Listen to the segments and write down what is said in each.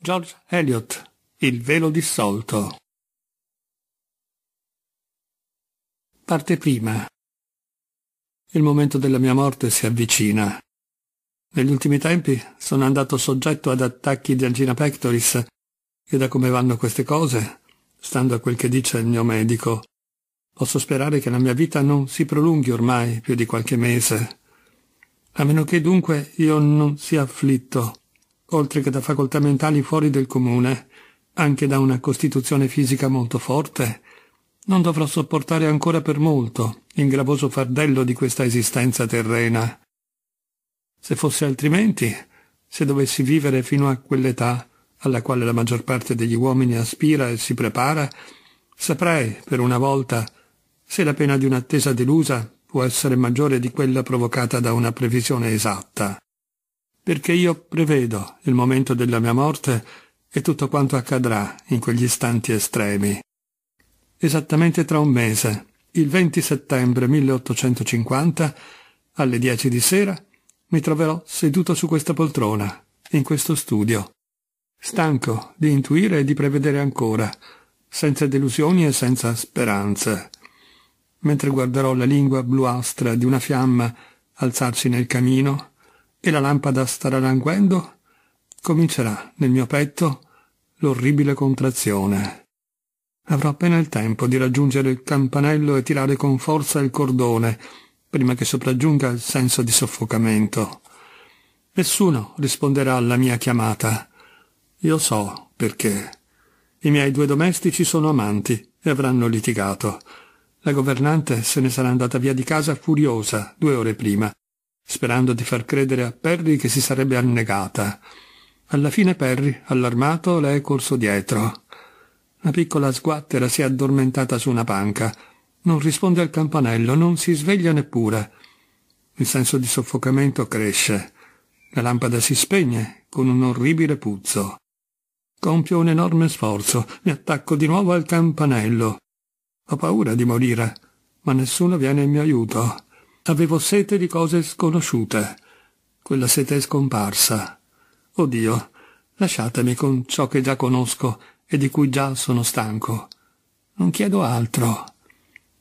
George Eliot Il velo dissolto Parte prima Il momento della mia morte si avvicina. Negli ultimi tempi sono andato soggetto ad attacchi di angina pectoris e da come vanno queste cose, stando a quel che dice il mio medico, posso sperare che la mia vita non si prolunghi ormai più di qualche mese. A meno che dunque io non sia afflitto oltre che da facoltà mentali fuori del comune, anche da una costituzione fisica molto forte, non dovrò sopportare ancora per molto il gravoso fardello di questa esistenza terrena. Se fosse altrimenti, se dovessi vivere fino a quell'età alla quale la maggior parte degli uomini aspira e si prepara, saprei, per una volta, se la pena di un'attesa delusa può essere maggiore di quella provocata da una previsione esatta perché io prevedo il momento della mia morte e tutto quanto accadrà in quegli istanti estremi. Esattamente tra un mese, il 20 settembre 1850, alle 10 di sera, mi troverò seduto su questa poltrona, in questo studio, stanco di intuire e di prevedere ancora, senza delusioni e senza speranze. Mentre guarderò la lingua bluastra di una fiamma alzarsi nel camino, e la lampada starà languendo, comincerà nel mio petto l'orribile contrazione. Avrò appena il tempo di raggiungere il campanello e tirare con forza il cordone, prima che sopraggiunga il senso di soffocamento. Nessuno risponderà alla mia chiamata. Io so perché. I miei due domestici sono amanti e avranno litigato. La governante se ne sarà andata via di casa furiosa due ore prima sperando di far credere a Perry che si sarebbe annegata. Alla fine Perry, allarmato, le è corso dietro. La piccola sguattera si è addormentata su una panca. Non risponde al campanello, non si sveglia neppure. Il senso di soffocamento cresce. La lampada si spegne con un orribile puzzo. Compio un enorme sforzo, mi attacco di nuovo al campanello. Ho paura di morire, ma nessuno viene in mio aiuto. Avevo sete di cose sconosciute. Quella sete è scomparsa. Oh Dio, lasciatemi con ciò che già conosco e di cui già sono stanco. Non chiedo altro.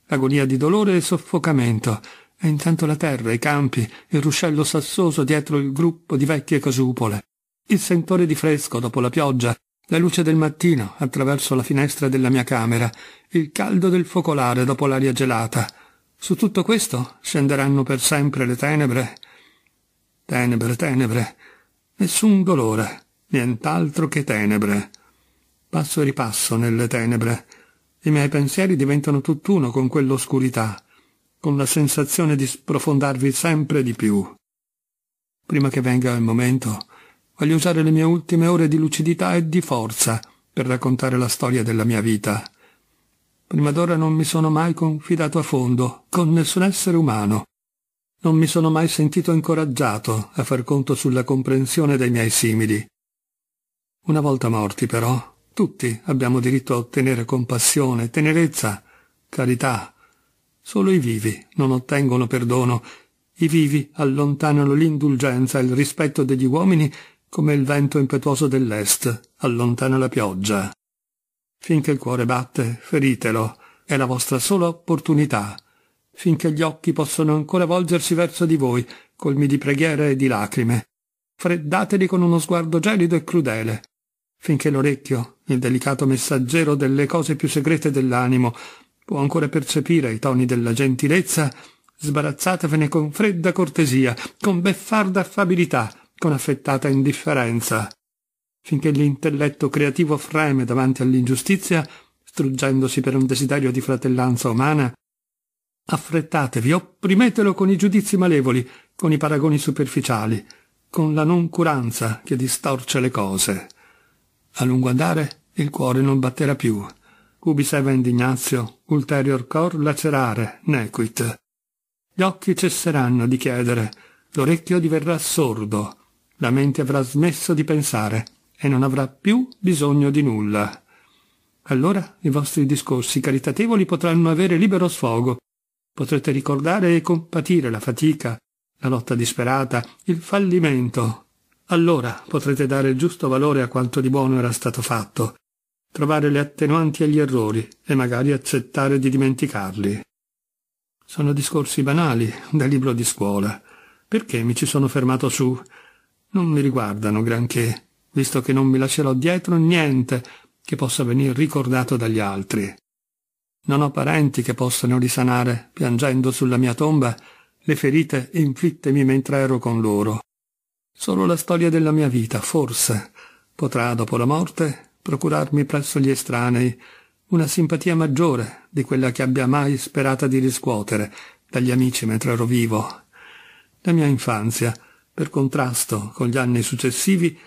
Agonia di dolore e soffocamento, e intanto la terra, i campi, il ruscello sassoso dietro il gruppo di vecchie casupole, il sentore di fresco dopo la pioggia, la luce del mattino attraverso la finestra della mia camera, il caldo del focolare dopo l'aria gelata, su tutto questo scenderanno per sempre le tenebre. Tenebre, tenebre, nessun dolore, nient'altro che tenebre. Passo e ripasso nelle tenebre. I miei pensieri diventano tutt'uno con quell'oscurità, con la sensazione di sprofondarvi sempre di più. Prima che venga il momento, voglio usare le mie ultime ore di lucidità e di forza per raccontare la storia della mia vita. Prima d'ora non mi sono mai confidato a fondo, con nessun essere umano. Non mi sono mai sentito incoraggiato a far conto sulla comprensione dei miei simili. Una volta morti, però, tutti abbiamo diritto a ottenere compassione, tenerezza, carità. Solo i vivi non ottengono perdono. I vivi allontanano l'indulgenza e il rispetto degli uomini come il vento impetuoso dell'est allontana la pioggia. Finché il cuore batte, feritelo. È la vostra sola opportunità. Finché gli occhi possono ancora volgersi verso di voi, colmi di preghiere e di lacrime. Freddateli con uno sguardo gelido e crudele. Finché l'orecchio, il delicato messaggero delle cose più segrete dell'animo, può ancora percepire i toni della gentilezza, sbarazzatevene con fredda cortesia, con beffarda affabilità, con affettata indifferenza finché l'intelletto creativo freme davanti all'ingiustizia, struggendosi per un desiderio di fratellanza umana, affrettatevi, opprimetelo con i giudizi malevoli, con i paragoni superficiali, con la noncuranza che distorce le cose. A lungo andare il cuore non batterà più. Ubi seva indignazio, ulterior cor lacerare, nequit. Gli occhi cesseranno di chiedere, l'orecchio diverrà sordo, la mente avrà smesso di pensare, e non avrà più bisogno di nulla. Allora i vostri discorsi caritatevoli potranno avere libero sfogo. Potrete ricordare e compatire la fatica, la lotta disperata, il fallimento. Allora potrete dare il giusto valore a quanto di buono era stato fatto, trovare le attenuanti agli errori e magari accettare di dimenticarli. Sono discorsi banali, da libro di scuola. Perché mi ci sono fermato su? Non mi riguardano granché visto che non mi lascerò dietro niente che possa venir ricordato dagli altri. Non ho parenti che possano risanare, piangendo sulla mia tomba, le ferite inflittemi mentre ero con loro. Solo la storia della mia vita, forse, potrà, dopo la morte, procurarmi presso gli estranei una simpatia maggiore di quella che abbia mai sperata di riscuotere dagli amici mentre ero vivo. La mia infanzia, per contrasto con gli anni successivi,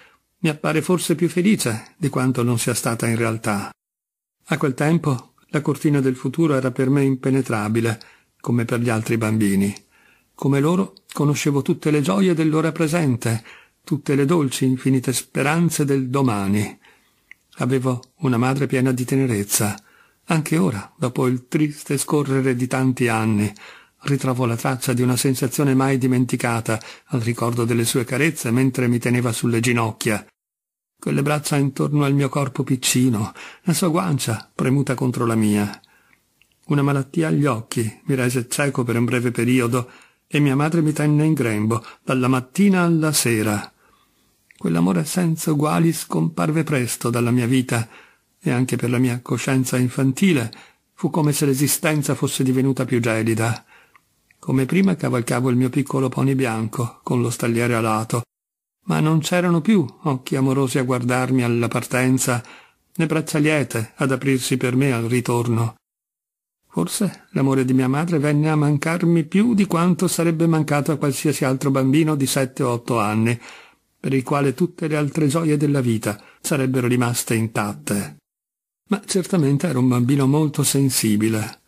mi appare forse più felice di quanto non sia stata in realtà. A quel tempo la cortina del futuro era per me impenetrabile, come per gli altri bambini. Come loro conoscevo tutte le gioie dell'ora presente, tutte le dolci infinite speranze del domani. Avevo una madre piena di tenerezza. Anche ora, dopo il triste scorrere di tanti anni, ritrovò la traccia di una sensazione mai dimenticata al ricordo delle sue carezze mentre mi teneva sulle ginocchia. Quelle braccia intorno al mio corpo piccino, la sua guancia premuta contro la mia. Una malattia agli occhi mi rese cieco per un breve periodo e mia madre mi tenne in grembo dalla mattina alla sera. Quell'amore senza uguali scomparve presto dalla mia vita e anche per la mia coscienza infantile fu come se l'esistenza fosse divenuta più gelida. Come prima cavalcavo il mio piccolo pony bianco, con lo stagliere alato, ma non c'erano più occhi amorosi a guardarmi alla partenza, né braccia liete ad aprirsi per me al ritorno. Forse l'amore di mia madre venne a mancarmi più di quanto sarebbe mancato a qualsiasi altro bambino di sette o otto anni, per il quale tutte le altre gioie della vita sarebbero rimaste intatte. Ma certamente era un bambino molto sensibile.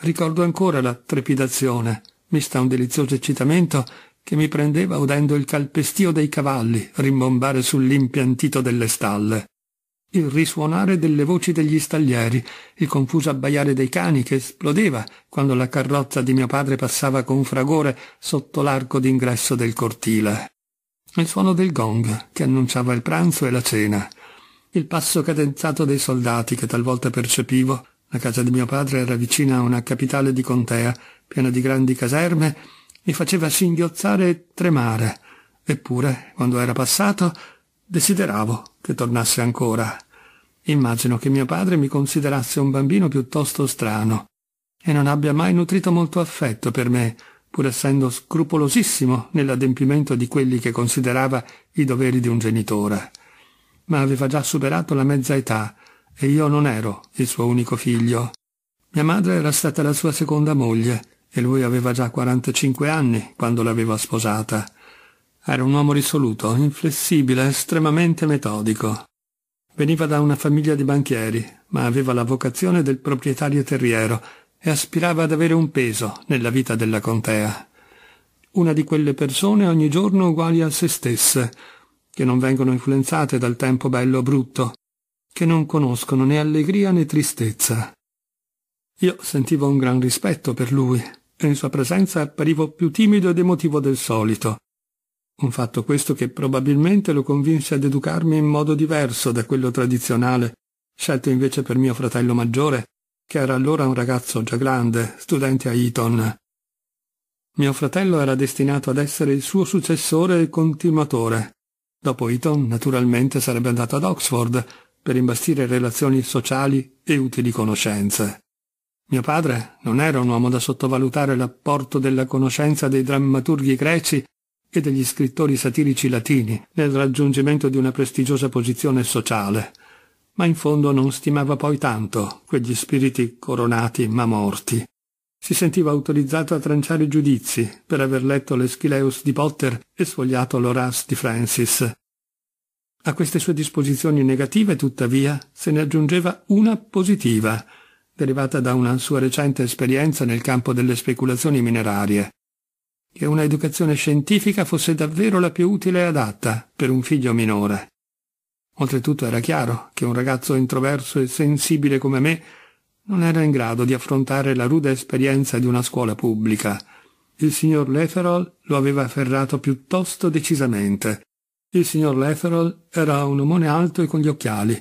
Ricordo ancora la trepidazione, mista a un delizioso eccitamento che mi prendeva udendo il calpestio dei cavalli rimbombare sull'impiantito delle stalle, il risuonare delle voci degli stallieri, il confuso abbaiare dei cani che esplodeva quando la carrozza di mio padre passava con fragore sotto l'arco d'ingresso del cortile, il suono del gong che annunciava il pranzo e la cena, il passo cadenzato dei soldati che talvolta percepivo la casa di mio padre era vicina a una capitale di contea, piena di grandi caserme, mi faceva singhiozzare e tremare. Eppure, quando era passato, desideravo che tornasse ancora. Immagino che mio padre mi considerasse un bambino piuttosto strano e non abbia mai nutrito molto affetto per me, pur essendo scrupolosissimo nell'adempimento di quelli che considerava i doveri di un genitore. Ma aveva già superato la mezza età e io non ero il suo unico figlio. Mia madre era stata la sua seconda moglie e lui aveva già 45 anni quando l'aveva sposata. Era un uomo risoluto, inflessibile, estremamente metodico. Veniva da una famiglia di banchieri, ma aveva la vocazione del proprietario terriero e aspirava ad avere un peso nella vita della contea. Una di quelle persone ogni giorno uguali a se stesse, che non vengono influenzate dal tempo bello o brutto, che non conoscono né allegria né tristezza. Io sentivo un gran rispetto per lui e in sua presenza apparivo più timido ed emotivo del solito. Un fatto questo che probabilmente lo convinse ad educarmi in modo diverso da quello tradizionale, scelto invece per mio fratello maggiore, che era allora un ragazzo già grande, studente a Eton. Mio fratello era destinato ad essere il suo successore e continuatore. Dopo Eton, naturalmente, sarebbe andato ad Oxford, per imbastire relazioni sociali e utili conoscenze. Mio padre non era un uomo da sottovalutare l'apporto della conoscenza dei drammaturghi greci e degli scrittori satirici latini nel raggiungimento di una prestigiosa posizione sociale, ma in fondo non stimava poi tanto quegli spiriti coronati ma morti. Si sentiva autorizzato a tranciare giudizi per aver letto l'Eschileus di Potter e sfogliato l'Horace di Francis, a queste sue disposizioni negative, tuttavia, se ne aggiungeva una positiva, derivata da una sua recente esperienza nel campo delle speculazioni minerarie, che una educazione scientifica fosse davvero la più utile e adatta per un figlio minore. Oltretutto era chiaro che un ragazzo introverso e sensibile come me non era in grado di affrontare la rude esperienza di una scuola pubblica. Il signor Leferol lo aveva afferrato piuttosto decisamente il signor Letherall era un omone alto e con gli occhiali,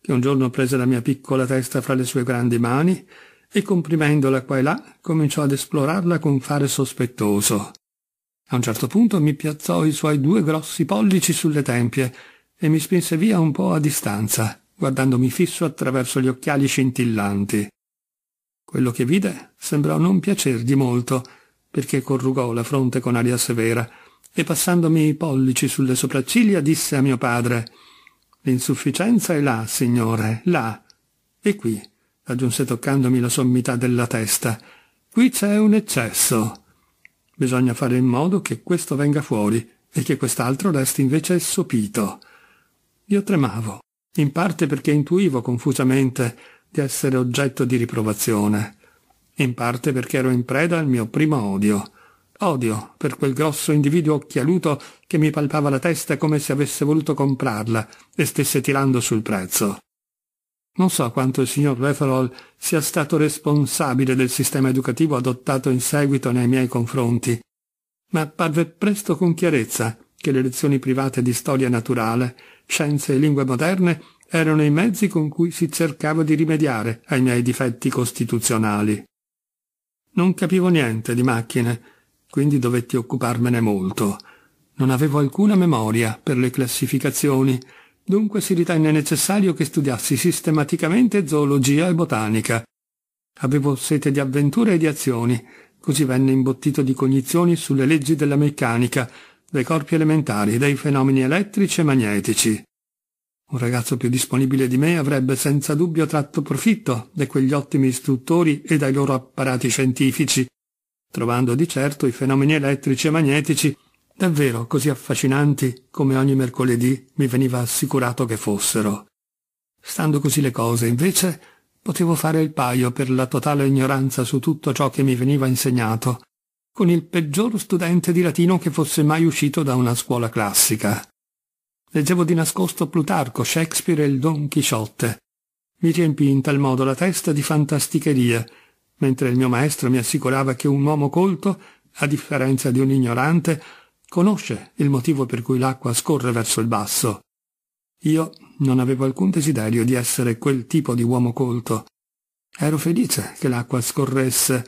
che un giorno prese la mia piccola testa fra le sue grandi mani e comprimendola qua e là cominciò ad esplorarla con fare sospettoso. A un certo punto mi piazzò i suoi due grossi pollici sulle tempie e mi spinse via un po' a distanza, guardandomi fisso attraverso gli occhiali scintillanti. Quello che vide sembrò non piacergli molto, perché corrugò la fronte con aria severa e passandomi i pollici sulle sopracciglia disse a mio padre L'insufficienza è là, signore, là. E qui, aggiunse toccandomi la sommità della testa, qui c'è un eccesso. Bisogna fare in modo che questo venga fuori e che quest'altro resti invece sopito. Io tremavo, in parte perché intuivo confusamente di essere oggetto di riprovazione, in parte perché ero in preda al mio primo odio Odio per quel grosso individuo occhialuto che mi palpava la testa come se avesse voluto comprarla e stesse tirando sul prezzo. Non so quanto il signor Referol sia stato responsabile del sistema educativo adottato in seguito nei miei confronti, ma parve presto con chiarezza che le lezioni private di storia naturale, scienze e lingue moderne erano i mezzi con cui si cercava di rimediare ai miei difetti costituzionali. Non capivo niente di macchine, quindi dovetti occuparmene molto. Non avevo alcuna memoria per le classificazioni, dunque si ritenne necessario che studiassi sistematicamente zoologia e botanica. Avevo sete di avventure e di azioni, così venne imbottito di cognizioni sulle leggi della meccanica, dei corpi elementari, dei fenomeni elettrici e magnetici. Un ragazzo più disponibile di me avrebbe senza dubbio tratto profitto da quegli ottimi istruttori e dai loro apparati scientifici, trovando di certo i fenomeni elettrici e magnetici davvero così affascinanti come ogni mercoledì mi veniva assicurato che fossero. Stando così le cose, invece, potevo fare il paio per la totale ignoranza su tutto ciò che mi veniva insegnato, con il peggior studente di latino che fosse mai uscito da una scuola classica. Leggevo di nascosto Plutarco, Shakespeare e il Don Chisciotte. Mi riempì in tal modo la testa di fantasticherie mentre il mio maestro mi assicurava che un uomo colto, a differenza di un ignorante, conosce il motivo per cui l'acqua scorre verso il basso. Io non avevo alcun desiderio di essere quel tipo di uomo colto. Ero felice che l'acqua scorresse.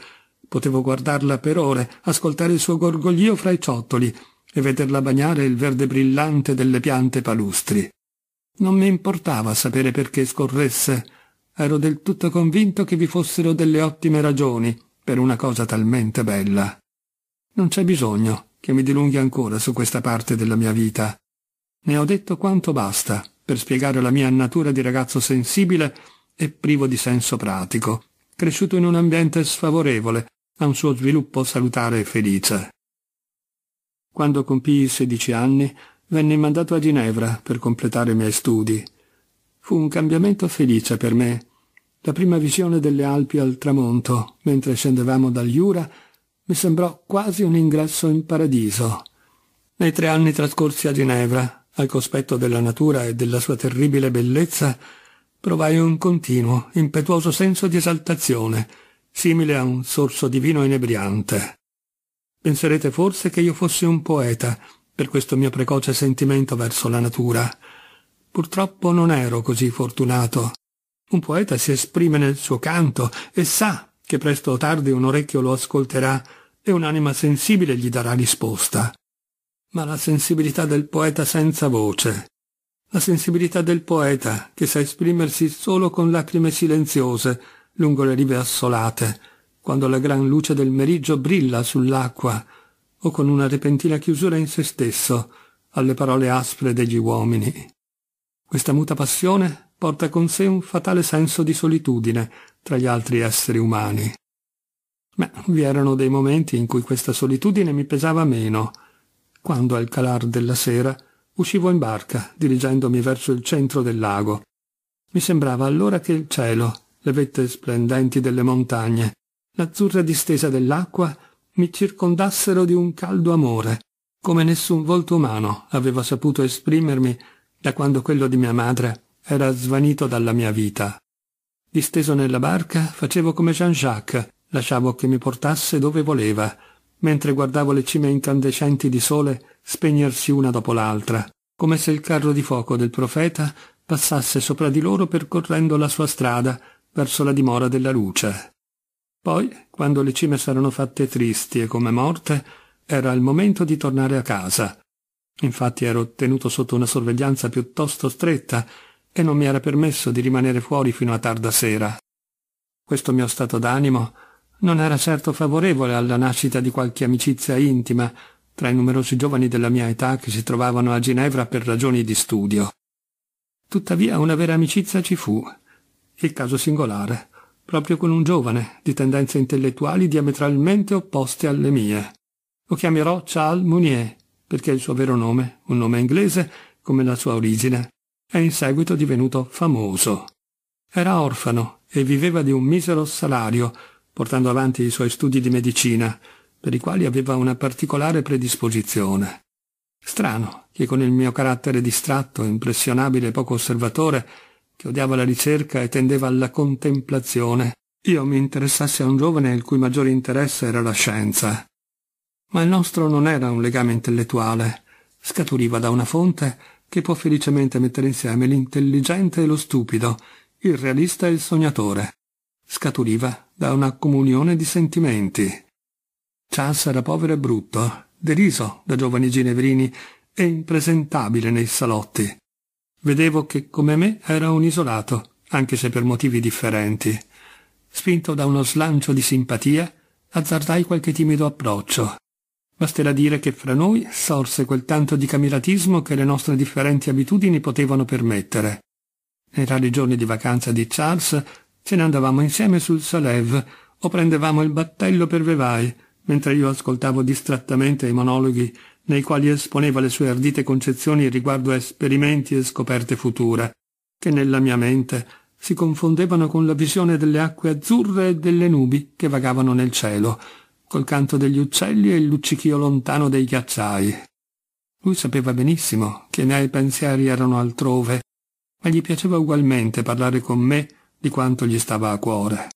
Potevo guardarla per ore, ascoltare il suo gorgoglio fra i ciottoli e vederla bagnare il verde brillante delle piante palustri. Non mi importava sapere perché scorresse, ero del tutto convinto che vi fossero delle ottime ragioni per una cosa talmente bella. Non c'è bisogno che mi dilunghi ancora su questa parte della mia vita. Ne ho detto quanto basta per spiegare la mia natura di ragazzo sensibile e privo di senso pratico, cresciuto in un ambiente sfavorevole a un suo sviluppo salutare e felice. Quando compii sedici anni, venni mandato a Ginevra per completare i miei studi. Fu un cambiamento felice per me, la prima visione delle Alpi al tramonto, mentre scendevamo dal Jura, mi sembrò quasi un ingresso in paradiso. Nei tre anni trascorsi a Ginevra, al cospetto della natura e della sua terribile bellezza, provai un continuo, impetuoso senso di esaltazione, simile a un sorso divino inebriante. Penserete forse che io fossi un poeta, per questo mio precoce sentimento verso la natura. Purtroppo non ero così fortunato. Un poeta si esprime nel suo canto e sa che presto o tardi un orecchio lo ascolterà e un'anima sensibile gli darà risposta. Ma la sensibilità del poeta senza voce, la sensibilità del poeta che sa esprimersi solo con lacrime silenziose lungo le rive assolate, quando la gran luce del meriggio brilla sull'acqua, o con una repentina chiusura in se stesso alle parole aspre degli uomini. Questa muta passione porta con sé un fatale senso di solitudine tra gli altri esseri umani. Ma vi erano dei momenti in cui questa solitudine mi pesava meno. Quando al calar della sera uscivo in barca, dirigendomi verso il centro del lago. Mi sembrava allora che il cielo, le vette splendenti delle montagne, l'azzurra distesa dell'acqua mi circondassero di un caldo amore, come nessun volto umano aveva saputo esprimermi da quando quello di mia madre era svanito dalla mia vita. Disteso nella barca, facevo come Jean-Jacques, lasciavo che mi portasse dove voleva, mentre guardavo le cime incandescenti di sole spegnersi una dopo l'altra, come se il carro di fuoco del profeta passasse sopra di loro percorrendo la sua strada verso la dimora della luce. Poi, quando le cime s'erano fatte tristi e come morte, era il momento di tornare a casa. Infatti ero tenuto sotto una sorveglianza piuttosto stretta e non mi era permesso di rimanere fuori fino a tarda sera. Questo mio stato d'animo non era certo favorevole alla nascita di qualche amicizia intima tra i numerosi giovani della mia età che si trovavano a Ginevra per ragioni di studio. Tuttavia una vera amicizia ci fu, il caso singolare, proprio con un giovane di tendenze intellettuali diametralmente opposte alle mie. Lo chiamerò Charles Mounier, perché il suo vero nome, un nome inglese come la sua origine, è in seguito divenuto famoso. Era orfano e viveva di un misero salario, portando avanti i suoi studi di medicina, per i quali aveva una particolare predisposizione. Strano che con il mio carattere distratto, impressionabile e poco osservatore, che odiava la ricerca e tendeva alla contemplazione, io mi interessassi a un giovane il cui maggiore interesse era la scienza. Ma il nostro non era un legame intellettuale, scaturiva da una fonte che può felicemente mettere insieme l'intelligente e lo stupido, il realista e il sognatore. Scaturiva da una comunione di sentimenti. Charles era povero e brutto, deriso da giovani ginevrini e impresentabile nei salotti. Vedevo che come me era un isolato, anche se per motivi differenti. Spinto da uno slancio di simpatia, azzardai qualche timido approccio. Basterà dire che fra noi sorse quel tanto di camiratismo che le nostre differenti abitudini potevano permettere. Nei rari giorni di vacanza di Charles ce ne andavamo insieme sul Salève o prendevamo il battello per Vevai, mentre io ascoltavo distrattamente i monologhi nei quali esponeva le sue ardite concezioni riguardo a esperimenti e scoperte future, che nella mia mente si confondevano con la visione delle acque azzurre e delle nubi che vagavano nel cielo, col canto degli uccelli e il luccichio lontano dei ghiacciai. Lui sapeva benissimo che i miei pensieri erano altrove, ma gli piaceva ugualmente parlare con me di quanto gli stava a cuore.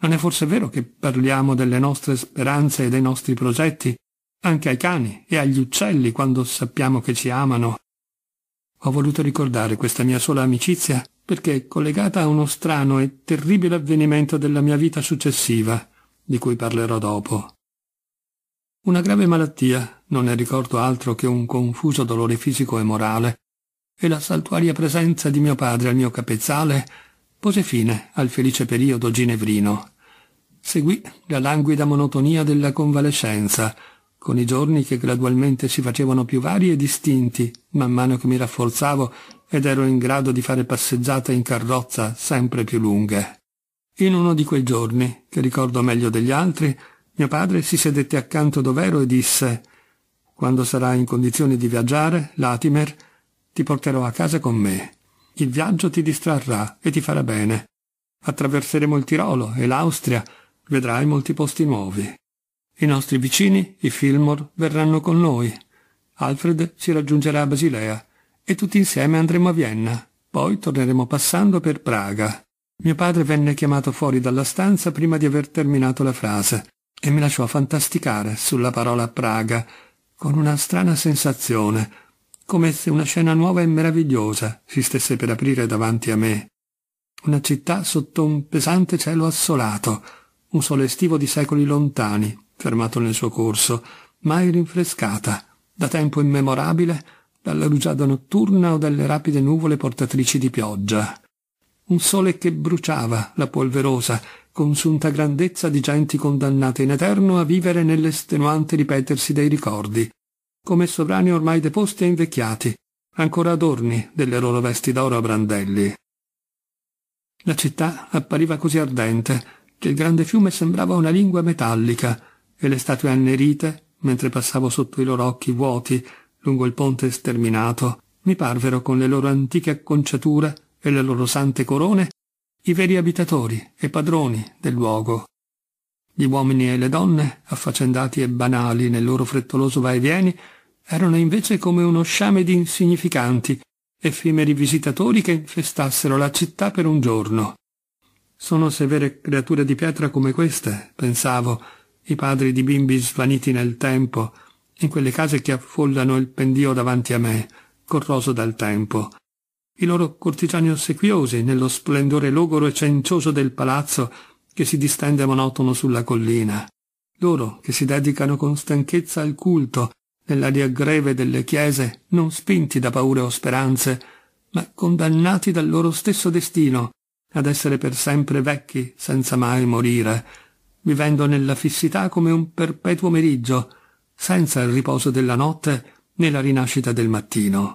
Non è forse vero che parliamo delle nostre speranze e dei nostri progetti anche ai cani e agli uccelli quando sappiamo che ci amano? Ho voluto ricordare questa mia sola amicizia perché è collegata a uno strano e terribile avvenimento della mia vita successiva, di cui parlerò dopo. Una grave malattia, non ne ricordo altro che un confuso dolore fisico e morale, e la saltuaria presenza di mio padre al mio capezzale pose fine al felice periodo ginevrino. Seguì la languida monotonia della convalescenza, con i giorni che gradualmente si facevano più vari e distinti, man mano che mi rafforzavo ed ero in grado di fare passeggiate in carrozza sempre più lunghe. In uno di quei giorni, che ricordo meglio degli altri, mio padre si sedette accanto dov'ero e disse «Quando sarai in condizione di viaggiare, Latimer, ti porterò a casa con me. Il viaggio ti distrarrà e ti farà bene. Attraverseremo il Tirolo e l'Austria, vedrai molti posti nuovi. I nostri vicini, i Fillmore, verranno con noi. Alfred ci raggiungerà a Basilea e tutti insieme andremo a Vienna. Poi torneremo passando per Praga. Mio padre venne chiamato fuori dalla stanza prima di aver terminato la frase e mi lasciò fantasticare sulla parola Praga, con una strana sensazione, come se una scena nuova e meravigliosa si stesse per aprire davanti a me. Una città sotto un pesante cielo assolato, un sole estivo di secoli lontani, fermato nel suo corso, mai rinfrescata, da tempo immemorabile, dalla rugiada notturna o dalle rapide nuvole portatrici di pioggia un sole che bruciava la polverosa, consunta grandezza di genti condannate in eterno a vivere nell'estenuante ripetersi dei ricordi, come sovrani ormai deposti e invecchiati, ancora adorni delle loro vesti d'oro a brandelli. La città appariva così ardente che il grande fiume sembrava una lingua metallica e le statue annerite, mentre passavo sotto i loro occhi vuoti lungo il ponte sterminato, mi parvero con le loro antiche acconciature e le loro sante corone i veri abitatori e padroni del luogo. Gli uomini e le donne, affaccendati e banali nel loro frettoloso va e vieni, erano invece come uno sciame di insignificanti, effimeri visitatori che infestassero la città per un giorno. Sono severe creature di pietra come queste, pensavo, i padri di bimbi svaniti nel tempo, in quelle case che affollano il pendio davanti a me, corroso dal tempo, i loro cortigiani ossequiosi nello splendore logoro e cencioso del palazzo che si distende monotono sulla collina, loro che si dedicano con stanchezza al culto nell'aria greve delle chiese, non spinti da paure o speranze, ma condannati dal loro stesso destino ad essere per sempre vecchi senza mai morire, vivendo nella fissità come un perpetuo meriggio, senza il riposo della notte né la rinascita del mattino.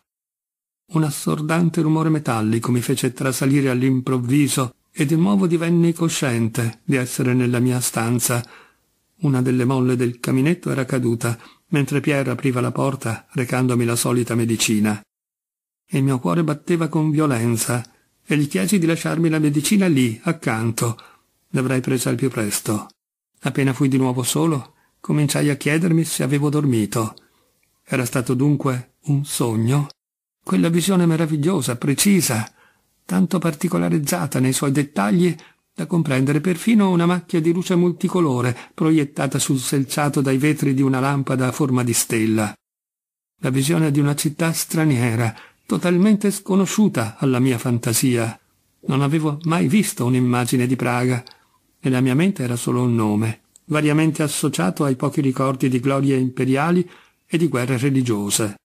Un assordante rumore metallico mi fece trasalire all'improvviso e di nuovo divenni cosciente di essere nella mia stanza. Una delle molle del caminetto era caduta, mentre Pierre apriva la porta recandomi la solita medicina. Il mio cuore batteva con violenza e gli chiesi di lasciarmi la medicina lì, accanto. L'avrei presa al più presto. Appena fui di nuovo solo, cominciai a chiedermi se avevo dormito. Era stato dunque un sogno? quella visione meravigliosa, precisa, tanto particolarizzata nei suoi dettagli da comprendere perfino una macchia di luce multicolore proiettata sul selciato dai vetri di una lampada a forma di stella. La visione di una città straniera, totalmente sconosciuta alla mia fantasia. Non avevo mai visto un'immagine di Praga, e la mia mente era solo un nome, variamente associato ai pochi ricordi di glorie imperiali e di guerre religiose.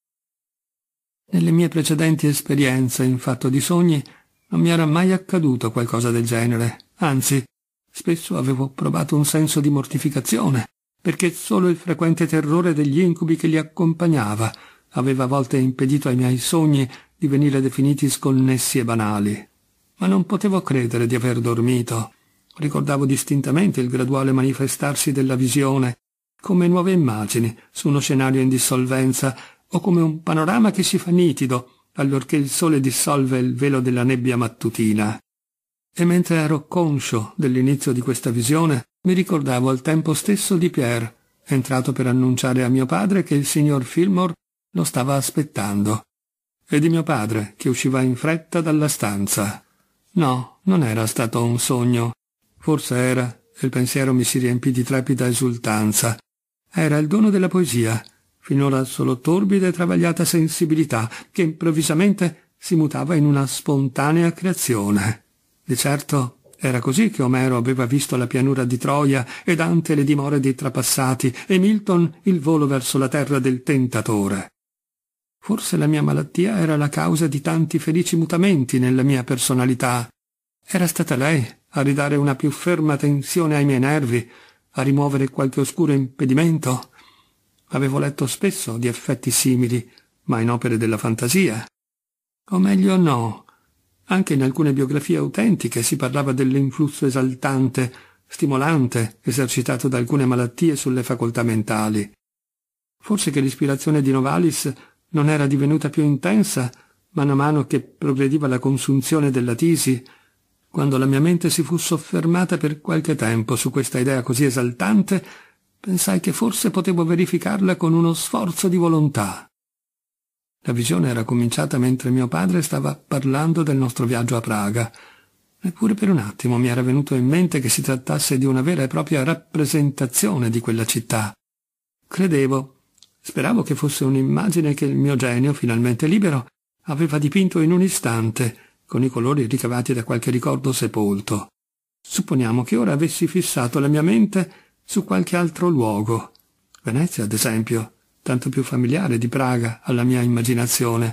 Nelle mie precedenti esperienze in fatto di sogni non mi era mai accaduto qualcosa del genere, anzi, spesso avevo provato un senso di mortificazione, perché solo il frequente terrore degli incubi che li accompagnava aveva a volte impedito ai miei sogni di venire definiti sconnessi e banali. Ma non potevo credere di aver dormito. Ricordavo distintamente il graduale manifestarsi della visione, come nuove immagini su uno scenario in dissolvenza o come un panorama che si fa nitido allorché il sole dissolve il velo della nebbia mattutina. E mentre ero conscio dell'inizio di questa visione, mi ricordavo al tempo stesso di Pierre, entrato per annunciare a mio padre che il signor Fillmore lo stava aspettando, e di mio padre che usciva in fretta dalla stanza. No, non era stato un sogno. Forse era, e il pensiero mi si riempì di trepida esultanza. Era il dono della poesia, finora solo torbida e travagliata sensibilità, che improvvisamente si mutava in una spontanea creazione. Di certo era così che Omero aveva visto la pianura di Troia e Dante le dimore dei trapassati e Milton il volo verso la terra del tentatore. Forse la mia malattia era la causa di tanti felici mutamenti nella mia personalità. Era stata lei a ridare una più ferma tensione ai miei nervi, a rimuovere qualche oscuro impedimento, Avevo letto spesso di effetti simili, ma in opere della fantasia. O meglio no. Anche in alcune biografie autentiche si parlava dell'influsso esaltante, stimolante, esercitato da alcune malattie sulle facoltà mentali. Forse che l'ispirazione di Novalis non era divenuta più intensa mano a mano che progrediva la consunzione della tisi, quando la mia mente si fu soffermata per qualche tempo su questa idea così esaltante pensai che forse potevo verificarla con uno sforzo di volontà. La visione era cominciata mentre mio padre stava parlando del nostro viaggio a Praga. Neppure per un attimo mi era venuto in mente che si trattasse di una vera e propria rappresentazione di quella città. Credevo, speravo che fosse un'immagine che il mio genio, finalmente libero, aveva dipinto in un istante, con i colori ricavati da qualche ricordo sepolto. Supponiamo che ora avessi fissato la mia mente su qualche altro luogo. Venezia, ad esempio, tanto più familiare di Praga alla mia immaginazione.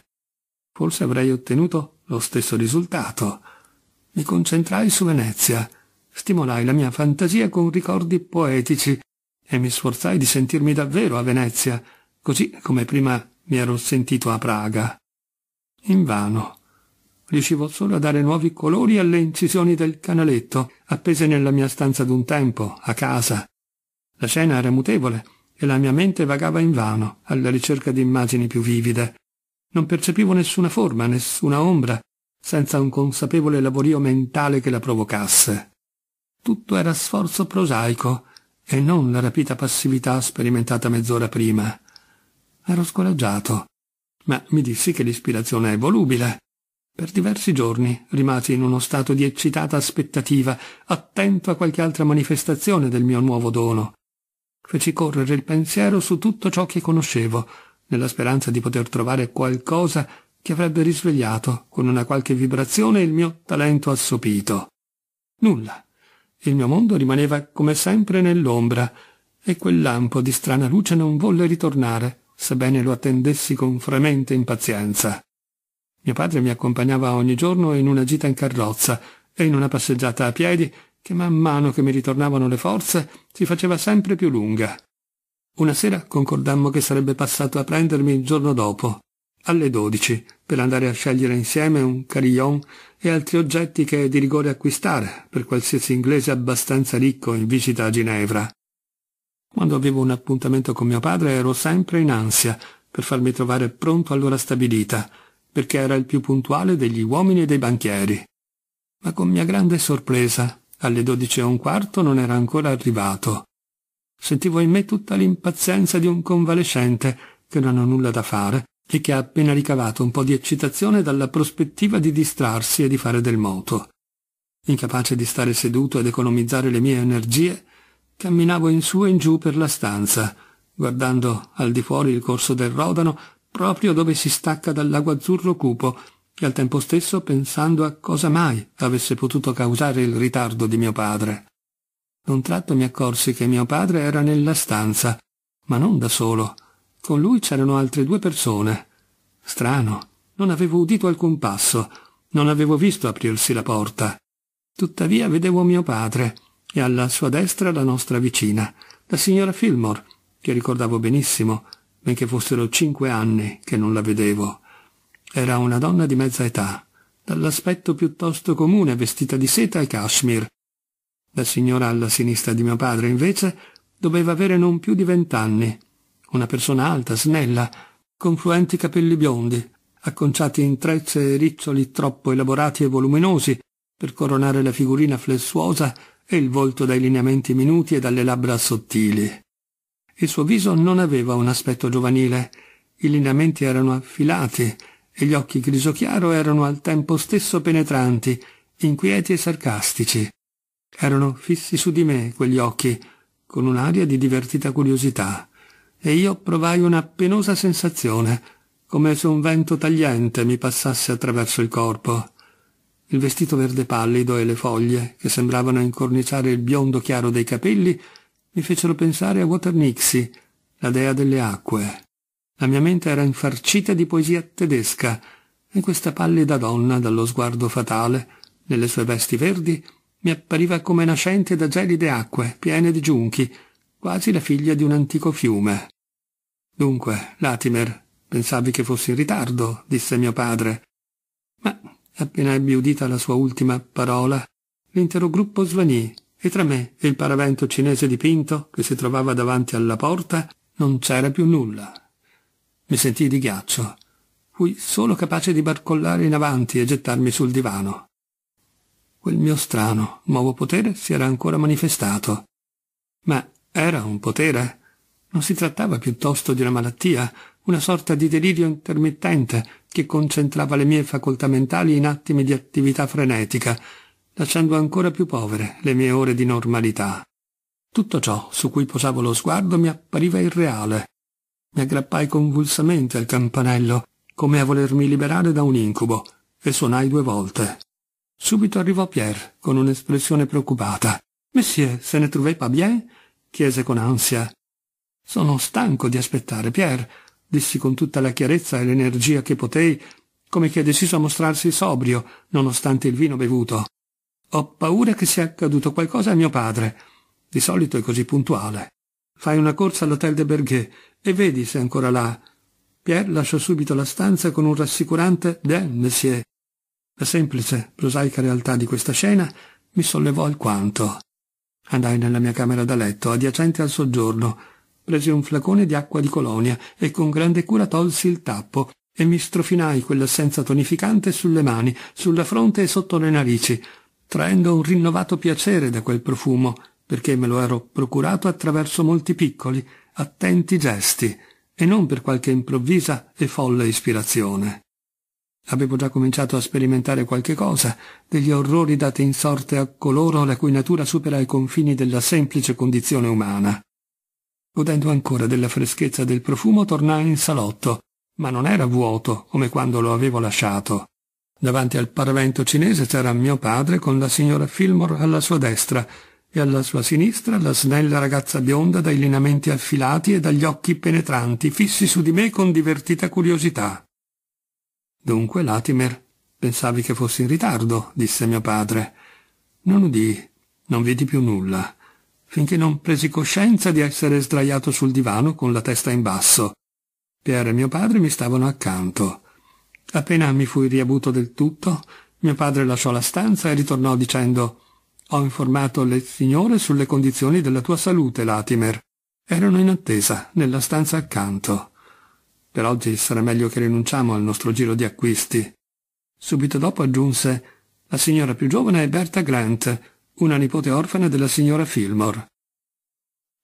Forse avrei ottenuto lo stesso risultato. Mi concentrai su Venezia, stimolai la mia fantasia con ricordi poetici e mi sforzai di sentirmi davvero a Venezia, così come prima mi ero sentito a Praga. Invano. Riuscivo solo a dare nuovi colori alle incisioni del canaletto, appese nella mia stanza d'un tempo, a casa. La scena era mutevole e la mia mente vagava invano alla ricerca di immagini più vivide. Non percepivo nessuna forma, nessuna ombra, senza un consapevole lavorio mentale che la provocasse. Tutto era sforzo prosaico e non la rapita passività sperimentata mezz'ora prima. Ero scoraggiato, ma mi dissi che l'ispirazione è volubile. Per diversi giorni rimasi in uno stato di eccitata aspettativa, attento a qualche altra manifestazione del mio nuovo dono feci correre il pensiero su tutto ciò che conoscevo, nella speranza di poter trovare qualcosa che avrebbe risvegliato con una qualche vibrazione il mio talento assopito. Nulla. Il mio mondo rimaneva come sempre nell'ombra, e quel lampo di strana luce non volle ritornare, sebbene lo attendessi con fremente impazienza. Mio padre mi accompagnava ogni giorno in una gita in carrozza e in una passeggiata a piedi che man mano che mi ritornavano le forze si faceva sempre più lunga. Una sera concordammo che sarebbe passato a prendermi il giorno dopo, alle dodici, per andare a scegliere insieme un carillon e altri oggetti che è di rigore acquistare per qualsiasi inglese abbastanza ricco in visita a Ginevra. Quando avevo un appuntamento con mio padre ero sempre in ansia per farmi trovare pronto all'ora stabilita, perché era il più puntuale degli uomini e dei banchieri. Ma con mia grande sorpresa alle dodici e un quarto non era ancora arrivato. Sentivo in me tutta l'impazienza di un convalescente che non ha nulla da fare e che ha appena ricavato un po' di eccitazione dalla prospettiva di distrarsi e di fare del moto. Incapace di stare seduto ed economizzare le mie energie, camminavo in su e in giù per la stanza, guardando al di fuori il corso del Rodano, proprio dove si stacca dal lago azzurro cupo e al tempo stesso pensando a cosa mai avesse potuto causare il ritardo di mio padre. D'un tratto mi accorsi che mio padre era nella stanza, ma non da solo. Con lui c'erano altre due persone. Strano, non avevo udito alcun passo, non avevo visto aprirsi la porta. Tuttavia vedevo mio padre e alla sua destra la nostra vicina, la signora Fillmore, che ricordavo benissimo, benché fossero cinque anni che non la vedevo. Era una donna di mezza età, dall'aspetto piuttosto comune, vestita di seta e cashmere. La signora alla sinistra di mio padre, invece, doveva avere non più di vent'anni. Una persona alta, snella, con fluenti capelli biondi, acconciati in trecce e riccioli troppo elaborati e voluminosi per coronare la figurina flessuosa e il volto dai lineamenti minuti e dalle labbra sottili. Il suo viso non aveva un aspetto giovanile, i lineamenti erano affilati, e gli occhi griso chiaro erano al tempo stesso penetranti, inquieti e sarcastici. Erano fissi su di me quegli occhi, con un'aria di divertita curiosità, e io provai una penosa sensazione, come se un vento tagliente mi passasse attraverso il corpo. Il vestito verde pallido e le foglie, che sembravano incorniciare il biondo chiaro dei capelli, mi fecero pensare a Water Nixie, la dea delle acque. La mia mente era infarcita di poesia tedesca e questa pallida donna, dallo sguardo fatale, nelle sue vesti verdi, mi appariva come nascente da gelide acque, piene di giunchi, quasi la figlia di un antico fiume. Dunque, Latimer, pensavi che fossi in ritardo, disse mio padre. Ma appena ebbi udita la sua ultima parola, l'intero gruppo svanì e tra me e il paravento cinese dipinto che si trovava davanti alla porta non c'era più nulla. Mi sentii di ghiaccio. Fui solo capace di barcollare in avanti e gettarmi sul divano. Quel mio strano, nuovo potere si era ancora manifestato. Ma era un potere? Non si trattava piuttosto di una malattia, una sorta di delirio intermittente che concentrava le mie facoltà mentali in attimi di attività frenetica, lasciando ancora più povere le mie ore di normalità. Tutto ciò su cui posavo lo sguardo mi appariva irreale, mi aggrappai convulsamente al campanello, come a volermi liberare da un incubo, e suonai due volte. Subito arrivò Pierre, con un'espressione preoccupata. «Messie, se ne trouvez pas bien? chiese con ansia. Sono stanco di aspettare, Pierre, dissi con tutta la chiarezza e l'energia che potei, come chi è deciso a mostrarsi sobrio, nonostante il vino bevuto. Ho paura che sia accaduto qualcosa a mio padre. Di solito è così puntuale. Fai una corsa all'hotel de Berguet e vedi se è ancora là. Pierre lasciò subito la stanza con un rassicurante Bien, monsieur. La semplice, prosaica realtà di questa scena mi sollevò alquanto. Andai nella mia camera da letto, adiacente al soggiorno, presi un flacone di acqua di colonia e con grande cura tolsi il tappo e mi strofinai quell'assenza tonificante sulle mani, sulla fronte e sotto le narici, traendo un rinnovato piacere da quel profumo perché me lo ero procurato attraverso molti piccoli, attenti gesti, e non per qualche improvvisa e folle ispirazione. Avevo già cominciato a sperimentare qualche cosa, degli orrori dati in sorte a coloro la cui natura supera i confini della semplice condizione umana. Godendo ancora della freschezza del profumo, tornai in salotto, ma non era vuoto come quando lo avevo lasciato. Davanti al paravento cinese c'era mio padre con la signora Fillmore alla sua destra e alla sua sinistra la snella ragazza bionda dai lineamenti affilati e dagli occhi penetranti, fissi su di me con divertita curiosità. Dunque, Latimer, pensavi che fossi in ritardo, disse mio padre. Non udì, non vidi più nulla, finché non presi coscienza di essere sdraiato sul divano con la testa in basso. Pierre e mio padre mi stavano accanto. Appena mi fui riavuto del tutto, mio padre lasciò la stanza e ritornò dicendo ho informato le signore sulle condizioni della tua salute, Latimer. Erano in attesa, nella stanza accanto. Per oggi sarà meglio che rinunciamo al nostro giro di acquisti. Subito dopo aggiunse la signora più giovane è Berta Grant, una nipote orfana della signora Fillmore.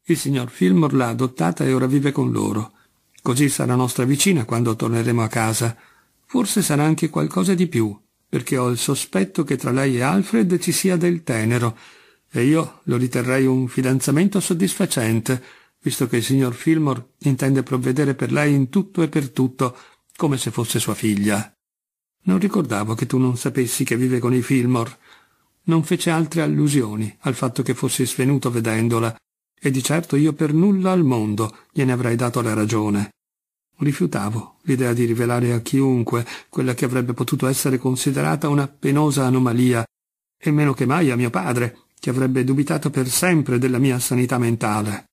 Il signor Fillmore l'ha adottata e ora vive con loro. Così sarà nostra vicina quando torneremo a casa. Forse sarà anche qualcosa di più perché ho il sospetto che tra lei e Alfred ci sia del tenero, e io lo riterrei un fidanzamento soddisfacente, visto che il signor Fillmore intende provvedere per lei in tutto e per tutto, come se fosse sua figlia. Non ricordavo che tu non sapessi che vive con i Fillmore. Non fece altre allusioni al fatto che fossi svenuto vedendola, e di certo io per nulla al mondo gliene avrei dato la ragione. Rifiutavo l'idea di rivelare a chiunque quella che avrebbe potuto essere considerata una penosa anomalia, e meno che mai a mio padre, che avrebbe dubitato per sempre della mia sanità mentale.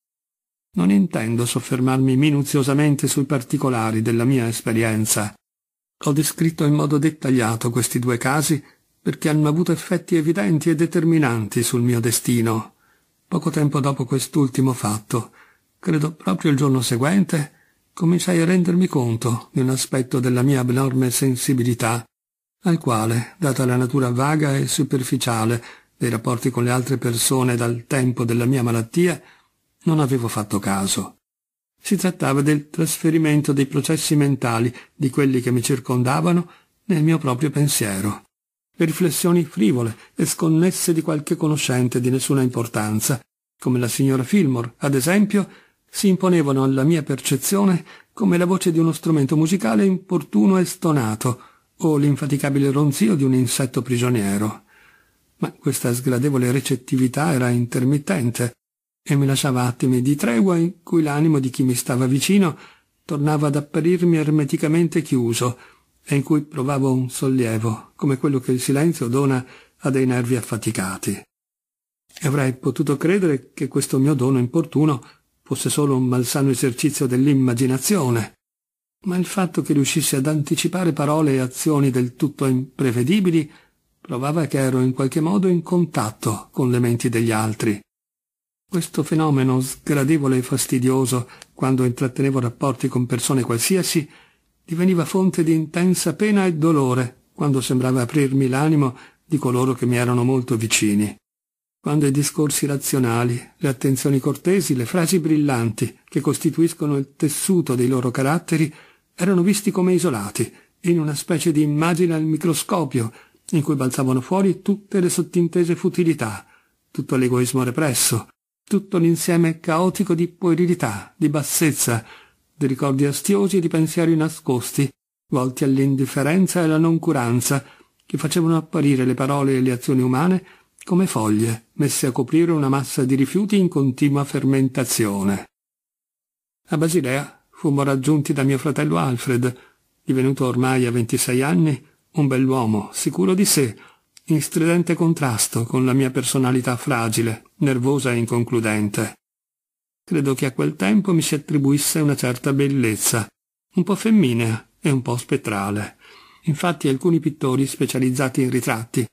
Non intendo soffermarmi minuziosamente sui particolari della mia esperienza. Ho descritto in modo dettagliato questi due casi perché hanno avuto effetti evidenti e determinanti sul mio destino. Poco tempo dopo quest'ultimo fatto, credo proprio il giorno seguente, cominciai a rendermi conto di un aspetto della mia abnorme sensibilità, al quale, data la natura vaga e superficiale dei rapporti con le altre persone dal tempo della mia malattia, non avevo fatto caso. Si trattava del trasferimento dei processi mentali di quelli che mi circondavano nel mio proprio pensiero. Le riflessioni frivole e sconnesse di qualche conoscente di nessuna importanza, come la signora Fillmore, ad esempio, si imponevano alla mia percezione come la voce di uno strumento musicale importuno e stonato, o l'infaticabile ronzio di un insetto prigioniero. Ma questa sgradevole recettività era intermittente e mi lasciava attimi di tregua in cui l'animo di chi mi stava vicino tornava ad apparirmi ermeticamente chiuso e in cui provavo un sollievo, come quello che il silenzio dona a dei nervi affaticati. E avrei potuto credere che questo mio dono importuno fosse solo un malsano esercizio dell'immaginazione, ma il fatto che riuscisse ad anticipare parole e azioni del tutto imprevedibili provava che ero in qualche modo in contatto con le menti degli altri. Questo fenomeno sgradevole e fastidioso, quando intrattenevo rapporti con persone qualsiasi, diveniva fonte di intensa pena e dolore quando sembrava aprirmi l'animo di coloro che mi erano molto vicini quando i discorsi razionali, le attenzioni cortesi, le frasi brillanti, che costituiscono il tessuto dei loro caratteri, erano visti come isolati, in una specie di immagine al microscopio, in cui balzavano fuori tutte le sottintese futilità, tutto l'egoismo represso, tutto l'insieme caotico di puerilità, di bassezza, di ricordi astiosi e di pensieri nascosti, volti all'indifferenza e alla noncuranza, che facevano apparire le parole e le azioni umane come foglie messe a coprire una massa di rifiuti in continua fermentazione. A Basilea fummo raggiunti da mio fratello Alfred, divenuto ormai a 26 anni un bell'uomo, sicuro di sé, in stridente contrasto con la mia personalità fragile, nervosa e inconcludente. Credo che a quel tempo mi si attribuisse una certa bellezza, un po' femminea e un po' spettrale. Infatti alcuni pittori specializzati in ritratti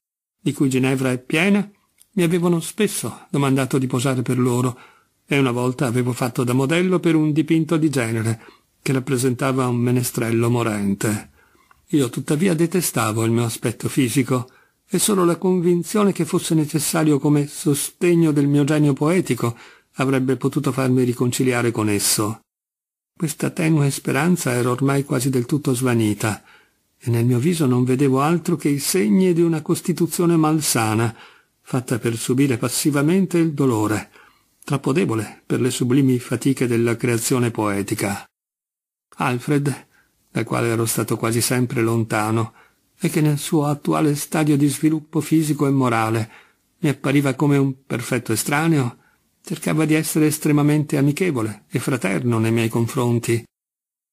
di cui Ginevra è piena, mi avevano spesso domandato di posare per loro, e una volta avevo fatto da modello per un dipinto di genere, che rappresentava un menestrello morente. Io tuttavia detestavo il mio aspetto fisico, e solo la convinzione che fosse necessario come sostegno del mio genio poetico avrebbe potuto farmi riconciliare con esso. Questa tenue speranza era ormai quasi del tutto svanita, e nel mio viso non vedevo altro che i segni di una costituzione malsana, fatta per subire passivamente il dolore, troppo debole per le sublimi fatiche della creazione poetica. Alfred, dal quale ero stato quasi sempre lontano, e che nel suo attuale stadio di sviluppo fisico e morale mi appariva come un perfetto estraneo, cercava di essere estremamente amichevole e fraterno nei miei confronti,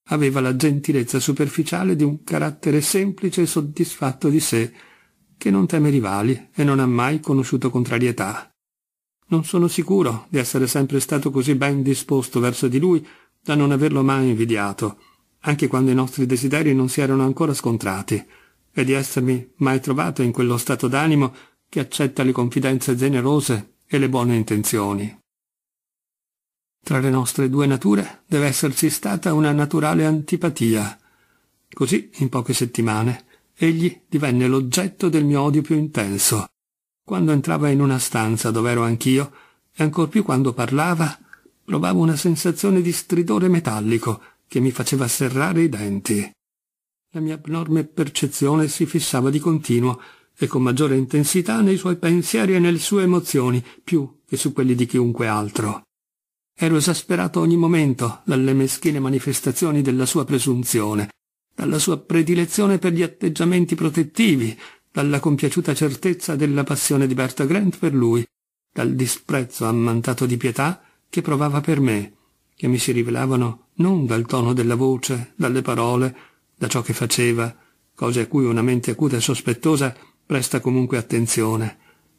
aveva la gentilezza superficiale di un carattere semplice e soddisfatto di sé, che non teme rivali e non ha mai conosciuto contrarietà. Non sono sicuro di essere sempre stato così ben disposto verso di lui da non averlo mai invidiato, anche quando i nostri desideri non si erano ancora scontrati, e di essermi mai trovato in quello stato d'animo che accetta le confidenze generose e le buone intenzioni. Tra le nostre due nature deve esserci stata una naturale antipatia. Così, in poche settimane, egli divenne l'oggetto del mio odio più intenso. Quando entrava in una stanza dove ero anch'io, e ancor più quando parlava, provavo una sensazione di stridore metallico che mi faceva serrare i denti. La mia abnorme percezione si fissava di continuo e con maggiore intensità nei suoi pensieri e nelle sue emozioni, più che su quelli di chiunque altro. Ero esasperato ogni momento dalle meschine manifestazioni della sua presunzione, dalla sua predilezione per gli atteggiamenti protettivi, dalla compiaciuta certezza della passione di Berta Grant per lui, dal disprezzo ammantato di pietà che provava per me, che mi si rivelavano non dal tono della voce, dalle parole, da ciò che faceva, cose a cui una mente acuta e sospettosa presta comunque attenzione,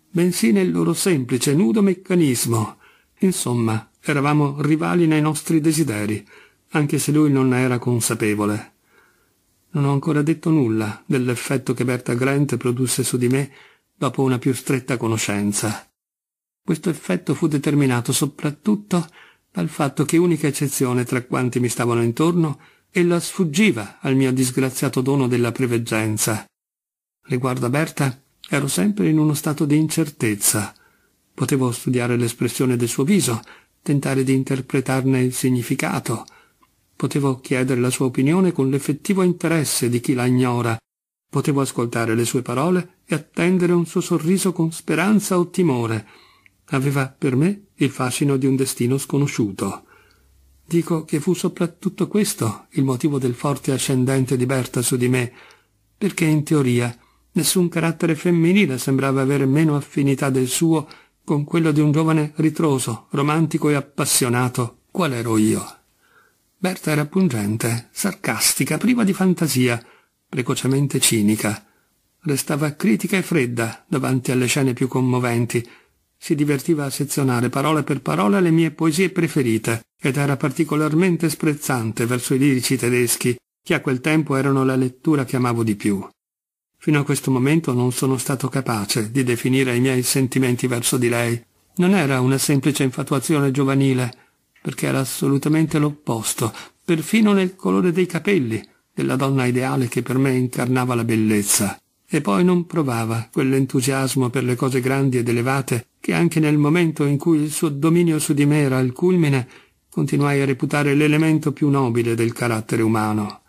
bensì nel loro semplice, nudo meccanismo. Insomma, Eravamo rivali nei nostri desideri, anche se lui non ne era consapevole. Non ho ancora detto nulla dell'effetto che Berta Grant produsse su di me dopo una più stretta conoscenza. Questo effetto fu determinato soprattutto dal fatto che unica eccezione tra quanti mi stavano intorno ella sfuggiva al mio disgraziato dono della preveggenza. Riguardo a Berta, ero sempre in uno stato di incertezza. Potevo studiare l'espressione del suo viso, tentare di interpretarne il significato. Potevo chiedere la sua opinione con l'effettivo interesse di chi la ignora. Potevo ascoltare le sue parole e attendere un suo sorriso con speranza o timore. Aveva per me il fascino di un destino sconosciuto. Dico che fu soprattutto questo il motivo del forte ascendente di Berta su di me, perché in teoria nessun carattere femminile sembrava avere meno affinità del suo con quello di un giovane ritroso, romantico e appassionato, qual ero io. Berta era pungente, sarcastica, priva di fantasia, precocemente cinica. Restava critica e fredda davanti alle scene più commoventi. Si divertiva a sezionare parola per parola le mie poesie preferite ed era particolarmente sprezzante verso i lirici tedeschi, che a quel tempo erano la lettura che amavo di più. Fino a questo momento non sono stato capace di definire i miei sentimenti verso di lei. Non era una semplice infatuazione giovanile, perché era assolutamente l'opposto, perfino nel colore dei capelli, della donna ideale che per me incarnava la bellezza. E poi non provava quell'entusiasmo per le cose grandi ed elevate che anche nel momento in cui il suo dominio su di me era al culmine, continuai a reputare l'elemento più nobile del carattere umano.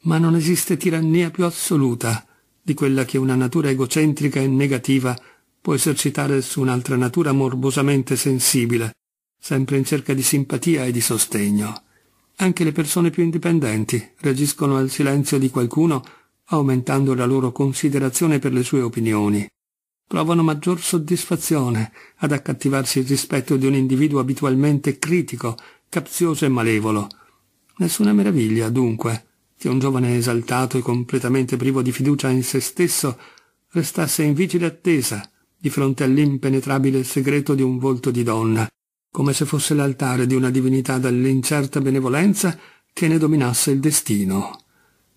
Ma non esiste tirannia più assoluta di quella che una natura egocentrica e negativa può esercitare su un'altra natura morbosamente sensibile, sempre in cerca di simpatia e di sostegno. Anche le persone più indipendenti reagiscono al silenzio di qualcuno aumentando la loro considerazione per le sue opinioni. Provano maggior soddisfazione ad accattivarsi il rispetto di un individuo abitualmente critico, capzioso e malevolo. Nessuna meraviglia, dunque, che un giovane esaltato e completamente privo di fiducia in se stesso restasse in vigile attesa di fronte all'impenetrabile segreto di un volto di donna, come se fosse l'altare di una divinità dall'incerta benevolenza che ne dominasse il destino.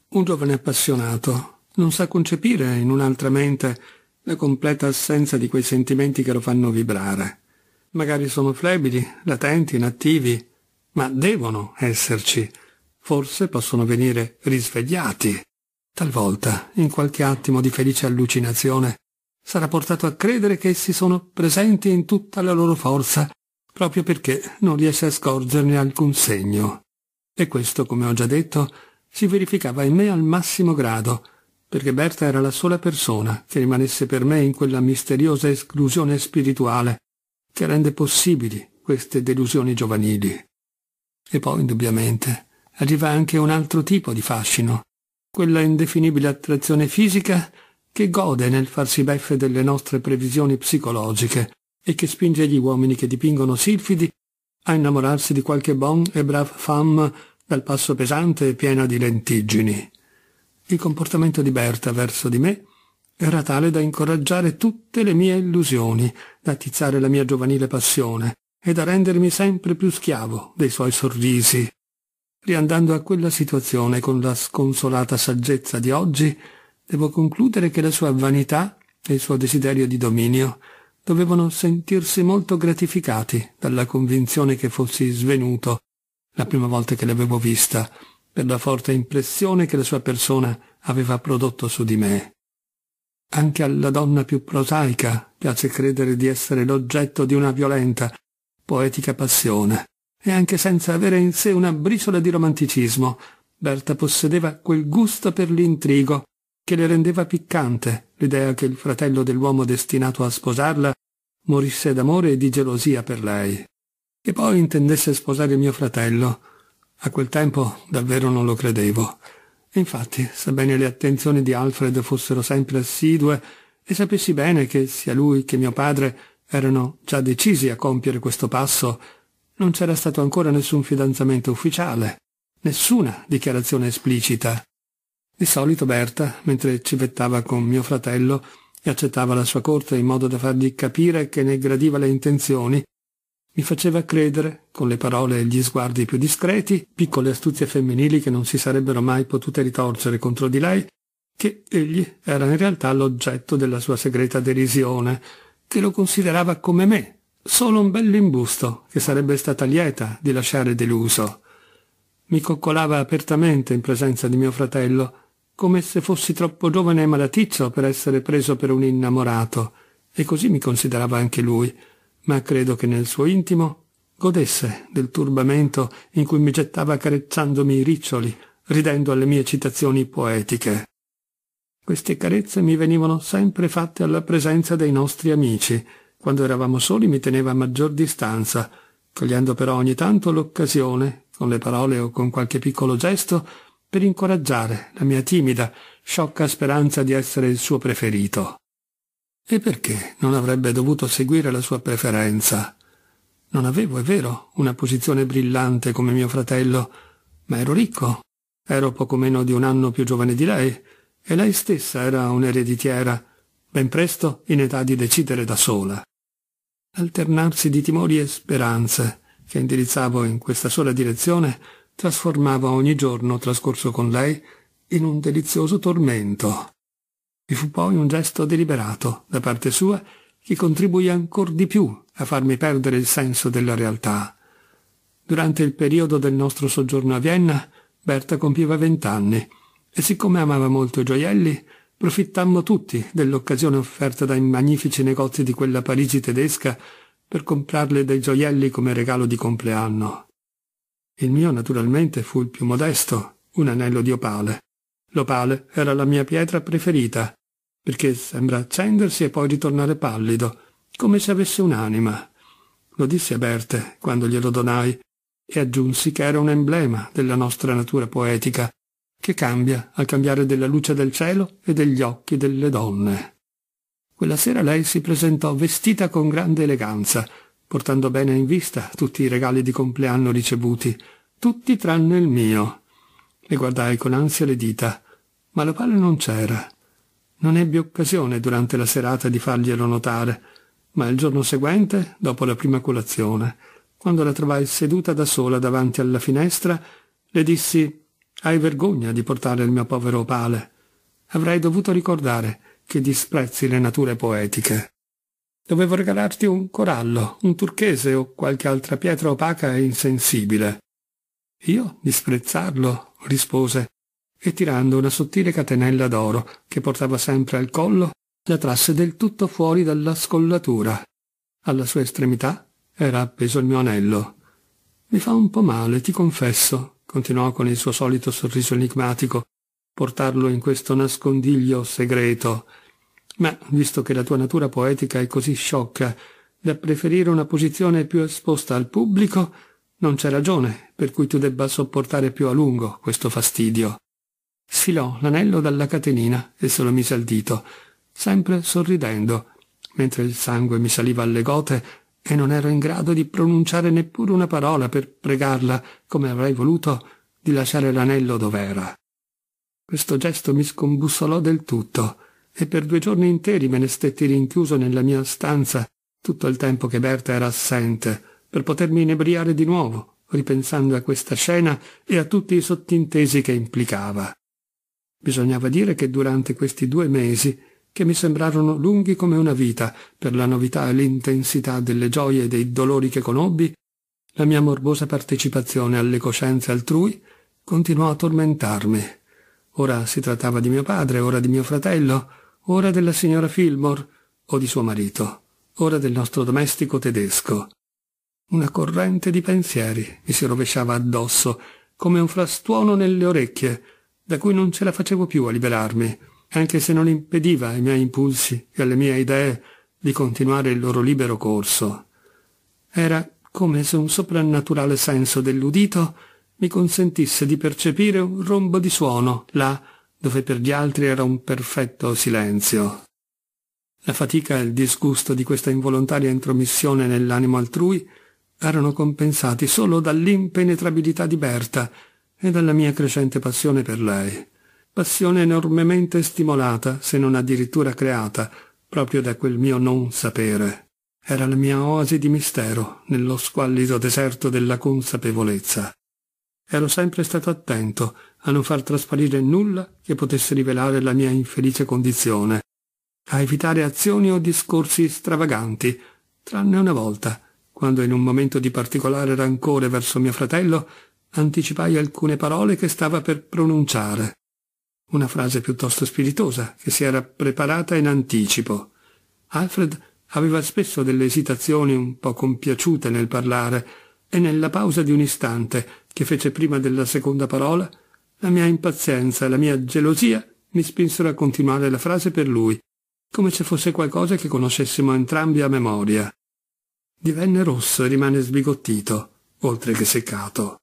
Un giovane appassionato non sa concepire in un'altra mente la completa assenza di quei sentimenti che lo fanno vibrare. Magari sono flebili, latenti, inattivi, ma devono esserci, Forse possono venire risvegliati. Talvolta, in qualche attimo di felice allucinazione, sarà portato a credere che essi sono presenti in tutta la loro forza, proprio perché non riesce a scorgerne alcun segno. E questo, come ho già detto, si verificava in me al massimo grado, perché Berta era la sola persona che rimanesse per me in quella misteriosa esclusione spirituale che rende possibili queste delusioni giovanili. E poi, indubbiamente, agiva anche un altro tipo di fascino, quella indefinibile attrazione fisica che gode nel farsi beffe delle nostre previsioni psicologiche e che spinge gli uomini che dipingono silfidi a innamorarsi di qualche bon e brave femme dal passo pesante e piena di lentiggini. Il comportamento di Berta verso di me era tale da incoraggiare tutte le mie illusioni, da tizzare la mia giovanile passione e da rendermi sempre più schiavo dei suoi sorrisi, Riandando a quella situazione con la sconsolata saggezza di oggi, devo concludere che la sua vanità e il suo desiderio di dominio dovevano sentirsi molto gratificati dalla convinzione che fossi svenuto la prima volta che l'avevo vista, per la forte impressione che la sua persona aveva prodotto su di me. Anche alla donna più prosaica piace credere di essere l'oggetto di una violenta, poetica passione, e anche senza avere in sé una briciola di romanticismo, Berta possedeva quel gusto per l'intrigo che le rendeva piccante l'idea che il fratello dell'uomo destinato a sposarla morisse d'amore e di gelosia per lei, e poi intendesse sposare mio fratello. A quel tempo davvero non lo credevo. E infatti, sebbene le attenzioni di Alfred fossero sempre assidue, e sapessi bene che sia lui che mio padre erano già decisi a compiere questo passo, non c'era stato ancora nessun fidanzamento ufficiale, nessuna dichiarazione esplicita. Di solito Berta, mentre civettava con mio fratello e accettava la sua corte in modo da fargli capire che ne gradiva le intenzioni, mi faceva credere, con le parole e gli sguardi più discreti, piccole astuzie femminili che non si sarebbero mai potute ritorcere contro di lei, che egli era in realtà l'oggetto della sua segreta derisione, che lo considerava come me, solo un bell'imbusto che sarebbe stata lieta di lasciare deluso. Mi coccolava apertamente in presenza di mio fratello, come se fossi troppo giovane e malaticcio per essere preso per un innamorato, e così mi considerava anche lui, ma credo che nel suo intimo godesse del turbamento in cui mi gettava carezzandomi i riccioli, ridendo alle mie citazioni poetiche. Queste carezze mi venivano sempre fatte alla presenza dei nostri amici, quando eravamo soli mi teneva a maggior distanza, cogliendo però ogni tanto l'occasione, con le parole o con qualche piccolo gesto, per incoraggiare la mia timida, sciocca speranza di essere il suo preferito. E perché non avrebbe dovuto seguire la sua preferenza? Non avevo, è vero, una posizione brillante come mio fratello, ma ero ricco. Ero poco meno di un anno più giovane di lei, e lei stessa era un'ereditiera, ben presto in età di decidere da sola. L'alternarsi di timori e speranze che indirizzavo in questa sola direzione trasformava ogni giorno trascorso con lei in un delizioso tormento. Vi fu poi un gesto deliberato da parte sua che contribuì ancor di più a farmi perdere il senso della realtà. Durante il periodo del nostro soggiorno a Vienna, Berta compiva vent'anni e siccome amava molto i gioielli, Profittammo tutti dell'occasione offerta dai magnifici negozi di quella Parigi tedesca per comprarle dei gioielli come regalo di compleanno. Il mio naturalmente fu il più modesto, un anello di opale. L'opale era la mia pietra preferita, perché sembra accendersi e poi ritornare pallido, come se avesse un'anima. Lo dissi a Berte quando glielo donai e aggiunsi che era un emblema della nostra natura poetica, che cambia al cambiare della luce del cielo e degli occhi delle donne. Quella sera lei si presentò vestita con grande eleganza, portando bene in vista tutti i regali di compleanno ricevuti, tutti tranne il mio. Le guardai con ansia le dita, ma la palla non c'era. Non ebbi occasione durante la serata di farglielo notare, ma il giorno seguente, dopo la prima colazione, quando la trovai seduta da sola davanti alla finestra, le dissi hai vergogna di portare il mio povero opale. Avrei dovuto ricordare che disprezzi le nature poetiche. Dovevo regalarti un corallo, un turchese o qualche altra pietra opaca e insensibile. Io disprezzarlo, rispose, e tirando una sottile catenella d'oro che portava sempre al collo, la trasse del tutto fuori dalla scollatura. Alla sua estremità era appeso il mio anello. Mi fa un po' male, ti confesso, continuò con il suo solito sorriso enigmatico, portarlo in questo nascondiglio segreto. Ma, visto che la tua natura poetica è così sciocca, da preferire una posizione più esposta al pubblico, non c'è ragione per cui tu debba sopportare più a lungo questo fastidio. Sfilò l'anello dalla catenina e se lo mise al dito, sempre sorridendo, mentre il sangue mi saliva alle gote e non ero in grado di pronunciare neppure una parola per pregarla, come avrei voluto, di lasciare l'anello dov'era. Questo gesto mi scombussolò del tutto, e per due giorni interi me ne stetti rinchiuso nella mia stanza, tutto il tempo che Berta era assente, per potermi inebriare di nuovo, ripensando a questa scena e a tutti i sottintesi che implicava. Bisognava dire che durante questi due mesi che mi sembrarono lunghi come una vita per la novità e l'intensità delle gioie e dei dolori che conobbi, la mia morbosa partecipazione alle coscienze altrui continuò a tormentarmi. Ora si trattava di mio padre, ora di mio fratello, ora della signora Fillmore o di suo marito, ora del nostro domestico tedesco. Una corrente di pensieri mi si rovesciava addosso, come un frastuono nelle orecchie, da cui non ce la facevo più a liberarmi anche se non impediva ai miei impulsi e alle mie idee di continuare il loro libero corso. Era come se un soprannaturale senso dell'udito mi consentisse di percepire un rombo di suono là dove per gli altri era un perfetto silenzio. La fatica e il disgusto di questa involontaria intromissione nell'animo altrui erano compensati solo dall'impenetrabilità di Berta e dalla mia crescente passione per lei passione enormemente stimolata, se non addirittura creata, proprio da quel mio non sapere. Era la mia oasi di mistero, nello squallido deserto della consapevolezza. Ero sempre stato attento a non far trasparire nulla che potesse rivelare la mia infelice condizione, a evitare azioni o discorsi stravaganti, tranne una volta, quando in un momento di particolare rancore verso mio fratello anticipai alcune parole che stava per pronunciare una frase piuttosto spiritosa, che si era preparata in anticipo. Alfred aveva spesso delle esitazioni un po' compiaciute nel parlare, e nella pausa di un istante, che fece prima della seconda parola, la mia impazienza e la mia gelosia mi spinsero a continuare la frase per lui, come se fosse qualcosa che conoscessimo entrambi a memoria. Divenne rosso e rimane sbigottito, oltre che seccato.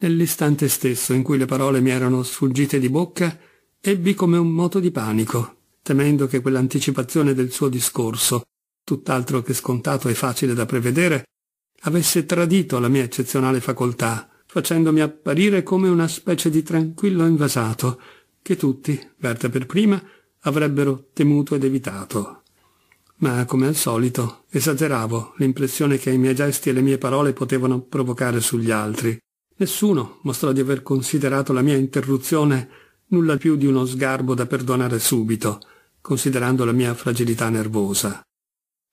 Nell'istante stesso in cui le parole mi erano sfuggite di bocca, ebbi come un moto di panico, temendo che quell'anticipazione del suo discorso, tutt'altro che scontato e facile da prevedere, avesse tradito la mia eccezionale facoltà, facendomi apparire come una specie di tranquillo invasato, che tutti, Berta per prima, avrebbero temuto ed evitato. Ma, come al solito, esageravo l'impressione che i miei gesti e le mie parole potevano provocare sugli altri, Nessuno mostrò di aver considerato la mia interruzione nulla più di uno sgarbo da perdonare subito, considerando la mia fragilità nervosa.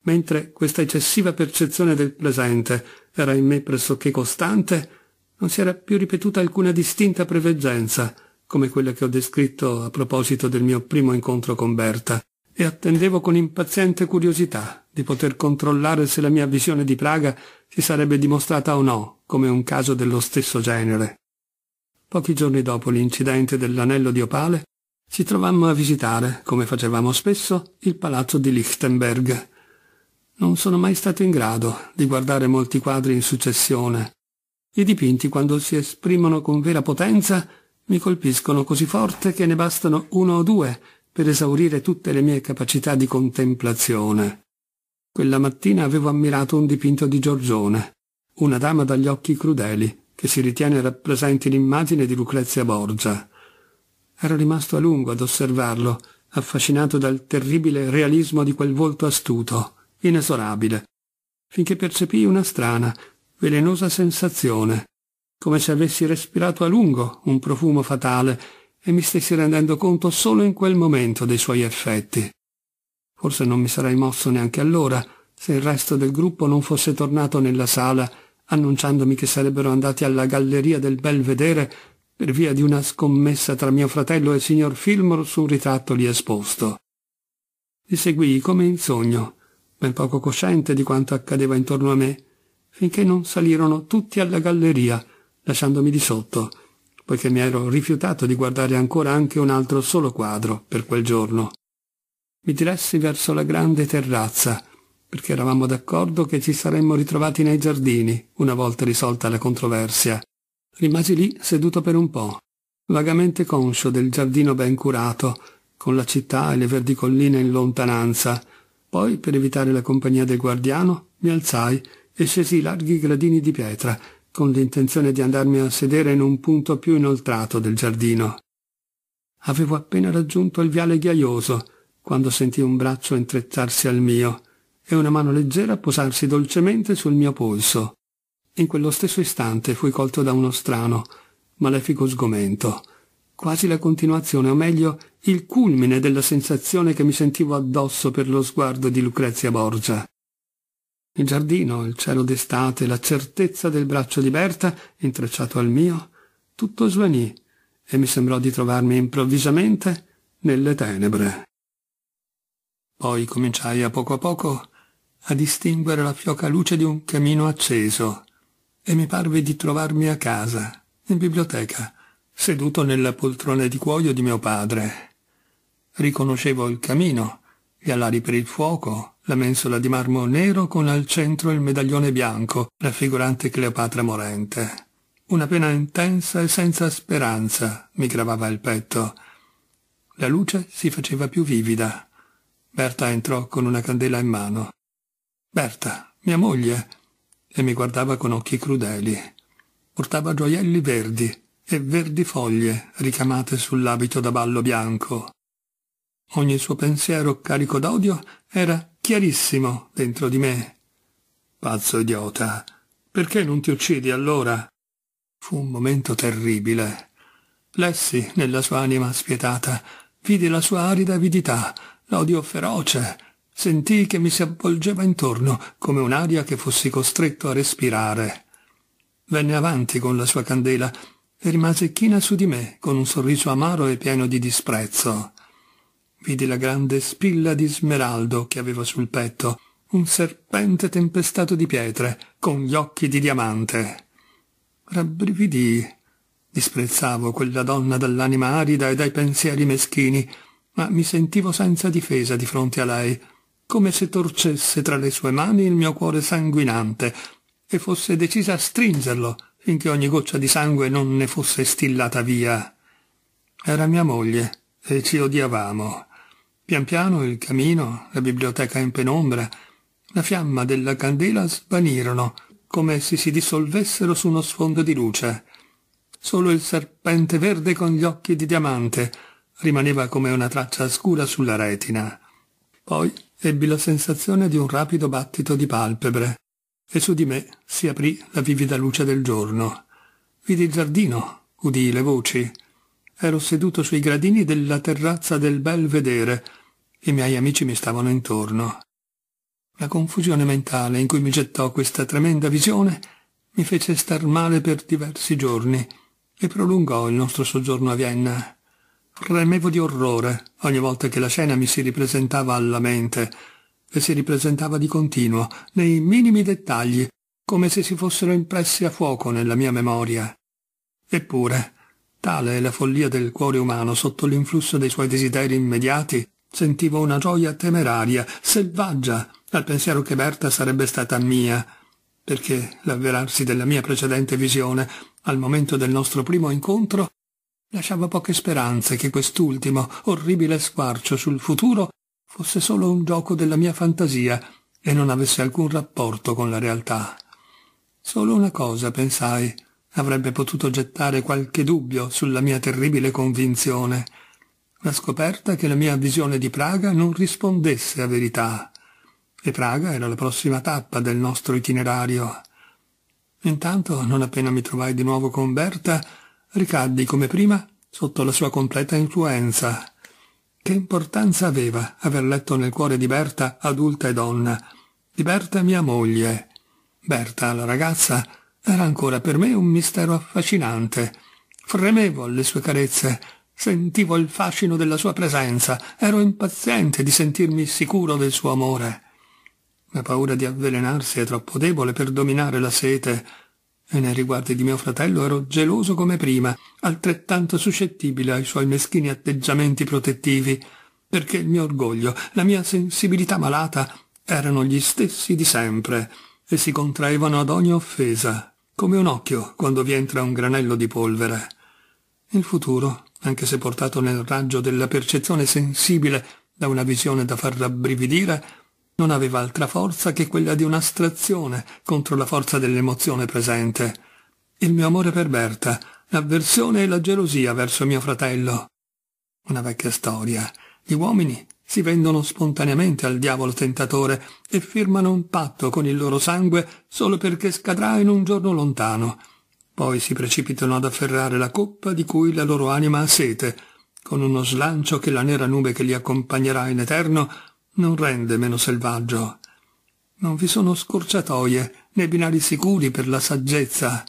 Mentre questa eccessiva percezione del presente era in me pressoché costante, non si era più ripetuta alcuna distinta preveggenza, come quella che ho descritto a proposito del mio primo incontro con Berta, e attendevo con impaziente curiosità di poter controllare se la mia visione di Praga si sarebbe dimostrata o no come un caso dello stesso genere. Pochi giorni dopo l'incidente dell'anello di Opale, ci trovammo a visitare, come facevamo spesso, il palazzo di Lichtenberg. Non sono mai stato in grado di guardare molti quadri in successione. I dipinti, quando si esprimono con vera potenza, mi colpiscono così forte che ne bastano uno o due per esaurire tutte le mie capacità di contemplazione. Quella mattina avevo ammirato un dipinto di Giorgione, una dama dagli occhi crudeli, che si ritiene rappresenti l'immagine di Lucrezia Borgia. Ero rimasto a lungo ad osservarlo, affascinato dal terribile realismo di quel volto astuto, inesorabile, finché percepii una strana, velenosa sensazione, come se avessi respirato a lungo un profumo fatale e mi stessi rendendo conto solo in quel momento dei suoi effetti. Forse non mi sarei mosso neanche allora, se il resto del gruppo non fosse tornato nella sala annunciandomi che sarebbero andati alla galleria del Belvedere per via di una scommessa tra mio fratello e il signor Fillmore su un ritratto lì esposto. Li seguii come in sogno, ben poco cosciente di quanto accadeva intorno a me, finché non salirono tutti alla galleria, lasciandomi di sotto, poiché mi ero rifiutato di guardare ancora anche un altro solo quadro per quel giorno. Mi diressi verso la grande terrazza, perché eravamo d'accordo che ci saremmo ritrovati nei giardini, una volta risolta la controversia. Rimasi lì seduto per un po', vagamente conscio del giardino ben curato, con la città e le verdi colline in lontananza. Poi, per evitare la compagnia del guardiano, mi alzai e scesi i larghi gradini di pietra, con l'intenzione di andarmi a sedere in un punto più inoltrato del giardino. Avevo appena raggiunto il viale ghiaioso, quando sentì un braccio intrezzarsi al mio e una mano leggera posarsi dolcemente sul mio polso. In quello stesso istante fui colto da uno strano, malefico sgomento, quasi la continuazione, o meglio, il culmine della sensazione che mi sentivo addosso per lo sguardo di Lucrezia Borgia. Il giardino, il cielo d'estate, la certezza del braccio di Berta, intrecciato al mio, tutto svanì e mi sembrò di trovarmi improvvisamente nelle tenebre. Poi cominciai a poco a poco a distinguere la fioca luce di un camino acceso e mi parve di trovarmi a casa, in biblioteca, seduto nella poltrona di cuoio di mio padre. Riconoscevo il camino, gli alari per il fuoco, la mensola di marmo nero con al centro il medaglione bianco raffigurante Cleopatra morente. Una pena intensa e senza speranza mi gravava il petto. La luce si faceva più vivida. Berta entrò con una candela in mano. Berta, mia moglie, e mi guardava con occhi crudeli. Portava gioielli verdi e verdi foglie ricamate sull'abito da ballo bianco. Ogni suo pensiero carico d'odio era chiarissimo dentro di me. Pazzo idiota, perché non ti uccidi allora? Fu un momento terribile. Lessi nella sua anima spietata, vidi la sua arida avidità, l'odio feroce, sentii che mi si avvolgeva intorno come un'aria che fossi costretto a respirare. Venne avanti con la sua candela e rimase china su di me con un sorriso amaro e pieno di disprezzo. Vidi la grande spilla di smeraldo che aveva sul petto, un serpente tempestato di pietre, con gli occhi di diamante. Rabbrividii. Disprezzavo quella donna dall'anima arida e dai pensieri meschini, ma mi sentivo senza difesa di fronte a lei, come se torcesse tra le sue mani il mio cuore sanguinante e fosse decisa a stringerlo finché ogni goccia di sangue non ne fosse stillata via. Era mia moglie e ci odiavamo. Pian piano il camino, la biblioteca in penombra, la fiamma della candela svanirono, come se si dissolvessero su uno sfondo di luce. Solo il serpente verde con gli occhi di diamante rimaneva come una traccia scura sulla retina. Poi ebbi la sensazione di un rapido battito di palpebre, e su di me si aprì la vivida luce del giorno. Vidi il giardino, udii le voci. Ero seduto sui gradini della terrazza del Belvedere. vedere. I miei amici mi stavano intorno. La confusione mentale in cui mi gettò questa tremenda visione mi fece star male per diversi giorni e prolungò il nostro soggiorno a Vienna. Fremevo di orrore ogni volta che la scena mi si ripresentava alla mente, e si ripresentava di continuo, nei minimi dettagli, come se si fossero impressi a fuoco nella mia memoria. Eppure, tale è la follia del cuore umano sotto l'influsso dei suoi desideri immediati, sentivo una gioia temeraria, selvaggia, al pensiero che Berta sarebbe stata mia, perché l'avverarsi della mia precedente visione, al momento del nostro primo incontro, lasciava poche speranze che quest'ultimo orribile squarcio sul futuro fosse solo un gioco della mia fantasia e non avesse alcun rapporto con la realtà. Solo una cosa, pensai, avrebbe potuto gettare qualche dubbio sulla mia terribile convinzione, la scoperta che la mia visione di Praga non rispondesse a verità. E Praga era la prossima tappa del nostro itinerario. Intanto, non appena mi trovai di nuovo con Berta, ricaddi come prima sotto la sua completa influenza. Che importanza aveva aver letto nel cuore di Berta adulta e donna, di Berta mia moglie. Berta, la ragazza, era ancora per me un mistero affascinante. Fremevo alle sue carezze, sentivo il fascino della sua presenza, ero impaziente di sentirmi sicuro del suo amore. La paura di avvelenarsi è troppo debole per dominare la sete, e nei riguardi di mio fratello ero geloso come prima, altrettanto suscettibile ai suoi meschini atteggiamenti protettivi, perché il mio orgoglio, la mia sensibilità malata erano gli stessi di sempre e si contraevano ad ogni offesa, come un occhio quando vi entra un granello di polvere. Il futuro, anche se portato nel raggio della percezione sensibile da una visione da far rabbrividire, non aveva altra forza che quella di un'astrazione contro la forza dell'emozione presente. Il mio amore per Berta, l'avversione e la gelosia verso mio fratello. Una vecchia storia. Gli uomini si vendono spontaneamente al diavolo tentatore e firmano un patto con il loro sangue solo perché scadrà in un giorno lontano. Poi si precipitano ad afferrare la coppa di cui la loro anima ha sete, con uno slancio che la nera nube che li accompagnerà in eterno non rende meno selvaggio. Non vi sono scorciatoie né binari sicuri per la saggezza.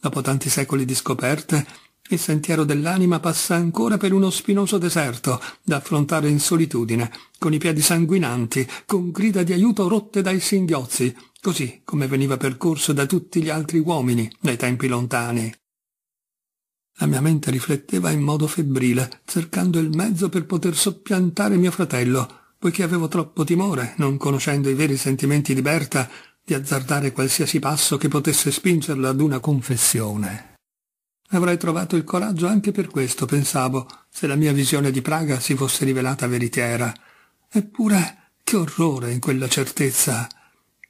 Dopo tanti secoli di scoperte, il sentiero dell'anima passa ancora per uno spinoso deserto, da affrontare in solitudine, con i piedi sanguinanti, con grida di aiuto rotte dai singhiozzi, così come veniva percorso da tutti gli altri uomini nei tempi lontani. La mia mente rifletteva in modo febbrile, cercando il mezzo per poter soppiantare mio fratello, poiché avevo troppo timore, non conoscendo i veri sentimenti di Berta, di azzardare qualsiasi passo che potesse spingerla ad una confessione. Avrei trovato il coraggio anche per questo, pensavo, se la mia visione di Praga si fosse rivelata veritiera. Eppure, che orrore in quella certezza!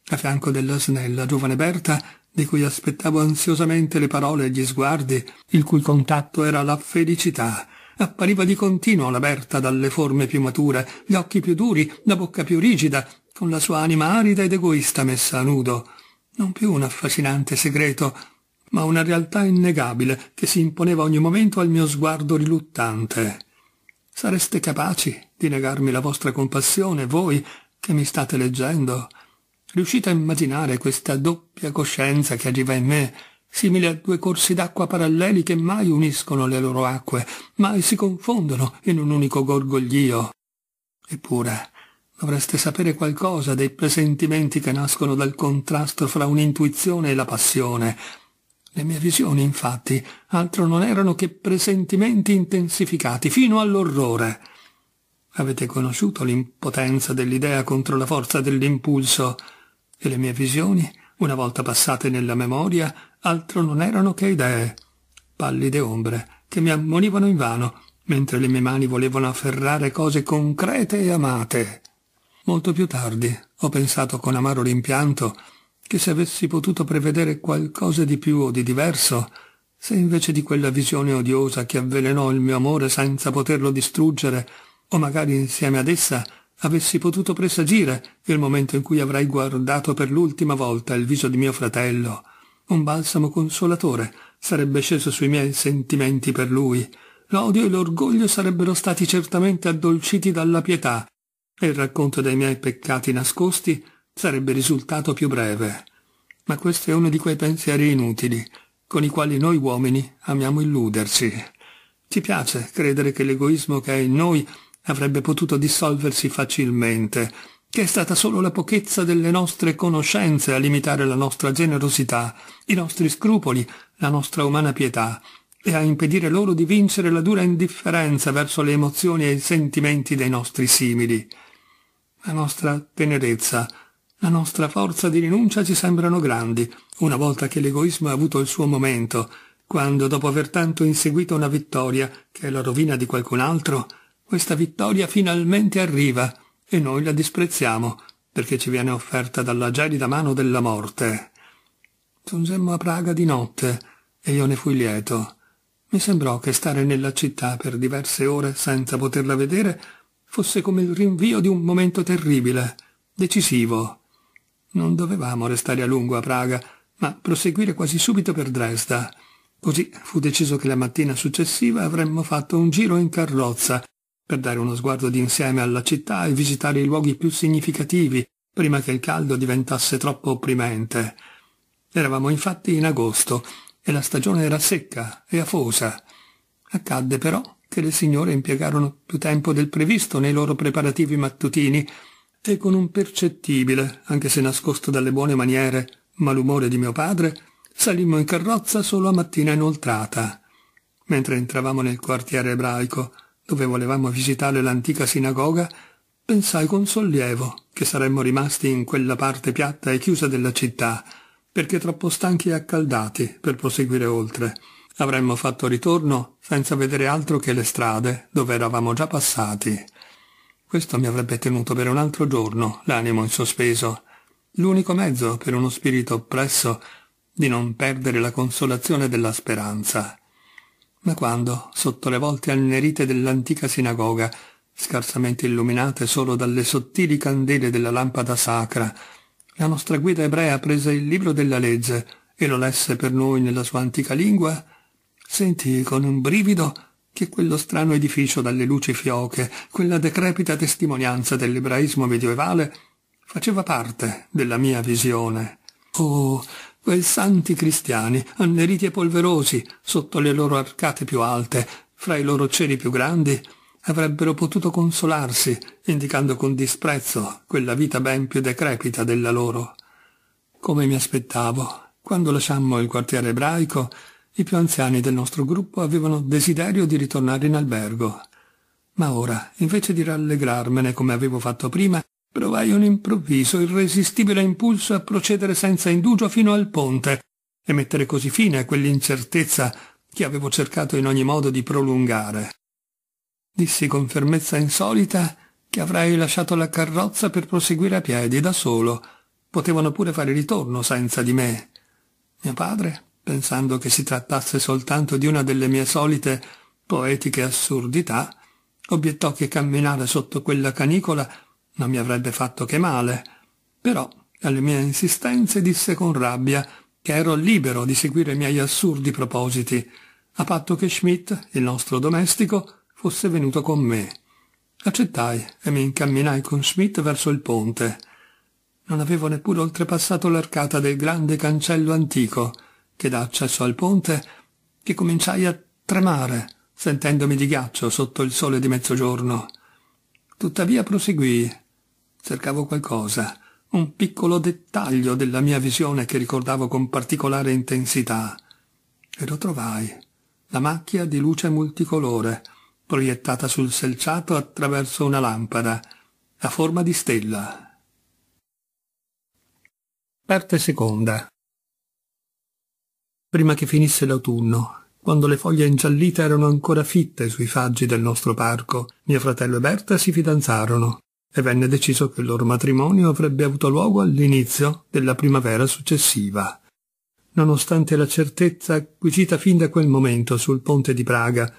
A fianco della snella giovane Berta, di cui aspettavo ansiosamente le parole e gli sguardi, il cui contatto era la felicità, appariva di continuo la Berta dalle forme più mature, gli occhi più duri, la bocca più rigida, con la sua anima arida ed egoista messa a nudo. Non più un affascinante segreto, ma una realtà innegabile che si imponeva ogni momento al mio sguardo riluttante. Sareste capaci di negarmi la vostra compassione, voi che mi state leggendo? Riuscite a immaginare questa doppia coscienza che agiva in me, simile a due corsi d'acqua paralleli che mai uniscono le loro acque, mai si confondono in un unico gorgoglio. Eppure, dovreste sapere qualcosa dei presentimenti che nascono dal contrasto fra un'intuizione e la passione. Le mie visioni, infatti, altro non erano che presentimenti intensificati fino all'orrore. Avete conosciuto l'impotenza dell'idea contro la forza dell'impulso, e le mie visioni, una volta passate nella memoria, altro non erano che idee, pallide ombre, che mi ammonivano invano, mentre le mie mani volevano afferrare cose concrete e amate. Molto più tardi ho pensato con amaro rimpianto che se avessi potuto prevedere qualcosa di più o di diverso, se invece di quella visione odiosa che avvelenò il mio amore senza poterlo distruggere, o magari insieme ad essa avessi potuto presagire il momento in cui avrei guardato per l'ultima volta il viso di mio fratello, un balsamo consolatore sarebbe sceso sui miei sentimenti per lui. L'odio e l'orgoglio sarebbero stati certamente addolciti dalla pietà e il racconto dei miei peccati nascosti sarebbe risultato più breve. Ma questo è uno di quei pensieri inutili con i quali noi uomini amiamo illuderci. Ci piace credere che l'egoismo che è in noi avrebbe potuto dissolversi facilmente che è stata solo la pochezza delle nostre conoscenze a limitare la nostra generosità, i nostri scrupoli, la nostra umana pietà, e a impedire loro di vincere la dura indifferenza verso le emozioni e i sentimenti dei nostri simili. La nostra tenerezza, la nostra forza di rinuncia ci sembrano grandi, una volta che l'egoismo ha avuto il suo momento, quando, dopo aver tanto inseguito una vittoria, che è la rovina di qualcun altro, questa vittoria finalmente arriva, e noi la disprezziamo perché ci viene offerta dalla gelida mano della morte. Giungemmo a Praga di notte e io ne fui lieto. Mi sembrò che stare nella città per diverse ore senza poterla vedere fosse come il rinvio di un momento terribile, decisivo. Non dovevamo restare a lungo a Praga, ma proseguire quasi subito per Dresda. Così fu deciso che la mattina successiva avremmo fatto un giro in carrozza per dare uno sguardo d'insieme alla città e visitare i luoghi più significativi prima che il caldo diventasse troppo opprimente. Eravamo infatti in agosto e la stagione era secca e afosa. Accadde però che le signore impiegarono più tempo del previsto nei loro preparativi mattutini e con un percettibile, anche se nascosto dalle buone maniere, malumore di mio padre, salimmo in carrozza solo a mattina inoltrata. Mentre entravamo nel quartiere ebraico, dove volevamo visitare l'antica sinagoga, pensai con sollievo che saremmo rimasti in quella parte piatta e chiusa della città, perché troppo stanchi e accaldati per proseguire oltre. Avremmo fatto ritorno senza vedere altro che le strade dove eravamo già passati. Questo mi avrebbe tenuto per un altro giorno l'animo in sospeso. L'unico mezzo per uno spirito oppresso di non perdere la consolazione della speranza ma quando, sotto le volte annerite dell'antica sinagoga, scarsamente illuminate solo dalle sottili candele della lampada sacra, la nostra guida ebrea prese il libro della legge e lo lesse per noi nella sua antica lingua, sentii con un brivido che quello strano edificio dalle luci fioche, quella decrepita testimonianza dell'ebraismo medioevale, faceva parte della mia visione. Oh, quei santi cristiani, anneriti e polverosi, sotto le loro arcate più alte, fra i loro cieli più grandi, avrebbero potuto consolarsi, indicando con disprezzo quella vita ben più decrepita della loro. Come mi aspettavo, quando lasciammo il quartiere ebraico, i più anziani del nostro gruppo avevano desiderio di ritornare in albergo. Ma ora, invece di rallegrarmene come avevo fatto prima, Provai un improvviso, irresistibile impulso a procedere senza indugio fino al ponte e mettere così fine a quell'incertezza che avevo cercato in ogni modo di prolungare. Dissi con fermezza insolita che avrei lasciato la carrozza per proseguire a piedi da solo. Potevano pure fare ritorno senza di me. Mio padre, pensando che si trattasse soltanto di una delle mie solite poetiche assurdità, obiettò che camminare sotto quella canicola non mi avrebbe fatto che male, però alle mie insistenze disse con rabbia che ero libero di seguire i miei assurdi propositi, a patto che Schmidt, il nostro domestico, fosse venuto con me. Accettai e mi incamminai con Schmidt verso il ponte. Non avevo neppure oltrepassato l'arcata del grande cancello antico, che dà accesso al ponte, che cominciai a tremare, sentendomi di ghiaccio sotto il sole di mezzogiorno. Tuttavia proseguii Cercavo qualcosa, un piccolo dettaglio della mia visione che ricordavo con particolare intensità. E lo trovai. La macchia di luce multicolore, proiettata sul selciato attraverso una lampada, a forma di stella. Parte seconda. Prima che finisse l'autunno, quando le foglie ingiallite erano ancora fitte sui faggi del nostro parco, mio fratello e Berta si fidanzarono e venne deciso che il loro matrimonio avrebbe avuto luogo all'inizio della primavera successiva. Nonostante la certezza acquisita fin da quel momento sul ponte di Praga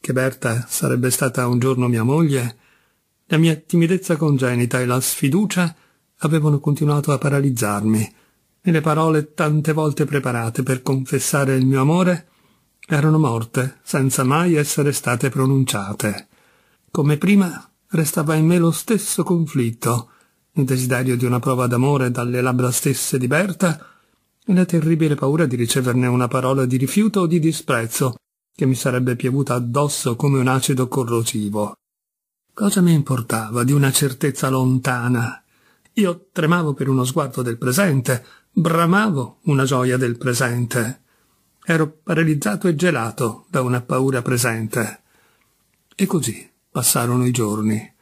che Berta sarebbe stata un giorno mia moglie, la mia timidezza congenita e la sfiducia avevano continuato a paralizzarmi, e le parole tante volte preparate per confessare il mio amore erano morte senza mai essere state pronunciate. Come prima restava in me lo stesso conflitto, il desiderio di una prova d'amore dalle labbra stesse di Berta e la terribile paura di riceverne una parola di rifiuto o di disprezzo che mi sarebbe piovuta addosso come un acido corrosivo. Cosa mi importava di una certezza lontana? Io tremavo per uno sguardo del presente, bramavo una gioia del presente. Ero paralizzato e gelato da una paura presente. E così, Passarono i giorni.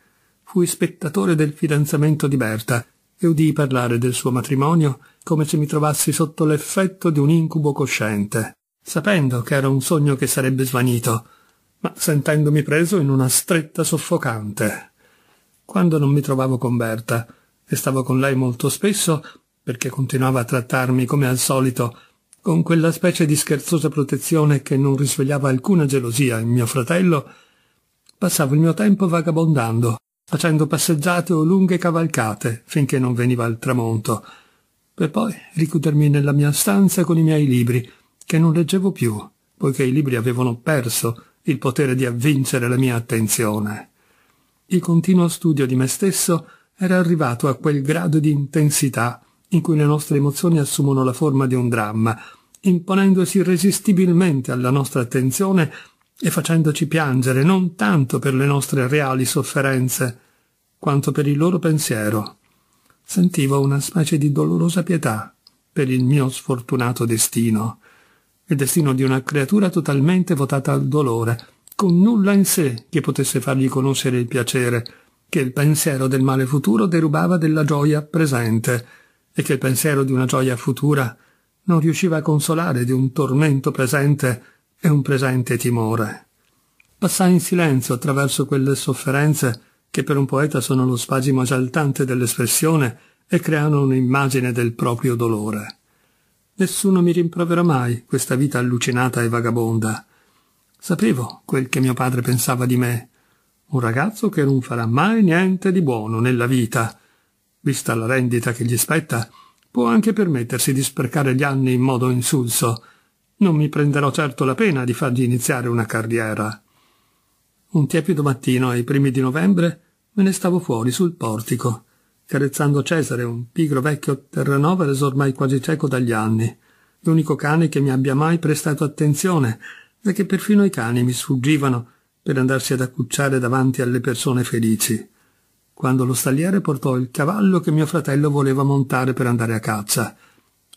Fui spettatore del fidanzamento di Berta e udii parlare del suo matrimonio come se mi trovassi sotto l'effetto di un incubo cosciente, sapendo che era un sogno che sarebbe svanito, ma sentendomi preso in una stretta soffocante. Quando non mi trovavo con Berta e stavo con lei molto spesso, perché continuava a trattarmi come al solito, con quella specie di scherzosa protezione che non risvegliava alcuna gelosia in mio fratello, passavo il mio tempo vagabondando, facendo passeggiate o lunghe cavalcate finché non veniva il tramonto, per poi ricudermi nella mia stanza con i miei libri, che non leggevo più, poiché i libri avevano perso il potere di avvincere la mia attenzione. Il continuo studio di me stesso era arrivato a quel grado di intensità in cui le nostre emozioni assumono la forma di un dramma, imponendosi irresistibilmente alla nostra attenzione e facendoci piangere non tanto per le nostre reali sofferenze, quanto per il loro pensiero. Sentivo una specie di dolorosa pietà per il mio sfortunato destino, il destino di una creatura totalmente votata al dolore, con nulla in sé che potesse fargli conoscere il piacere, che il pensiero del male futuro derubava della gioia presente, e che il pensiero di una gioia futura non riusciva a consolare di un tormento presente e un presente timore. Passai in silenzio attraverso quelle sofferenze che per un poeta sono lo spasimo esaltante dell'espressione e creano un'immagine del proprio dolore. Nessuno mi rimproverò mai questa vita allucinata e vagabonda. Sapevo quel che mio padre pensava di me, un ragazzo che non farà mai niente di buono nella vita. Vista la rendita che gli spetta, può anche permettersi di sprecare gli anni in modo insulso, non mi prenderò certo la pena di fargli iniziare una carriera. Un tiepido mattino, ai primi di novembre, me ne stavo fuori sul portico, carezzando Cesare, un pigro vecchio terranoveres ormai quasi cieco dagli anni, l'unico cane che mi abbia mai prestato attenzione, da che perfino i cani mi sfuggivano per andarsi ad accucciare davanti alle persone felici. Quando lo stalliere portò il cavallo che mio fratello voleva montare per andare a caccia,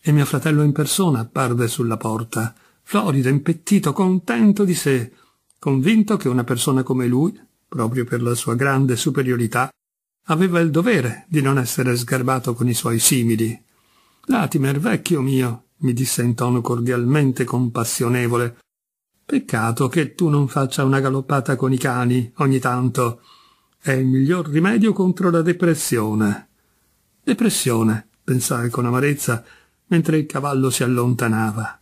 e mio fratello in persona apparve sulla porta, florido, impettito, contento di sé, convinto che una persona come lui, proprio per la sua grande superiorità, aveva il dovere di non essere sgarbato con i suoi simili. Latimer, vecchio mio, mi disse in tono cordialmente compassionevole, peccato che tu non faccia una galoppata con i cani ogni tanto. È il miglior rimedio contro la depressione. Depressione, pensai con amarezza, mentre il cavallo si allontanava.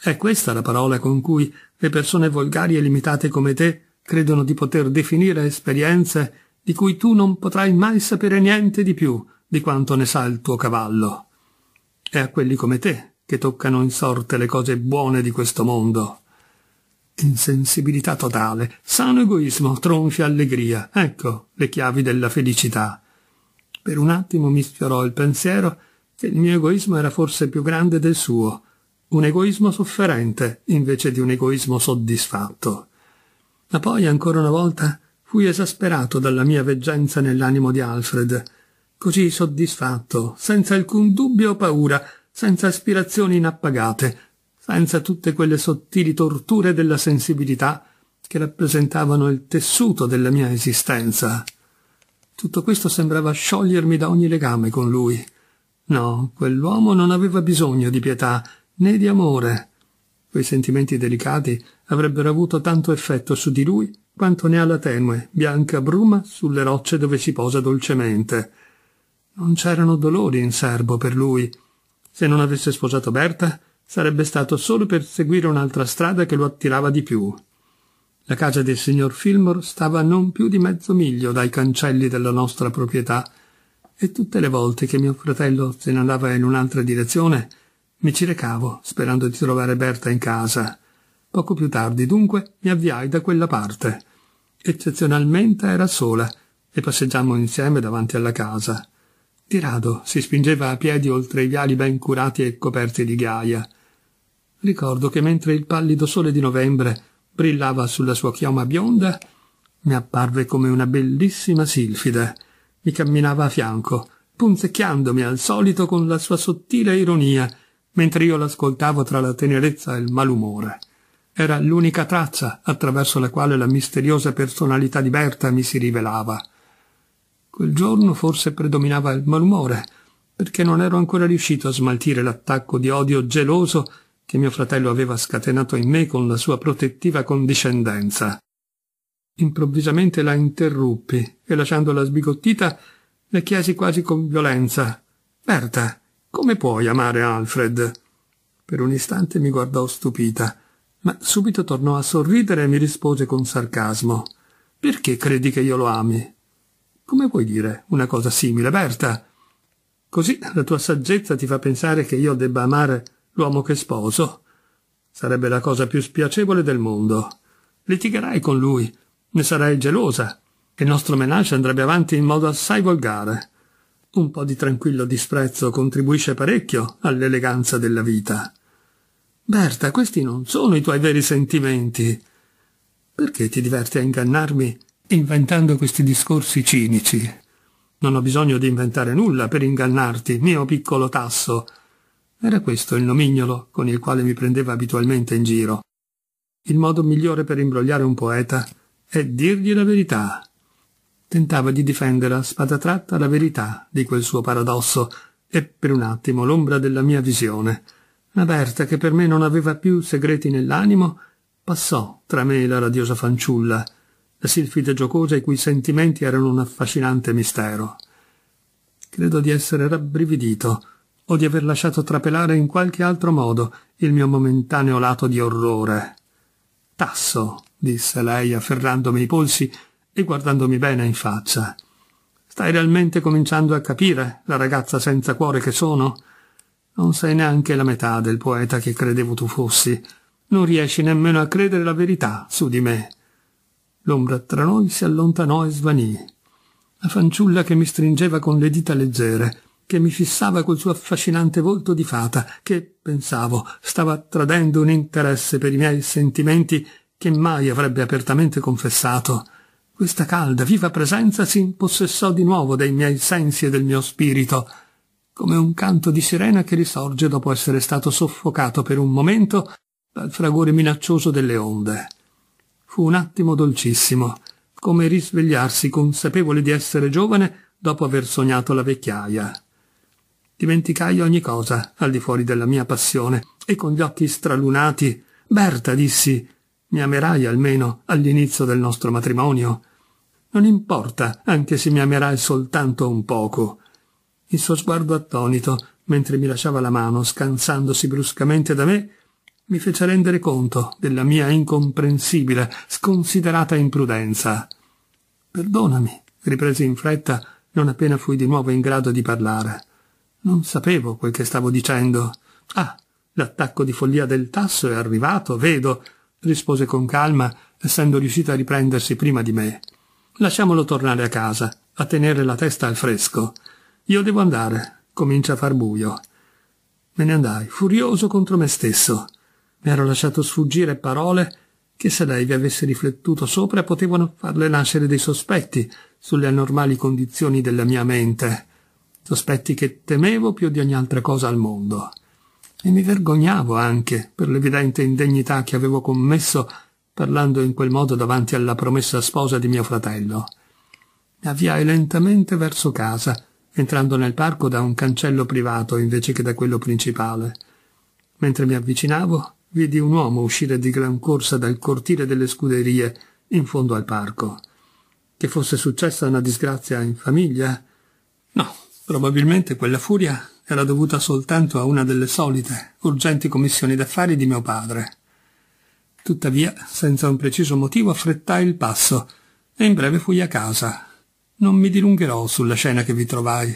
È questa la parola con cui le persone volgari e limitate come te credono di poter definire esperienze di cui tu non potrai mai sapere niente di più di quanto ne sa il tuo cavallo. È a quelli come te che toccano in sorte le cose buone di questo mondo. Insensibilità totale, sano egoismo, tronfia allegria, ecco le chiavi della felicità. Per un attimo mi sfiorò il pensiero che il mio egoismo era forse più grande del suo, un egoismo sofferente invece di un egoismo soddisfatto. Ma poi, ancora una volta, fui esasperato dalla mia veggenza nell'animo di Alfred, così soddisfatto, senza alcun dubbio o paura, senza aspirazioni inappagate, senza tutte quelle sottili torture della sensibilità che rappresentavano il tessuto della mia esistenza. Tutto questo sembrava sciogliermi da ogni legame con lui, No, quell'uomo non aveva bisogno di pietà né di amore. Quei sentimenti delicati avrebbero avuto tanto effetto su di lui quanto ne ha la tenue, bianca bruma sulle rocce dove si posa dolcemente. Non c'erano dolori in serbo per lui. Se non avesse sposato Berta, sarebbe stato solo per seguire un'altra strada che lo attirava di più. La casa del signor Fillmore stava a non più di mezzo miglio dai cancelli della nostra proprietà e tutte le volte che mio fratello se ne andava in un'altra direzione, mi ci recavo, sperando di trovare Berta in casa. Poco più tardi, dunque, mi avviai da quella parte. Eccezionalmente era sola, e passeggiammo insieme davanti alla casa. Di rado si spingeva a piedi oltre i viali ben curati e coperti di ghiaia. Ricordo che mentre il pallido sole di novembre brillava sulla sua chioma bionda, mi apparve come una bellissima silfide mi camminava a fianco, punzecchiandomi al solito con la sua sottile ironia, mentre io l'ascoltavo tra la tenerezza e il malumore. Era l'unica traccia attraverso la quale la misteriosa personalità di Berta mi si rivelava. Quel giorno forse predominava il malumore, perché non ero ancora riuscito a smaltire l'attacco di odio geloso che mio fratello aveva scatenato in me con la sua protettiva condiscendenza. Improvvisamente la interruppi e, lasciandola sbigottita, le chiesi quasi con violenza Berta, come puoi amare Alfred? Per un istante mi guardò stupita, ma subito tornò a sorridere e mi rispose con sarcasmo Perché credi che io lo ami? Come puoi dire una cosa simile, Berta? Così la tua saggezza ti fa pensare che io debba amare l'uomo che sposo. Sarebbe la cosa più spiacevole del mondo. Litigherai con lui, ne sarei gelosa che il nostro menage andrebbe avanti in modo assai volgare. Un po' di tranquillo disprezzo contribuisce parecchio all'eleganza della vita. Berta, questi non sono i tuoi veri sentimenti. Perché ti diverti a ingannarmi inventando questi discorsi cinici? Non ho bisogno di inventare nulla per ingannarti, mio piccolo tasso. Era questo il nomignolo con il quale mi prendeva abitualmente in giro. Il modo migliore per imbrogliare un poeta e dirgli la verità. Tentava di difendere a spada tratta la verità di quel suo paradosso e per un attimo l'ombra della mia visione, Ma Berta che per me non aveva più segreti nell'animo, passò tra me e la radiosa fanciulla, la silfide giocosa i cui sentimenti erano un affascinante mistero. Credo di essere rabbrividito o di aver lasciato trapelare in qualche altro modo il mio momentaneo lato di orrore. Tasso, disse lei afferrandomi i polsi e guardandomi bene in faccia. Stai realmente cominciando a capire, la ragazza senza cuore che sono? Non sei neanche la metà del poeta che credevo tu fossi. Non riesci nemmeno a credere la verità su di me. L'ombra tra noi si allontanò e svanì. La fanciulla che mi stringeva con le dita leggere, che mi fissava col suo affascinante volto di fata, che, pensavo, stava tradendo un interesse per i miei sentimenti che mai avrebbe apertamente confessato, questa calda, viva presenza si impossessò di nuovo dei miei sensi e del mio spirito, come un canto di sirena che risorge dopo essere stato soffocato per un momento dal fragore minaccioso delle onde. Fu un attimo dolcissimo, come risvegliarsi consapevole di essere giovane dopo aver sognato la vecchiaia. Dimenticai ogni cosa al di fuori della mia passione e con gli occhi stralunati Berta, dissi, mi amerai almeno all'inizio del nostro matrimonio. Non importa, anche se mi amerai soltanto un poco. Il suo sguardo attonito, mentre mi lasciava la mano, scansandosi bruscamente da me, mi fece rendere conto della mia incomprensibile, sconsiderata imprudenza. Perdonami, ripresi in fretta, non appena fui di nuovo in grado di parlare. Non sapevo quel che stavo dicendo. Ah, l'attacco di follia del tasso è arrivato, vedo rispose con calma, essendo riuscita a riprendersi prima di me. Lasciamolo tornare a casa, a tenere la testa al fresco. Io devo andare, comincia a far buio. Me ne andai, furioso contro me stesso. Mi ero lasciato sfuggire parole che se lei vi avesse riflettuto sopra potevano farle nascere dei sospetti sulle anormali condizioni della mia mente, sospetti che temevo più di ogni altra cosa al mondo e mi vergognavo anche per l'evidente indegnità che avevo commesso parlando in quel modo davanti alla promessa sposa di mio fratello. Mi avviai lentamente verso casa, entrando nel parco da un cancello privato invece che da quello principale. Mentre mi avvicinavo, vidi un uomo uscire di gran corsa dal cortile delle scuderie in fondo al parco. Che fosse successa una disgrazia in famiglia? No, probabilmente quella furia era dovuta soltanto a una delle solite, urgenti commissioni d'affari di mio padre. Tuttavia, senza un preciso motivo, affrettai il passo e in breve fui a casa. Non mi dilungherò sulla scena che vi trovai.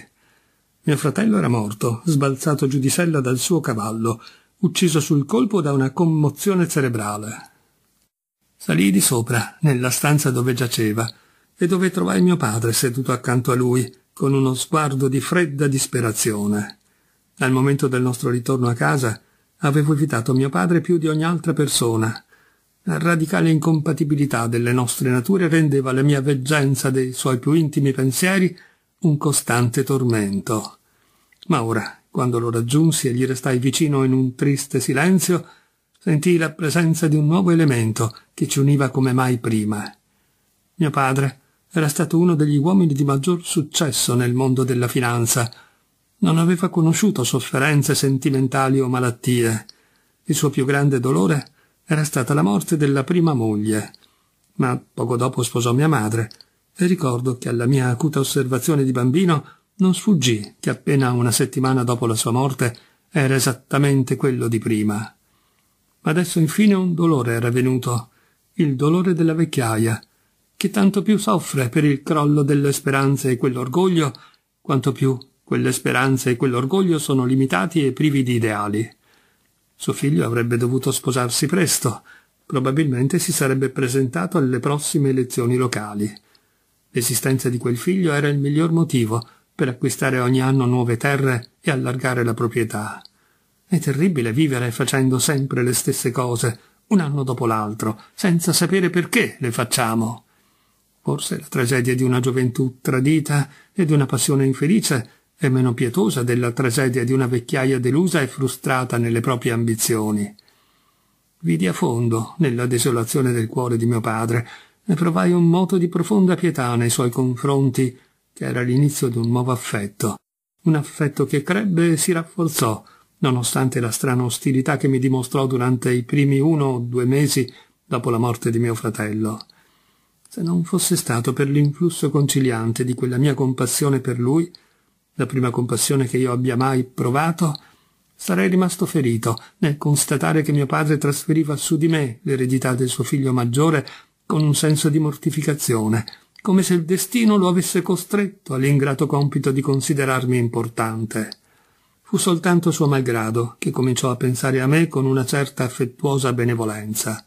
Mio fratello era morto, sbalzato giù di sella dal suo cavallo, ucciso sul colpo da una commozione cerebrale. Salii di sopra, nella stanza dove giaceva, e dove trovai mio padre seduto accanto a lui, con uno sguardo di fredda disperazione. Al momento del nostro ritorno a casa avevo evitato mio padre più di ogni altra persona. La radicale incompatibilità delle nostre nature rendeva la mia veggenza dei suoi più intimi pensieri un costante tormento. Ma ora, quando lo raggiunsi e gli restai vicino in un triste silenzio, sentii la presenza di un nuovo elemento che ci univa come mai prima. Mio padre era stato uno degli uomini di maggior successo nel mondo della finanza, non aveva conosciuto sofferenze sentimentali o malattie. Il suo più grande dolore era stata la morte della prima moglie. Ma poco dopo sposò mia madre, e ricordo che alla mia acuta osservazione di bambino non sfuggì che appena una settimana dopo la sua morte era esattamente quello di prima. Ma adesso infine un dolore era venuto, il dolore della vecchiaia, che tanto più soffre per il crollo delle speranze e quell'orgoglio, quanto più quelle speranze e quell'orgoglio sono limitati e privi di ideali. Suo figlio avrebbe dovuto sposarsi presto, probabilmente si sarebbe presentato alle prossime elezioni locali. L'esistenza di quel figlio era il miglior motivo per acquistare ogni anno nuove terre e allargare la proprietà. È terribile vivere facendo sempre le stesse cose, un anno dopo l'altro, senza sapere perché le facciamo. Forse la tragedia di una gioventù tradita e di una passione infelice e meno pietosa della tragedia di una vecchiaia delusa e frustrata nelle proprie ambizioni. Vidi a fondo nella desolazione del cuore di mio padre e provai un moto di profonda pietà nei suoi confronti, che era l'inizio di un nuovo affetto, un affetto che crebbe e si rafforzò, nonostante la strana ostilità che mi dimostrò durante i primi uno o due mesi dopo la morte di mio fratello. Se non fosse stato per l'influsso conciliante di quella mia compassione per lui, la prima compassione che io abbia mai provato, sarei rimasto ferito nel constatare che mio padre trasferiva su di me l'eredità del suo figlio maggiore con un senso di mortificazione, come se il destino lo avesse costretto all'ingrato compito di considerarmi importante. Fu soltanto suo malgrado che cominciò a pensare a me con una certa affettuosa benevolenza.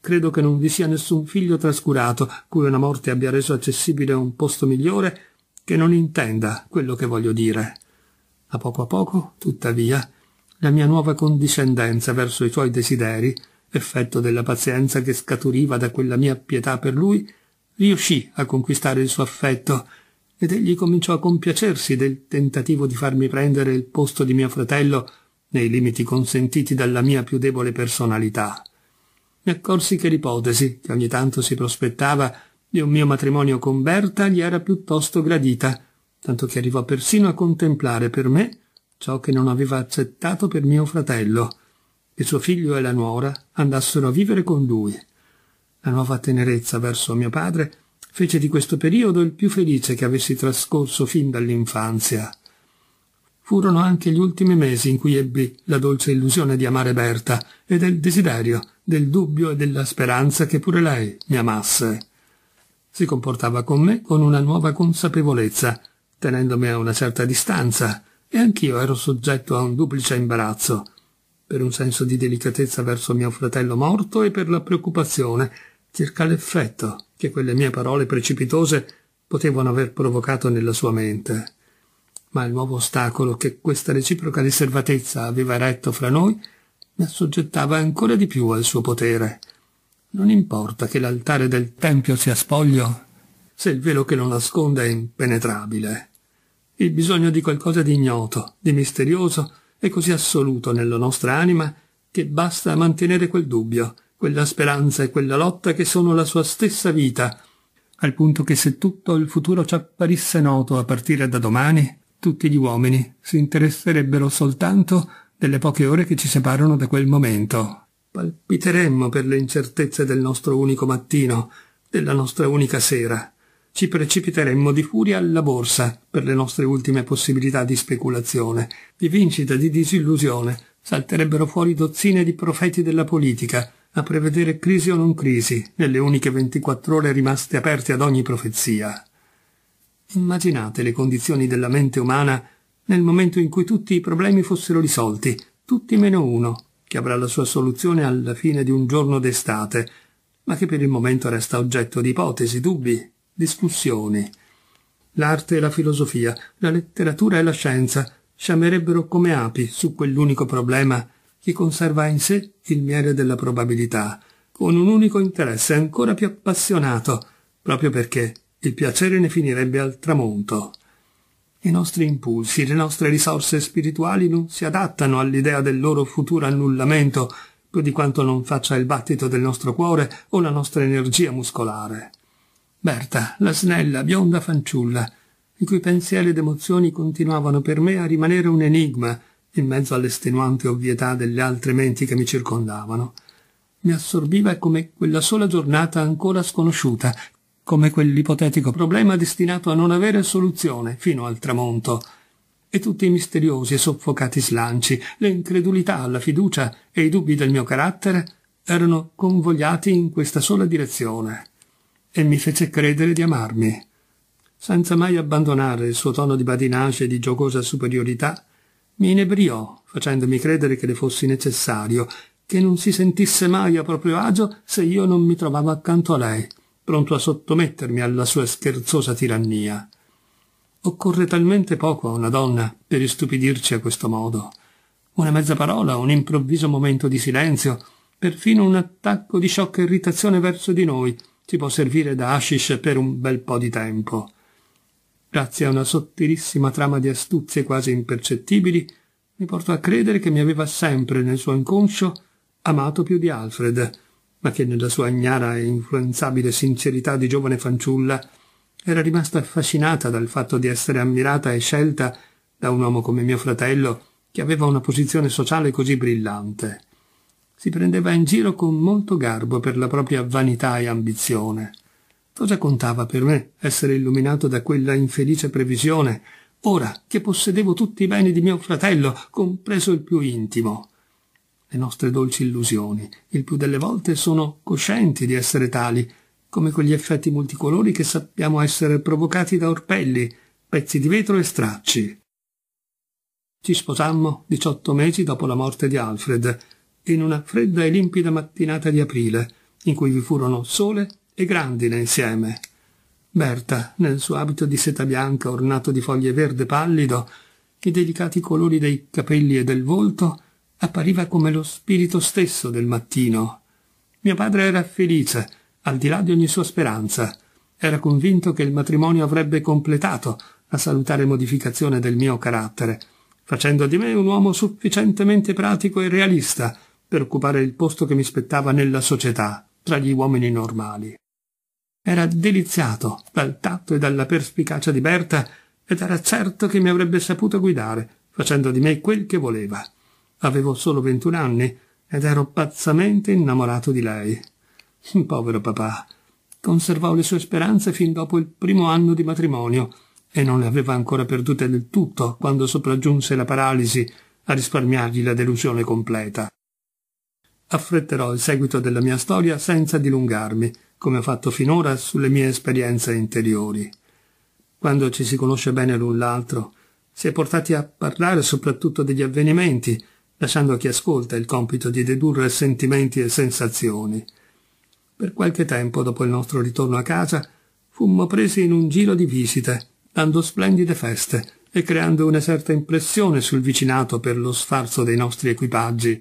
Credo che non vi sia nessun figlio trascurato cui una morte abbia reso accessibile un posto migliore che non intenda quello che voglio dire. A poco a poco, tuttavia, la mia nuova condiscendenza verso i suoi desideri, effetto della pazienza che scaturiva da quella mia pietà per lui, riuscì a conquistare il suo affetto, ed egli cominciò a compiacersi del tentativo di farmi prendere il posto di mio fratello nei limiti consentiti dalla mia più debole personalità. Mi accorsi che l'ipotesi, che ogni tanto si prospettava, di un mio matrimonio con Berta gli era piuttosto gradita, tanto che arrivò persino a contemplare per me ciò che non aveva accettato per mio fratello, che suo figlio e la nuora andassero a vivere con lui. La nuova tenerezza verso mio padre fece di questo periodo il più felice che avessi trascorso fin dall'infanzia. Furono anche gli ultimi mesi in cui ebbi la dolce illusione di amare Berta e del desiderio, del dubbio e della speranza che pure lei mi amasse si comportava con me con una nuova consapevolezza, tenendomi a una certa distanza, e anch'io ero soggetto a un duplice imbarazzo, per un senso di delicatezza verso mio fratello morto e per la preoccupazione circa l'effetto che quelle mie parole precipitose potevano aver provocato nella sua mente. Ma il nuovo ostacolo che questa reciproca riservatezza aveva eretto fra noi mi assoggettava ancora di più al suo potere, non importa che l'altare del Tempio sia spoglio, se il velo che lo nasconde è impenetrabile. Il bisogno di qualcosa di ignoto, di misterioso, è così assoluto nella nostra anima che basta mantenere quel dubbio, quella speranza e quella lotta che sono la sua stessa vita, al punto che se tutto il futuro ci apparisse noto a partire da domani, tutti gli uomini si interesserebbero soltanto delle poche ore che ci separano da quel momento palpiteremmo per le incertezze del nostro unico mattino, della nostra unica sera. Ci precipiteremmo di furia alla borsa per le nostre ultime possibilità di speculazione, di vincita, di disillusione. Salterebbero fuori dozzine di profeti della politica a prevedere crisi o non crisi nelle uniche 24 ore rimaste aperte ad ogni profezia. Immaginate le condizioni della mente umana nel momento in cui tutti i problemi fossero risolti, tutti meno uno, che avrà la sua soluzione alla fine di un giorno d'estate, ma che per il momento resta oggetto di ipotesi, dubbi, discussioni. L'arte e la filosofia, la letteratura e la scienza sciamerebbero come api su quell'unico problema che conserva in sé il miele della probabilità, con un unico interesse ancora più appassionato, proprio perché il piacere ne finirebbe al tramonto. I nostri impulsi, le nostre risorse spirituali non si adattano all'idea del loro futuro annullamento più di quanto non faccia il battito del nostro cuore o la nostra energia muscolare. Berta, la snella, bionda fanciulla, i cui pensieri ed emozioni continuavano per me a rimanere un enigma in mezzo all'estenuante ovvietà delle altre menti che mi circondavano. Mi assorbiva come quella sola giornata ancora sconosciuta, come quell'ipotetico problema destinato a non avere soluzione fino al tramonto, e tutti i misteriosi e soffocati slanci, le incredulità, la fiducia e i dubbi del mio carattere erano convogliati in questa sola direzione, e mi fece credere di amarmi. Senza mai abbandonare il suo tono di badinage e di giocosa superiorità, mi inebriò, facendomi credere che le fossi necessario, che non si sentisse mai a proprio agio se io non mi trovavo accanto a lei, pronto a sottomettermi alla sua scherzosa tirannia. Occorre talmente poco a una donna per istupidirci a questo modo. Una mezza parola, un improvviso momento di silenzio, perfino un attacco di sciocca irritazione verso di noi ci può servire da hashish per un bel po' di tempo. Grazie a una sottilissima trama di astuzie quasi impercettibili, mi portò a credere che mi aveva sempre nel suo inconscio amato più di Alfred, ma che nella sua ignara e influenzabile sincerità di giovane fanciulla era rimasta affascinata dal fatto di essere ammirata e scelta da un uomo come mio fratello che aveva una posizione sociale così brillante. Si prendeva in giro con molto garbo per la propria vanità e ambizione. Cosa contava per me essere illuminato da quella infelice previsione, ora che possedevo tutti i beni di mio fratello, compreso il più intimo? le nostre dolci illusioni, il più delle volte sono coscienti di essere tali, come quegli effetti multicolori che sappiamo essere provocati da orpelli, pezzi di vetro e stracci. Ci sposammo diciotto mesi dopo la morte di Alfred, in una fredda e limpida mattinata di aprile, in cui vi furono sole e grandine insieme. Berta, nel suo abito di seta bianca ornato di foglie verde pallido, i delicati colori dei capelli e del volto appariva come lo spirito stesso del mattino. Mio padre era felice, al di là di ogni sua speranza. Era convinto che il matrimonio avrebbe completato la salutare modificazione del mio carattere, facendo di me un uomo sufficientemente pratico e realista per occupare il posto che mi spettava nella società, tra gli uomini normali. Era deliziato dal tatto e dalla perspicacia di Berta ed era certo che mi avrebbe saputo guidare, facendo di me quel che voleva. Avevo solo 21 anni ed ero pazzamente innamorato di lei. Povero papà. Conservò le sue speranze fin dopo il primo anno di matrimonio e non le aveva ancora perdute del tutto quando sopraggiunse la paralisi a risparmiargli la delusione completa. Affretterò il seguito della mia storia senza dilungarmi, come ho fatto finora, sulle mie esperienze interiori. Quando ci si conosce bene l'un l'altro, si è portati a parlare soprattutto degli avvenimenti, lasciando a chi ascolta il compito di dedurre sentimenti e sensazioni. Per qualche tempo dopo il nostro ritorno a casa fummo presi in un giro di visite, dando splendide feste e creando una certa impressione sul vicinato per lo sfarzo dei nostri equipaggi,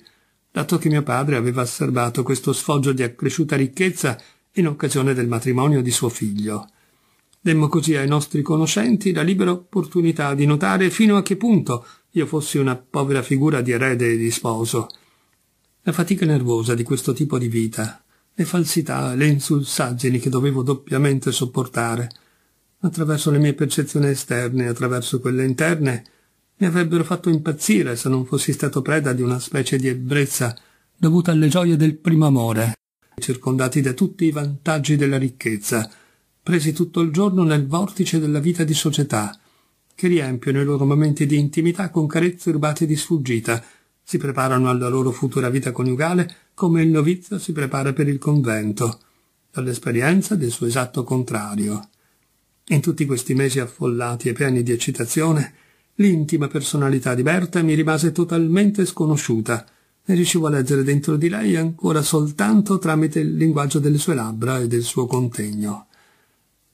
dato che mio padre aveva osservato questo sfoggio di accresciuta ricchezza in occasione del matrimonio di suo figlio. Demmo così ai nostri conoscenti la libera opportunità di notare fino a che punto io fossi una povera figura di erede e di sposo. La fatica nervosa di questo tipo di vita, le falsità, le insulsaggini che dovevo doppiamente sopportare, attraverso le mie percezioni esterne e attraverso quelle interne, mi avrebbero fatto impazzire se non fossi stato preda di una specie di ebbrezza dovuta alle gioie del primo amore, circondati da tutti i vantaggi della ricchezza, presi tutto il giorno nel vortice della vita di società, che riempiono i loro momenti di intimità con carezze rubate di sfuggita, si preparano alla loro futura vita coniugale come il novizio si prepara per il convento, dall'esperienza del suo esatto contrario. In tutti questi mesi affollati e pieni di eccitazione, l'intima personalità di Berta mi rimase totalmente sconosciuta, e riuscivo a leggere dentro di lei ancora soltanto tramite il linguaggio delle sue labbra e del suo contegno.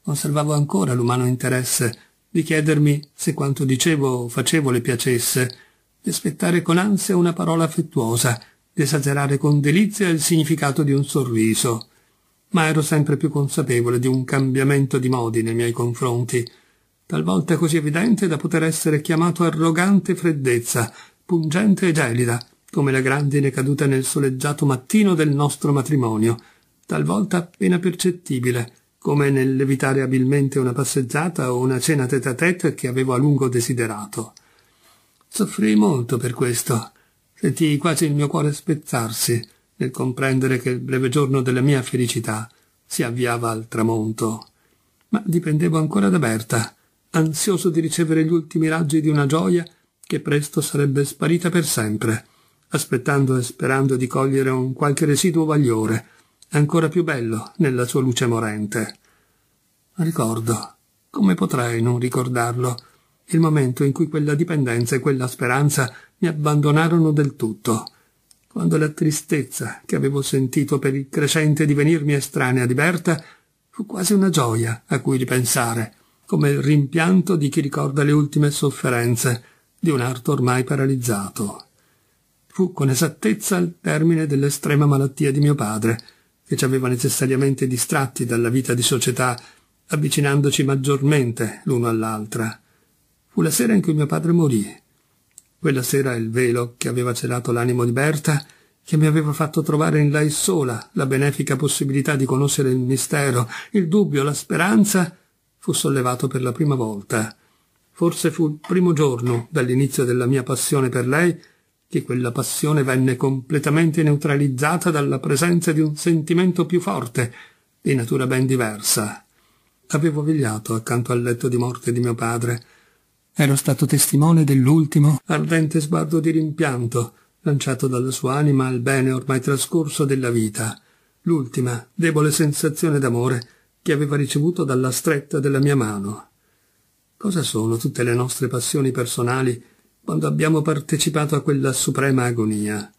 Osservavo ancora l'umano interesse di chiedermi se quanto dicevo o facevo le piacesse, di aspettare con ansia una parola affettuosa, di esagerare con delizia il significato di un sorriso. Ma ero sempre più consapevole di un cambiamento di modi nei miei confronti, talvolta così evidente da poter essere chiamato arrogante freddezza, pungente e gelida, come la grandine caduta nel soleggiato mattino del nostro matrimonio, talvolta appena percettibile, come nell'evitare abilmente una passeggiata o una cena tête à tête che avevo a lungo desiderato. Soffrii molto per questo. Sentii quasi il mio cuore spezzarsi nel comprendere che il breve giorno della mia felicità si avviava al tramonto. Ma dipendevo ancora da Berta, ansioso di ricevere gli ultimi raggi di una gioia che presto sarebbe sparita per sempre, aspettando e sperando di cogliere un qualche residuo vagliore, ancora più bello nella sua luce morente. Ricordo, come potrei non ricordarlo, il momento in cui quella dipendenza e quella speranza mi abbandonarono del tutto, quando la tristezza che avevo sentito per il crescente divenirmi estranea di Berta fu quasi una gioia a cui ripensare, come il rimpianto di chi ricorda le ultime sofferenze di un arto ormai paralizzato. Fu con esattezza il termine dell'estrema malattia di mio padre, che ci aveva necessariamente distratti dalla vita di società, avvicinandoci maggiormente l'uno all'altra. Fu la sera in cui mio padre morì. Quella sera il velo che aveva celato l'animo di Berta, che mi aveva fatto trovare in lei sola la benefica possibilità di conoscere il mistero, il dubbio, la speranza, fu sollevato per la prima volta. Forse fu il primo giorno dall'inizio della mia passione per lei che quella passione venne completamente neutralizzata dalla presenza di un sentimento più forte, di natura ben diversa. Avevo vegliato accanto al letto di morte di mio padre. Ero stato testimone dell'ultimo ardente sguardo di rimpianto lanciato dalla sua anima al bene ormai trascorso della vita, l'ultima debole sensazione d'amore che aveva ricevuto dalla stretta della mia mano. Cosa sono tutte le nostre passioni personali quando abbiamo partecipato a quella suprema agonia.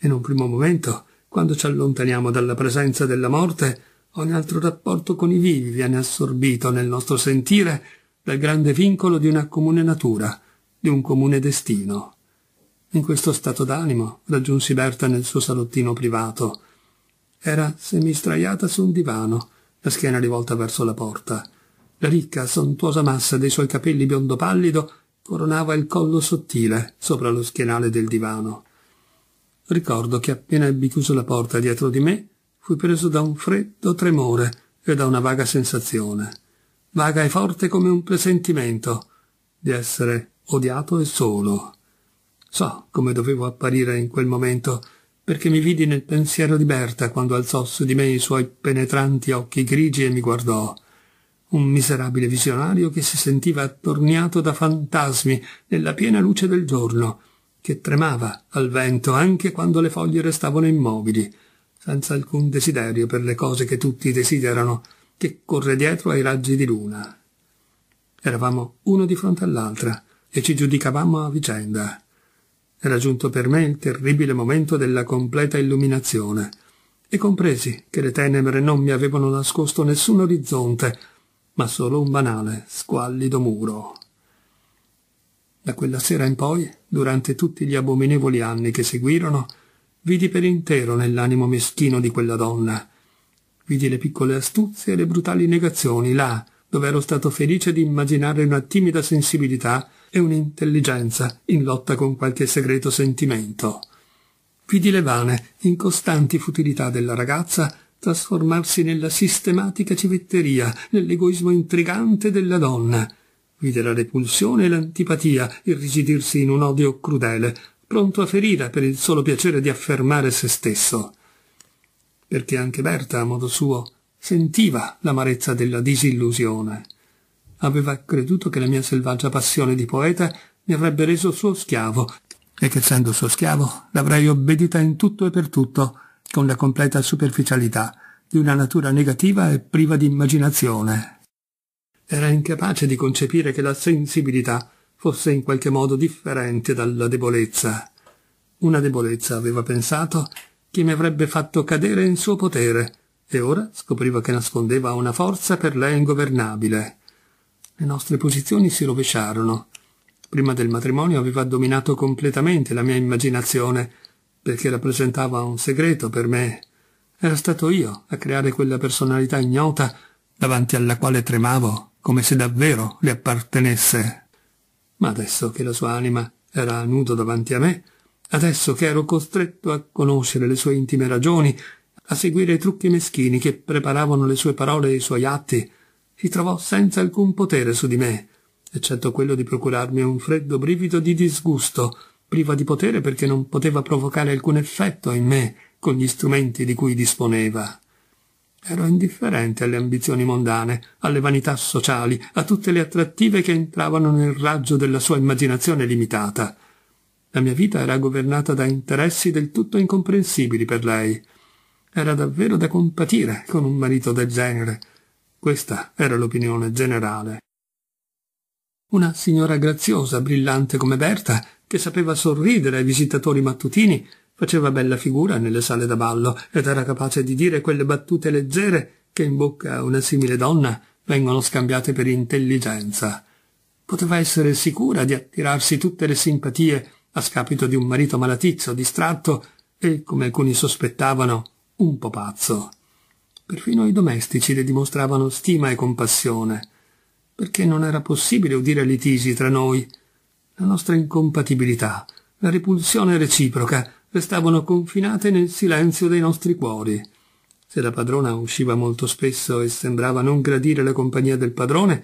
In un primo momento, quando ci allontaniamo dalla presenza della morte, ogni altro rapporto con i vivi viene assorbito nel nostro sentire dal grande vincolo di una comune natura, di un comune destino. In questo stato d'animo raggiunsi Berta nel suo salottino privato. Era semistraiata su un divano, la schiena rivolta verso la porta. La ricca, sontuosa massa dei suoi capelli biondo pallido coronava il collo sottile sopra lo schienale del divano. Ricordo che appena ebbi chiuso la porta dietro di me, fui preso da un freddo tremore e da una vaga sensazione, vaga e forte come un presentimento, di essere odiato e solo. So come dovevo apparire in quel momento, perché mi vidi nel pensiero di Berta quando alzò su di me i suoi penetranti occhi grigi e mi guardò un miserabile visionario che si sentiva attorniato da fantasmi nella piena luce del giorno, che tremava al vento anche quando le foglie restavano immobili, senza alcun desiderio per le cose che tutti desiderano, che corre dietro ai raggi di luna. Eravamo uno di fronte all'altra e ci giudicavamo a vicenda. Era giunto per me il terribile momento della completa illuminazione, e compresi che le tenebre non mi avevano nascosto nessun orizzonte, ma solo un banale, squallido muro. Da quella sera in poi, durante tutti gli abominevoli anni che seguirono, vidi per intero nell'animo meschino di quella donna. Vidi le piccole astuzie e le brutali negazioni là, dove ero stato felice di immaginare una timida sensibilità e un'intelligenza in lotta con qualche segreto sentimento. Vidi le vane, incostanti futilità della ragazza trasformarsi nella sistematica civetteria, nell'egoismo intrigante della donna. Vide la repulsione e l'antipatia irrigidirsi in un odio crudele, pronto a ferire per il solo piacere di affermare se stesso. Perché anche Berta, a modo suo, sentiva l'amarezza della disillusione. Aveva creduto che la mia selvaggia passione di poeta mi avrebbe reso suo schiavo e che essendo suo schiavo l'avrei obbedita in tutto e per tutto con la completa superficialità di una natura negativa e priva di immaginazione. Era incapace di concepire che la sensibilità fosse in qualche modo differente dalla debolezza. Una debolezza, aveva pensato, che mi avrebbe fatto cadere in suo potere, e ora scopriva che nascondeva una forza per lei ingovernabile. Le nostre posizioni si rovesciarono. Prima del matrimonio aveva dominato completamente la mia immaginazione perché rappresentava un segreto per me. Era stato io a creare quella personalità ignota davanti alla quale tremavo, come se davvero le appartenesse. Ma adesso che la sua anima era a nudo davanti a me, adesso che ero costretto a conoscere le sue intime ragioni, a seguire i trucchi meschini che preparavano le sue parole e i suoi atti, si trovò senza alcun potere su di me, eccetto quello di procurarmi un freddo brivido di disgusto priva di potere perché non poteva provocare alcun effetto in me con gli strumenti di cui disponeva. Ero indifferente alle ambizioni mondane, alle vanità sociali, a tutte le attrattive che entravano nel raggio della sua immaginazione limitata. La mia vita era governata da interessi del tutto incomprensibili per lei. Era davvero da compatire con un marito del genere. Questa era l'opinione generale una signora graziosa, brillante come Berta, che sapeva sorridere ai visitatori mattutini, faceva bella figura nelle sale da ballo ed era capace di dire quelle battute leggere che in bocca a una simile donna vengono scambiate per intelligenza. Poteva essere sicura di attirarsi tutte le simpatie a scapito di un marito malaticcio, distratto e, come alcuni sospettavano, un po' pazzo. Perfino i domestici le dimostravano stima e compassione perché non era possibile udire litigi tra noi. La nostra incompatibilità, la repulsione reciproca restavano confinate nel silenzio dei nostri cuori. Se la padrona usciva molto spesso e sembrava non gradire la compagnia del padrone,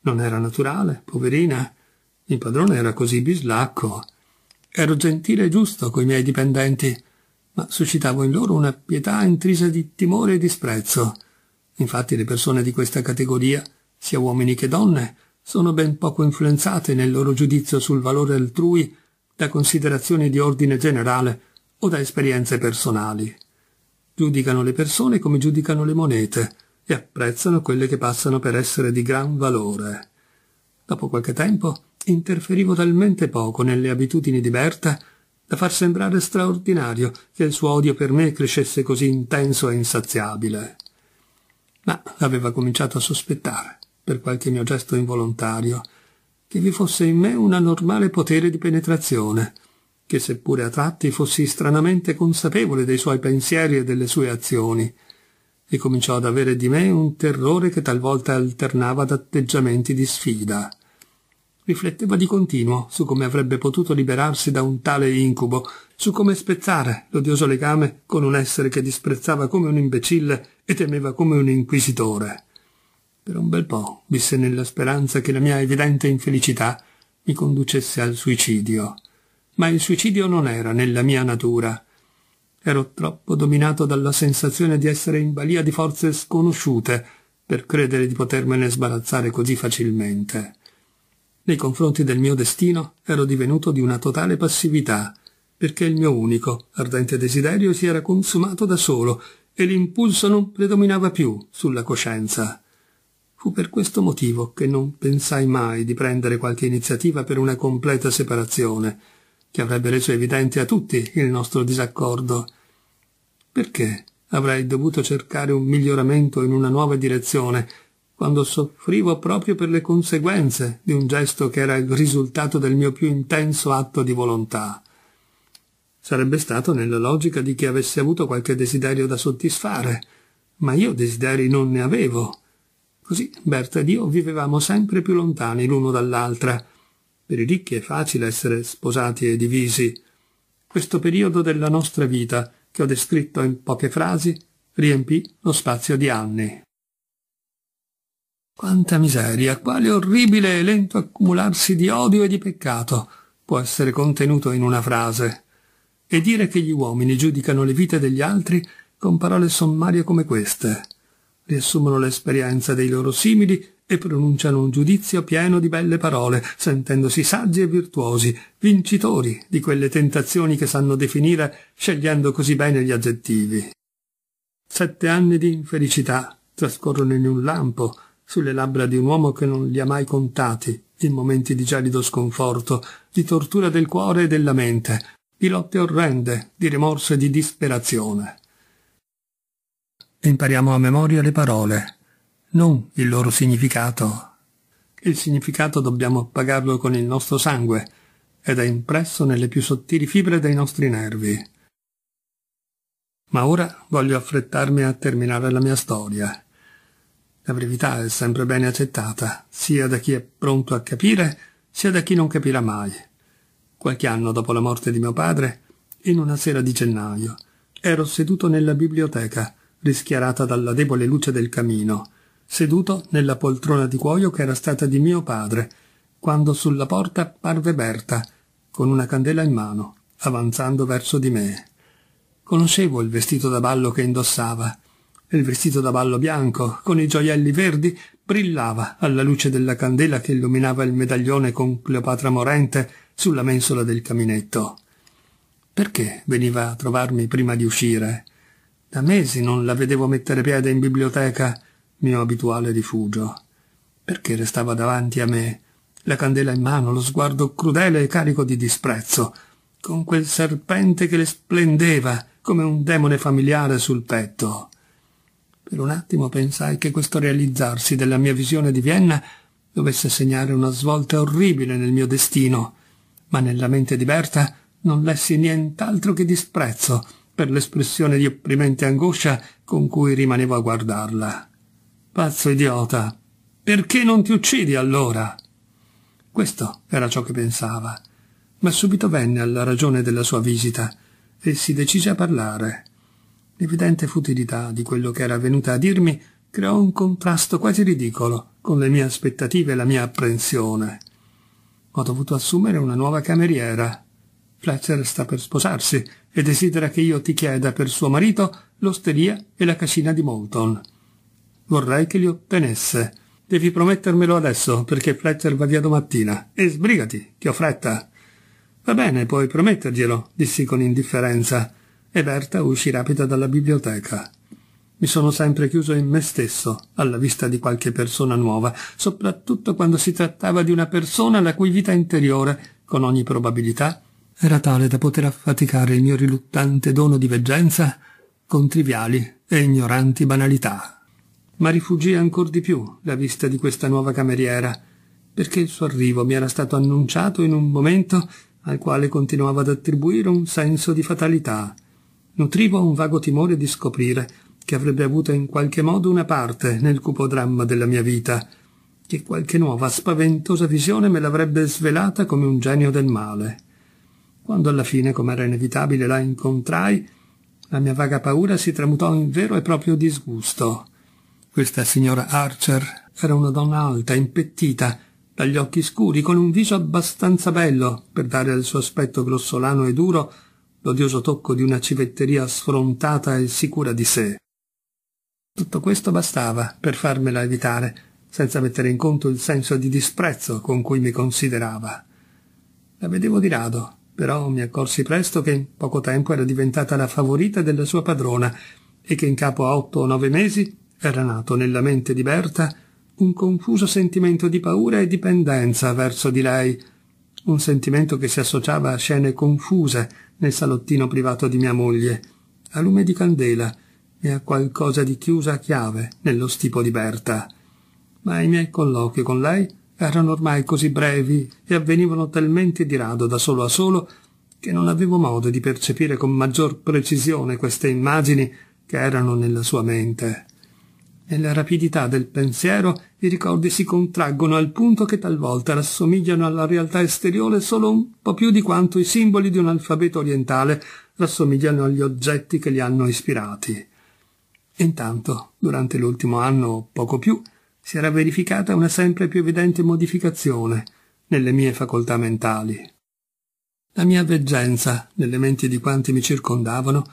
non era naturale, poverina. Il padrone era così bislacco. Ero gentile e giusto coi miei dipendenti, ma suscitavo in loro una pietà intrisa di timore e disprezzo. Infatti le persone di questa categoria sia uomini che donne, sono ben poco influenzate nel loro giudizio sul valore altrui da considerazioni di ordine generale o da esperienze personali. Giudicano le persone come giudicano le monete e apprezzano quelle che passano per essere di gran valore. Dopo qualche tempo interferivo talmente poco nelle abitudini di Berta da far sembrare straordinario che il suo odio per me crescesse così intenso e insaziabile. Ma aveva cominciato a sospettare per qualche mio gesto involontario, che vi fosse in me un anormale potere di penetrazione, che seppure a tratti fossi stranamente consapevole dei suoi pensieri e delle sue azioni, e cominciò ad avere di me un terrore che talvolta alternava ad atteggiamenti di sfida. Rifletteva di continuo su come avrebbe potuto liberarsi da un tale incubo, su come spezzare l'odioso legame con un essere che disprezzava come un imbecille e temeva come un inquisitore. Per un bel po' visse nella speranza che la mia evidente infelicità mi conducesse al suicidio. Ma il suicidio non era nella mia natura. Ero troppo dominato dalla sensazione di essere in balia di forze sconosciute per credere di potermene sbarazzare così facilmente. Nei confronti del mio destino ero divenuto di una totale passività, perché il mio unico, ardente desiderio si era consumato da solo e l'impulso non predominava più sulla coscienza. Fu per questo motivo che non pensai mai di prendere qualche iniziativa per una completa separazione, che avrebbe reso evidente a tutti il nostro disaccordo. Perché avrei dovuto cercare un miglioramento in una nuova direzione, quando soffrivo proprio per le conseguenze di un gesto che era il risultato del mio più intenso atto di volontà. Sarebbe stato nella logica di chi avesse avuto qualche desiderio da soddisfare, ma io desideri non ne avevo, Così Berta ed io vivevamo sempre più lontani l'uno dall'altra. Per i ricchi è facile essere sposati e divisi. Questo periodo della nostra vita, che ho descritto in poche frasi, riempì lo spazio di anni. Quanta miseria, quale orribile e lento accumularsi di odio e di peccato può essere contenuto in una frase. E dire che gli uomini giudicano le vite degli altri con parole sommarie come queste riassumono l'esperienza dei loro simili e pronunciano un giudizio pieno di belle parole, sentendosi saggi e virtuosi, vincitori di quelle tentazioni che sanno definire scegliendo così bene gli aggettivi. Sette anni di infelicità trascorrono in un lampo sulle labbra di un uomo che non li ha mai contati, in momenti di gelido sconforto, di tortura del cuore e della mente, di lotte orrende, di rimorso e di disperazione impariamo a memoria le parole, non il loro significato. Il significato dobbiamo pagarlo con il nostro sangue ed è impresso nelle più sottili fibre dei nostri nervi. Ma ora voglio affrettarmi a terminare la mia storia. La brevità è sempre bene accettata, sia da chi è pronto a capire, sia da chi non capirà mai. Qualche anno dopo la morte di mio padre, in una sera di gennaio, ero seduto nella biblioteca, rischiarata dalla debole luce del camino, seduto nella poltrona di cuoio che era stata di mio padre, quando sulla porta apparve Berta, con una candela in mano, avanzando verso di me. Conoscevo il vestito da ballo che indossava. Il vestito da ballo bianco, con i gioielli verdi, brillava alla luce della candela che illuminava il medaglione con Cleopatra morente sulla mensola del caminetto. Perché veniva a trovarmi prima di uscire? Da mesi non la vedevo mettere piede in biblioteca, mio abituale rifugio. Perché restava davanti a me, la candela in mano, lo sguardo crudele e carico di disprezzo, con quel serpente che le splendeva come un demone familiare sul petto. Per un attimo pensai che questo realizzarsi della mia visione di Vienna dovesse segnare una svolta orribile nel mio destino, ma nella mente di Berta non lessi nient'altro che disprezzo, per l'espressione di opprimente angoscia con cui rimanevo a guardarla. Pazzo idiota! Perché non ti uccidi allora? Questo era ciò che pensava, ma subito venne alla ragione della sua visita e si decise a parlare. L'evidente futilità di quello che era venuta a dirmi creò un contrasto quasi ridicolo con le mie aspettative e la mia apprensione. Ho dovuto assumere una nuova cameriera. Fletcher sta per sposarsi e desidera che io ti chieda per suo marito l'osteria e la cascina di Moulton. Vorrei che li ottenesse. Devi promettermelo adesso, perché Fletcher va via domattina. E sbrigati, che ho fretta. Va bene, puoi prometterglielo, dissi con indifferenza, e Berta uscì rapida dalla biblioteca. Mi sono sempre chiuso in me stesso, alla vista di qualche persona nuova, soprattutto quando si trattava di una persona la cui vita interiore, con ogni probabilità, era tale da poter affaticare il mio riluttante dono di veggenza con triviali e ignoranti banalità. Ma rifugii ancor di più la vista di questa nuova cameriera, perché il suo arrivo mi era stato annunciato in un momento al quale continuavo ad attribuire un senso di fatalità. Nutrivo un vago timore di scoprire che avrebbe avuto in qualche modo una parte nel cupo dramma della mia vita, che qualche nuova spaventosa visione me l'avrebbe svelata come un genio del male. Quando alla fine, come era inevitabile, la incontrai, la mia vaga paura si tramutò in vero e proprio disgusto. Questa signora Archer era una donna alta, impettita, dagli occhi scuri, con un viso abbastanza bello per dare al suo aspetto grossolano e duro l'odioso tocco di una civetteria sfrontata e sicura di sé. Tutto questo bastava per farmela evitare, senza mettere in conto il senso di disprezzo con cui mi considerava. La vedevo di rado, però mi accorsi presto che in poco tempo era diventata la favorita della sua padrona e che in capo a otto o nove mesi era nato nella mente di Berta un confuso sentimento di paura e dipendenza verso di lei, un sentimento che si associava a scene confuse nel salottino privato di mia moglie, a lume di candela e a qualcosa di chiusa a chiave nello stipo di Berta. Ma i miei colloqui con lei erano ormai così brevi e avvenivano talmente di rado da solo a solo che non avevo modo di percepire con maggior precisione queste immagini che erano nella sua mente. Nella rapidità del pensiero i ricordi si contraggono al punto che talvolta rassomigliano alla realtà esteriore solo un po' più di quanto i simboli di un alfabeto orientale rassomigliano agli oggetti che li hanno ispirati. Intanto, durante l'ultimo anno o poco più, si era verificata una sempre più evidente modificazione nelle mie facoltà mentali. La mia veggenza nelle menti di quanti mi circondavano,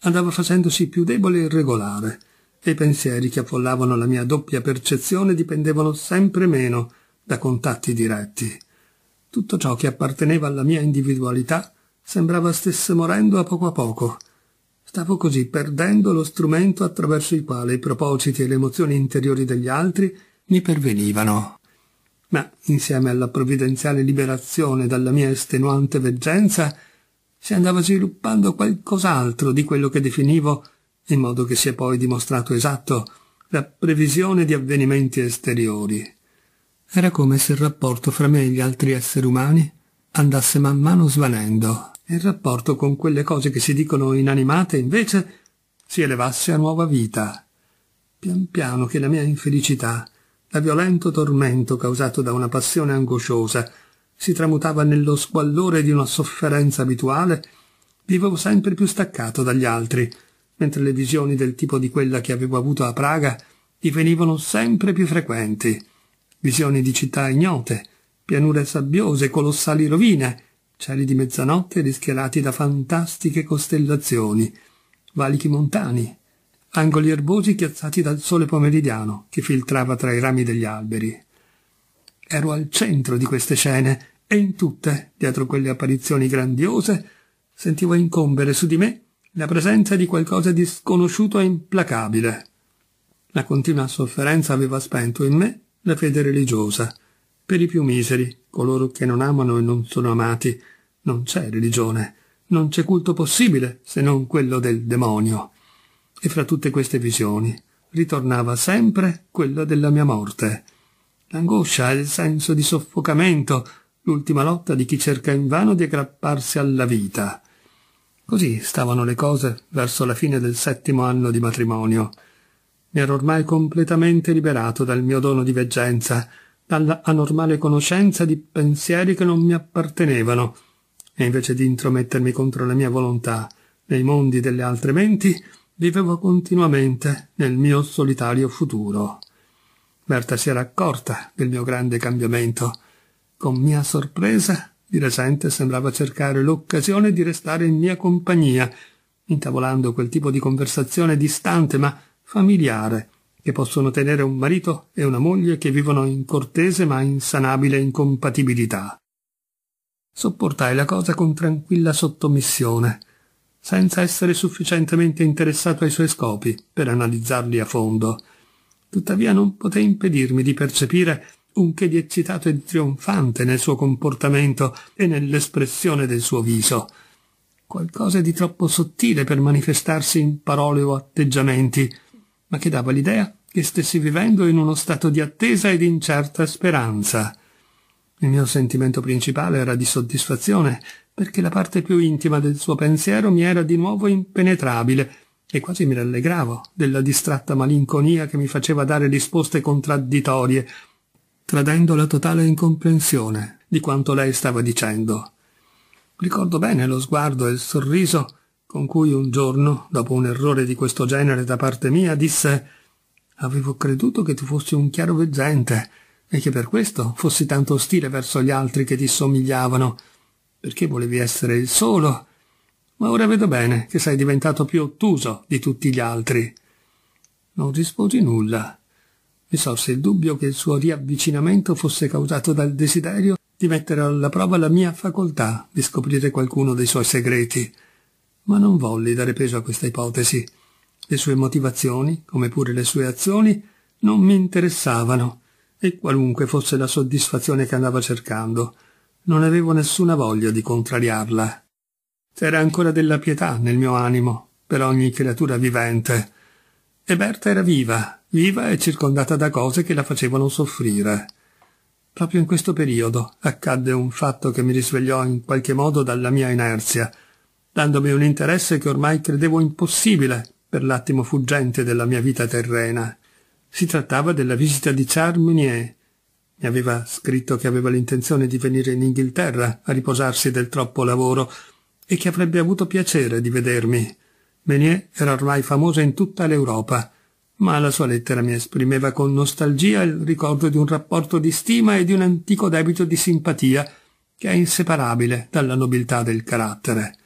andava facendosi più debole e irregolare, e i pensieri che affollavano la mia doppia percezione dipendevano sempre meno da contatti diretti. Tutto ciò che apparteneva alla mia individualità sembrava stesse morendo a poco a poco, Stavo così perdendo lo strumento attraverso il quale i propositi e le emozioni interiori degli altri mi pervenivano. Ma, insieme alla provvidenziale liberazione dalla mia estenuante veggenza, si andava sviluppando qualcos'altro di quello che definivo, in modo che si è poi dimostrato esatto, la previsione di avvenimenti esteriori. Era come se il rapporto fra me e gli altri esseri umani andasse man mano svanendo e il rapporto con quelle cose che si dicono inanimate invece si elevasse a nuova vita. Pian piano che la mia infelicità, da violento tormento causato da una passione angosciosa, si tramutava nello squallore di una sofferenza abituale, vivevo sempre più staccato dagli altri, mentre le visioni del tipo di quella che avevo avuto a Praga divenivano sempre più frequenti. Visioni di città ignote, pianure sabbiose, colossali rovine, cieli di mezzanotte rischiarati da fantastiche costellazioni, valichi montani, angoli erbosi chiazzati dal sole pomeridiano che filtrava tra i rami degli alberi. Ero al centro di queste scene e in tutte, dietro quelle apparizioni grandiose, sentivo incombere su di me la presenza di qualcosa di sconosciuto e implacabile. La continua sofferenza aveva spento in me la fede religiosa, per i più miseri, coloro che non amano e non sono amati, non c'è religione, non c'è culto possibile se non quello del demonio. E fra tutte queste visioni ritornava sempre quella della mia morte. L'angoscia, il senso di soffocamento, l'ultima lotta di chi cerca invano di aggrapparsi alla vita. Così stavano le cose verso la fine del settimo anno di matrimonio. Mi ero ormai completamente liberato dal mio dono di veggenza, dalla anormale conoscenza di pensieri che non mi appartenevano, e invece di intromettermi contro la mia volontà nei mondi delle altre menti, vivevo continuamente nel mio solitario futuro. Berta si era accorta del mio grande cambiamento. Con mia sorpresa, di recente sembrava cercare l'occasione di restare in mia compagnia, intavolando quel tipo di conversazione distante ma familiare che possono tenere un marito e una moglie che vivono in cortese ma insanabile incompatibilità. Sopportai la cosa con tranquilla sottomissione, senza essere sufficientemente interessato ai suoi scopi per analizzarli a fondo. Tuttavia non potei impedirmi di percepire un che di eccitato e trionfante nel suo comportamento e nell'espressione del suo viso. Qualcosa di troppo sottile per manifestarsi in parole o atteggiamenti, ma che dava l'idea che stessi vivendo in uno stato di attesa ed incerta speranza. Il mio sentimento principale era di soddisfazione, perché la parte più intima del suo pensiero mi era di nuovo impenetrabile, e quasi mi rallegravo della distratta malinconia che mi faceva dare risposte contraddittorie, tradendo la totale incomprensione di quanto lei stava dicendo. Ricordo bene lo sguardo e il sorriso con cui un giorno, dopo un errore di questo genere da parte mia, disse «Avevo creduto che tu fossi un chiaroveggente e che per questo fossi tanto ostile verso gli altri che ti somigliavano, perché volevi essere il solo. Ma ora vedo bene che sei diventato più ottuso di tutti gli altri». Non risposi nulla. Mi sorse il dubbio che il suo riavvicinamento fosse causato dal desiderio di mettere alla prova la mia facoltà di scoprire qualcuno dei suoi segreti ma non volli dare peso a questa ipotesi. Le sue motivazioni, come pure le sue azioni, non mi interessavano, e qualunque fosse la soddisfazione che andava cercando, non avevo nessuna voglia di contrariarla. C'era ancora della pietà nel mio animo, per ogni creatura vivente. E Berta era viva, viva e circondata da cose che la facevano soffrire. Proprio in questo periodo accadde un fatto che mi risvegliò in qualche modo dalla mia inerzia, dandomi un interesse che ormai credevo impossibile per l'attimo fuggente della mia vita terrena. Si trattava della visita di Charles Mi aveva scritto che aveva l'intenzione di venire in Inghilterra a riposarsi del troppo lavoro e che avrebbe avuto piacere di vedermi. Meunier era ormai famosa in tutta l'Europa, ma la sua lettera mi esprimeva con nostalgia il ricordo di un rapporto di stima e di un antico debito di simpatia che è inseparabile dalla nobiltà del carattere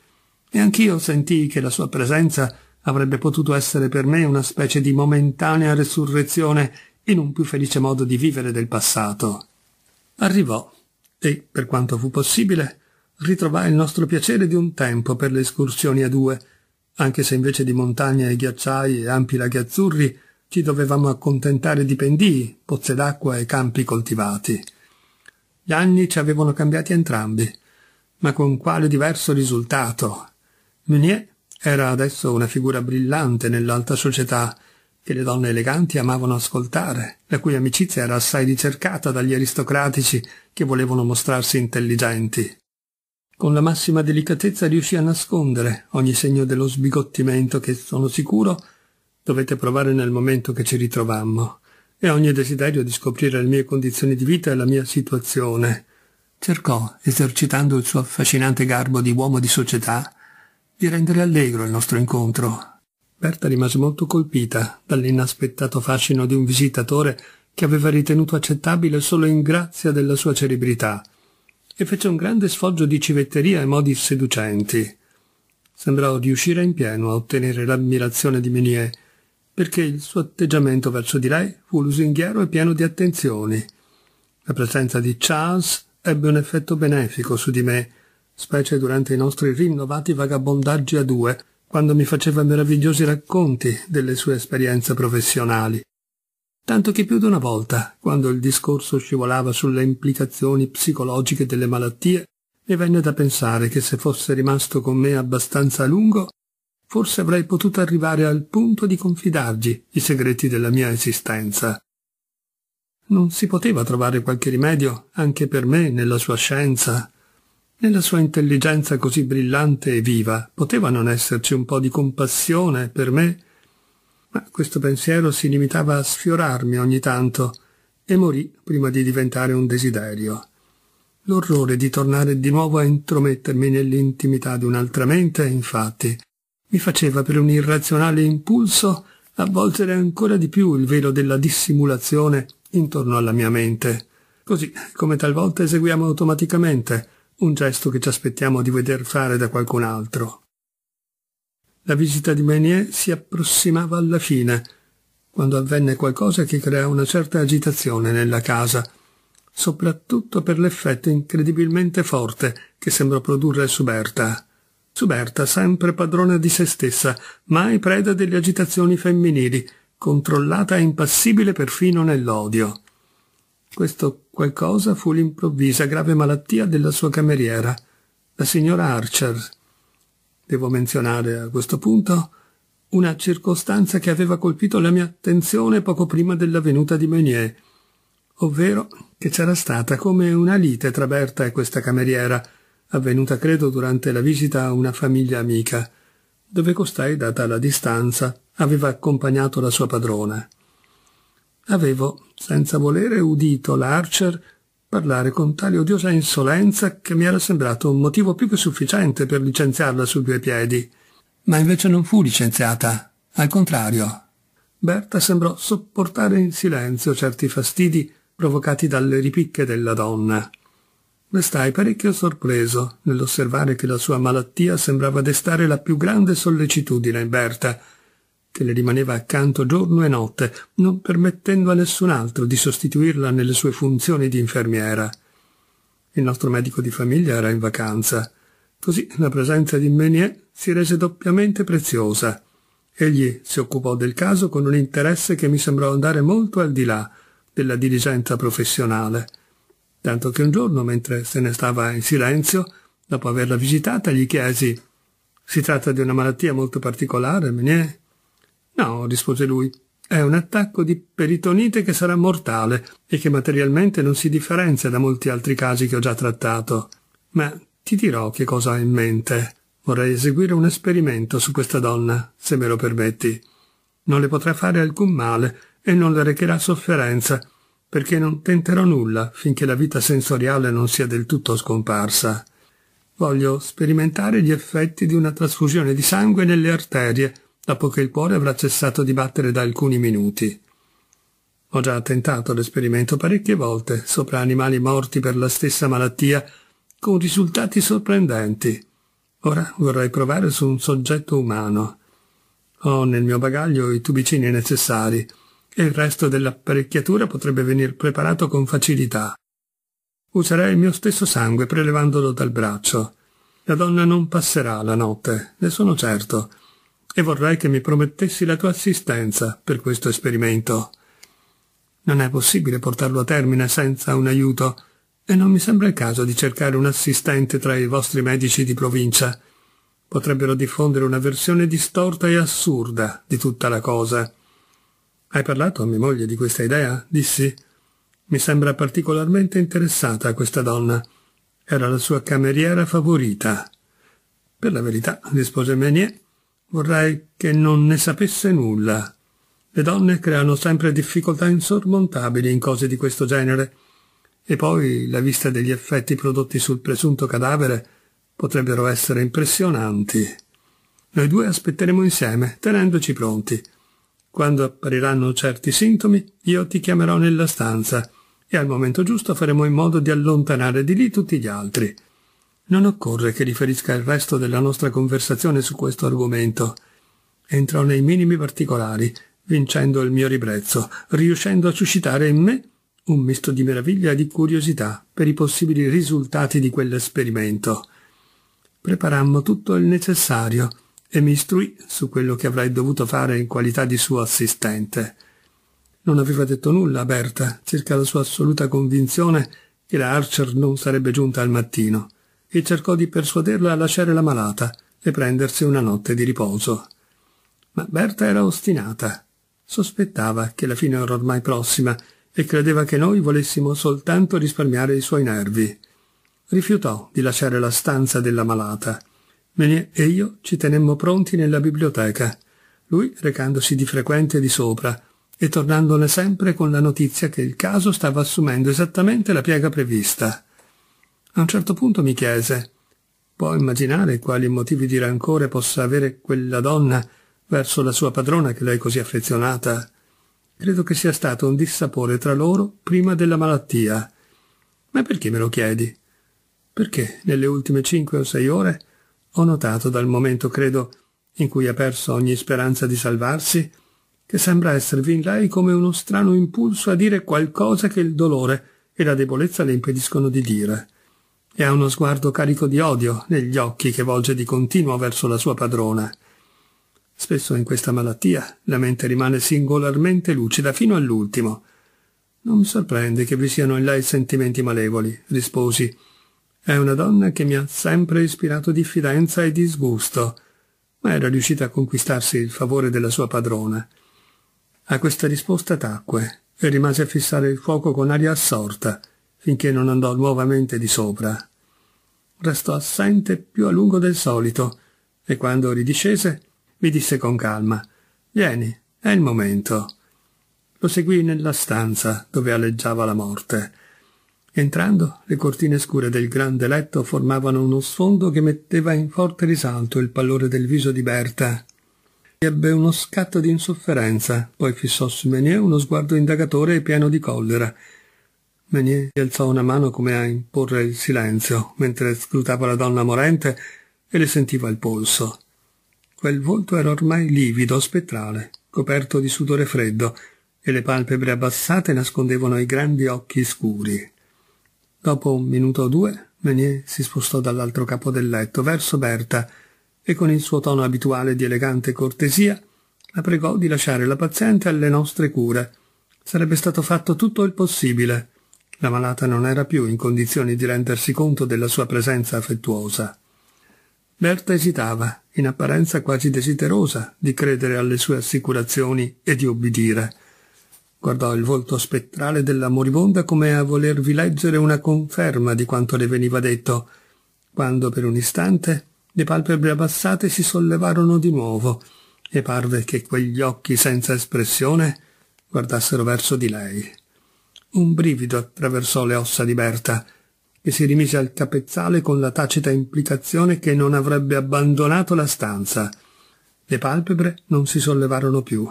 e anch'io sentii che la sua presenza avrebbe potuto essere per me una specie di momentanea resurrezione in un più felice modo di vivere del passato. Arrivò e, per quanto fu possibile, ritrovai il nostro piacere di un tempo per le escursioni a due, anche se invece di montagne e ghiacciai e ampi laghi azzurri ci dovevamo accontentare di pendii, pozze d'acqua e campi coltivati. Gli anni ci avevano cambiati entrambi, ma con quale diverso risultato, Meunier era adesso una figura brillante nell'alta società, che le donne eleganti amavano ascoltare, la cui amicizia era assai ricercata dagli aristocratici che volevano mostrarsi intelligenti. Con la massima delicatezza riuscì a nascondere ogni segno dello sbigottimento che, sono sicuro, dovete provare nel momento che ci ritrovammo, e ogni desiderio di scoprire le mie condizioni di vita e la mia situazione. Cercò, esercitando il suo affascinante garbo di uomo di società, di rendere allegro il nostro incontro. Berta rimase molto colpita dall'inaspettato fascino di un visitatore che aveva ritenuto accettabile solo in grazia della sua celebrità, e fece un grande sfoggio di civetteria e modi seducenti. Sembrò riuscire in pieno a ottenere l'ammirazione di Minier, perché il suo atteggiamento verso di lei fu lusinghiero e pieno di attenzioni. La presenza di Charles ebbe un effetto benefico su di me, specie durante i nostri rinnovati vagabondaggi a due, quando mi faceva meravigliosi racconti delle sue esperienze professionali. Tanto che più di una volta, quando il discorso scivolava sulle implicazioni psicologiche delle malattie, mi venne da pensare che se fosse rimasto con me abbastanza a lungo, forse avrei potuto arrivare al punto di confidargli i segreti della mia esistenza. Non si poteva trovare qualche rimedio anche per me nella sua scienza, nella sua intelligenza così brillante e viva poteva non esserci un po' di compassione per me? Ma questo pensiero si limitava a sfiorarmi ogni tanto e morì prima di diventare un desiderio. L'orrore di tornare di nuovo a intromettermi nell'intimità di un'altra mente, infatti, mi faceva per un irrazionale impulso avvolgere ancora di più il velo della dissimulazione intorno alla mia mente, così come talvolta eseguiamo automaticamente un gesto che ci aspettiamo di veder fare da qualcun altro. La visita di Meunier si approssimava alla fine, quando avvenne qualcosa che creò una certa agitazione nella casa, soprattutto per l'effetto incredibilmente forte che sembrò produrre su Berta. Su Berta, sempre padrona di se stessa, mai preda delle agitazioni femminili, controllata e impassibile perfino nell'odio. Questo qualcosa fu l'improvvisa grave malattia della sua cameriera, la signora Archer. Devo menzionare a questo punto una circostanza che aveva colpito la mia attenzione poco prima della venuta di Meunier, ovvero che c'era stata come una lite tra Berta e questa cameriera, avvenuta credo durante la visita a una famiglia amica, dove costai, data la distanza, aveva accompagnato la sua padrona avevo, senza volere, udito l'Archer parlare con tale odiosa insolenza che mi era sembrato un motivo più che sufficiente per licenziarla su due piedi. Ma invece non fu licenziata, al contrario. Berta sembrò sopportare in silenzio certi fastidi provocati dalle ripicche della donna. Restai parecchio sorpreso nell'osservare che la sua malattia sembrava destare la più grande sollecitudine in Berta, che le rimaneva accanto giorno e notte, non permettendo a nessun altro di sostituirla nelle sue funzioni di infermiera. Il nostro medico di famiglia era in vacanza, così la presenza di Meunier si rese doppiamente preziosa. Egli si occupò del caso con un interesse che mi sembrò andare molto al di là della diligenza professionale, tanto che un giorno, mentre se ne stava in silenzio, dopo averla visitata, gli chiesi «Si tratta di una malattia molto particolare, Meunier?» No, rispose lui. È un attacco di peritonite che sarà mortale e che materialmente non si differenzia da molti altri casi che ho già trattato. Ma ti dirò che cosa ho in mente. Vorrei eseguire un esperimento su questa donna, se me lo permetti. Non le potrà fare alcun male e non le recherà sofferenza, perché non tenterò nulla finché la vita sensoriale non sia del tutto scomparsa. Voglio sperimentare gli effetti di una trasfusione di sangue nelle arterie dopo che il cuore avrà cessato di battere da alcuni minuti. Ho già tentato l'esperimento parecchie volte sopra animali morti per la stessa malattia, con risultati sorprendenti. Ora vorrei provare su un soggetto umano. Ho nel mio bagaglio i tubicini necessari e il resto dell'apparecchiatura potrebbe venir preparato con facilità. Userei il mio stesso sangue prelevandolo dal braccio. La donna non passerà la notte, ne sono certo e vorrei che mi promettessi la tua assistenza per questo esperimento. Non è possibile portarlo a termine senza un aiuto, e non mi sembra il caso di cercare un assistente tra i vostri medici di provincia. Potrebbero diffondere una versione distorta e assurda di tutta la cosa. Hai parlato a mia moglie di questa idea? dissi. Mi sembra particolarmente interessata a questa donna. Era la sua cameriera favorita. Per la verità, rispose Menier, Vorrei che non ne sapesse nulla. Le donne creano sempre difficoltà insormontabili in cose di questo genere. E poi la vista degli effetti prodotti sul presunto cadavere potrebbero essere impressionanti. Noi due aspetteremo insieme, tenendoci pronti. Quando appariranno certi sintomi, io ti chiamerò nella stanza e al momento giusto faremo in modo di allontanare di lì tutti gli altri. Non occorre che riferisca il resto della nostra conversazione su questo argomento. Entrò nei minimi particolari, vincendo il mio ribrezzo, riuscendo a suscitare in me un misto di meraviglia e di curiosità per i possibili risultati di quell'esperimento. Preparammo tutto il necessario e mi istruì su quello che avrei dovuto fare in qualità di suo assistente. Non aveva detto nulla a Berta circa la sua assoluta convinzione che la Archer non sarebbe giunta al mattino e cercò di persuaderla a lasciare la malata e prendersi una notte di riposo. Ma Berta era ostinata. Sospettava che la fine era ormai prossima e credeva che noi volessimo soltanto risparmiare i suoi nervi. Rifiutò di lasciare la stanza della malata. Menier e io ci tenemmo pronti nella biblioteca, lui recandosi di frequente di sopra e tornandone sempre con la notizia che il caso stava assumendo esattamente la piega prevista. A un certo punto mi chiese Può immaginare quali motivi di rancore possa avere quella donna verso la sua padrona che lei è così affezionata? Credo che sia stato un dissapore tra loro prima della malattia. Ma perché me lo chiedi? Perché nelle ultime cinque o sei ore ho notato dal momento, credo, in cui ha perso ogni speranza di salvarsi, che sembra esservi in lei come uno strano impulso a dire qualcosa che il dolore e la debolezza le impediscono di dire e ha uno sguardo carico di odio negli occhi che volge di continuo verso la sua padrona. Spesso in questa malattia la mente rimane singolarmente lucida fino all'ultimo. Non mi sorprende che vi siano in lei sentimenti malevoli, risposi. È una donna che mi ha sempre ispirato diffidenza e disgusto, ma era riuscita a conquistarsi il favore della sua padrona. A questa risposta tacque e rimase a fissare il fuoco con aria assorta, finché non andò nuovamente di sopra restò assente più a lungo del solito e quando ridiscese mi disse con calma Vieni, è il momento. Lo seguii nella stanza dove aleggiava la morte. Entrando, le cortine scure del grande letto formavano uno sfondo che metteva in forte risalto il pallore del viso di Berta. Ebbe uno scatto di insofferenza, poi fissò su Menier uno sguardo indagatore e pieno di collera, Meunier alzò una mano come a imporre il silenzio, mentre scrutava la donna morente e le sentiva il polso. Quel volto era ormai livido, spettrale, coperto di sudore freddo, e le palpebre abbassate nascondevano i grandi occhi scuri. Dopo un minuto o due, Meunier si spostò dall'altro capo del letto verso Berta e con il suo tono abituale di elegante cortesia la pregò di lasciare la paziente alle nostre cure. Sarebbe stato fatto tutto il possibile. La malata non era più in condizioni di rendersi conto della sua presenza affettuosa. Berta esitava, in apparenza quasi desiderosa di credere alle sue assicurazioni e di obbedire. Guardò il volto spettrale della moribonda come a volervi leggere una conferma di quanto le veniva detto, quando per un istante le palpebre abbassate si sollevarono di nuovo e parve che quegli occhi senza espressione guardassero verso di lei. Un brivido attraversò le ossa di Berta, che si rimise al capezzale con la tacita implicazione che non avrebbe abbandonato la stanza. Le palpebre non si sollevarono più.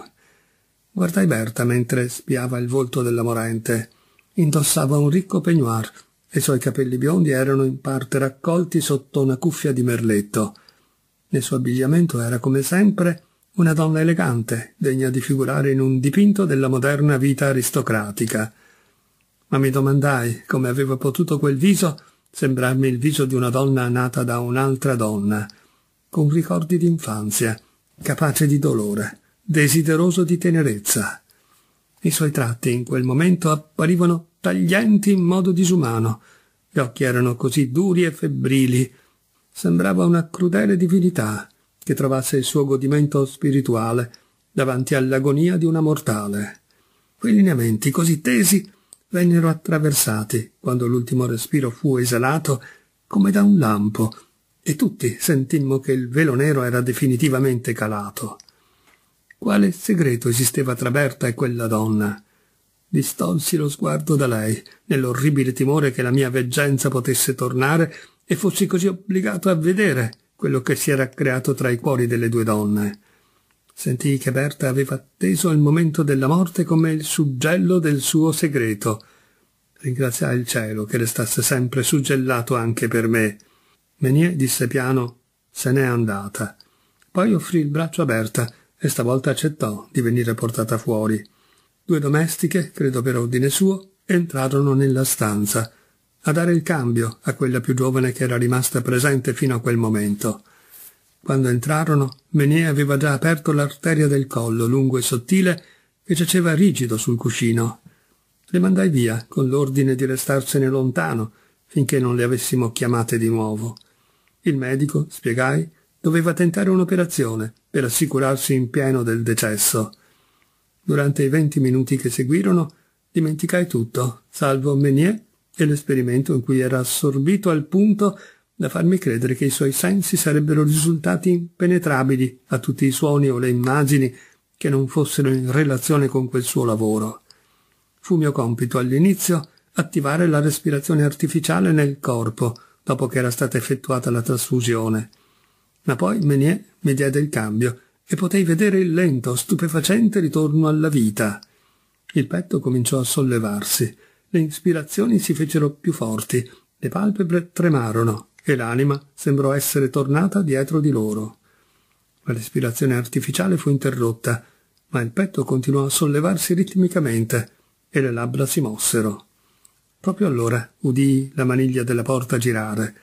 Guardai Berta mentre spiava il volto della morente. Indossava un ricco peignoir e i suoi capelli biondi erano in parte raccolti sotto una cuffia di merletto. Nel suo abbigliamento era, come sempre, una donna elegante, degna di figurare in un dipinto della moderna vita aristocratica ma mi domandai come aveva potuto quel viso sembrarmi il viso di una donna nata da un'altra donna, con ricordi d'infanzia, capace di dolore, desideroso di tenerezza. I suoi tratti in quel momento apparivano taglienti in modo disumano, gli occhi erano così duri e febbrili, sembrava una crudele divinità che trovasse il suo godimento spirituale davanti all'agonia di una mortale. Quei lineamenti così tesi vennero attraversati quando l'ultimo respiro fu esalato come da un lampo e tutti sentimmo che il velo nero era definitivamente calato. Quale segreto esisteva tra Berta e quella donna? Distolsi lo sguardo da lei, nell'orribile timore che la mia veggenza potesse tornare e fossi così obbligato a vedere quello che si era creato tra i cuori delle due donne. Sentì che Berta aveva atteso il momento della morte come il suggello del suo segreto. Ringraziai il cielo che restasse sempre suggellato anche per me. Menier disse piano se n'è andata. Poi offrì il braccio a Berta e stavolta accettò di venire portata fuori. Due domestiche, credo per ordine suo, entrarono nella stanza a dare il cambio a quella più giovane che era rimasta presente fino a quel momento. Quando entrarono, Mené aveva già aperto l'arteria del collo, lungo e sottile, che giaceva rigido sul cuscino. Le mandai via, con l'ordine di restarsene lontano, finché non le avessimo chiamate di nuovo. Il medico, spiegai, doveva tentare un'operazione per assicurarsi in pieno del decesso. Durante i venti minuti che seguirono, dimenticai tutto, salvo Meunier e l'esperimento in cui era assorbito al punto da farmi credere che i suoi sensi sarebbero risultati impenetrabili a tutti i suoni o le immagini che non fossero in relazione con quel suo lavoro. Fu mio compito all'inizio attivare la respirazione artificiale nel corpo dopo che era stata effettuata la trasfusione. Ma poi Menier mi diede il cambio e potei vedere il lento, stupefacente ritorno alla vita. Il petto cominciò a sollevarsi, le ispirazioni si fecero più forti, le palpebre tremarono, e l'anima sembrò essere tornata dietro di loro. La respirazione artificiale fu interrotta, ma il petto continuò a sollevarsi ritmicamente e le labbra si mossero. Proprio allora udii la maniglia della porta girare.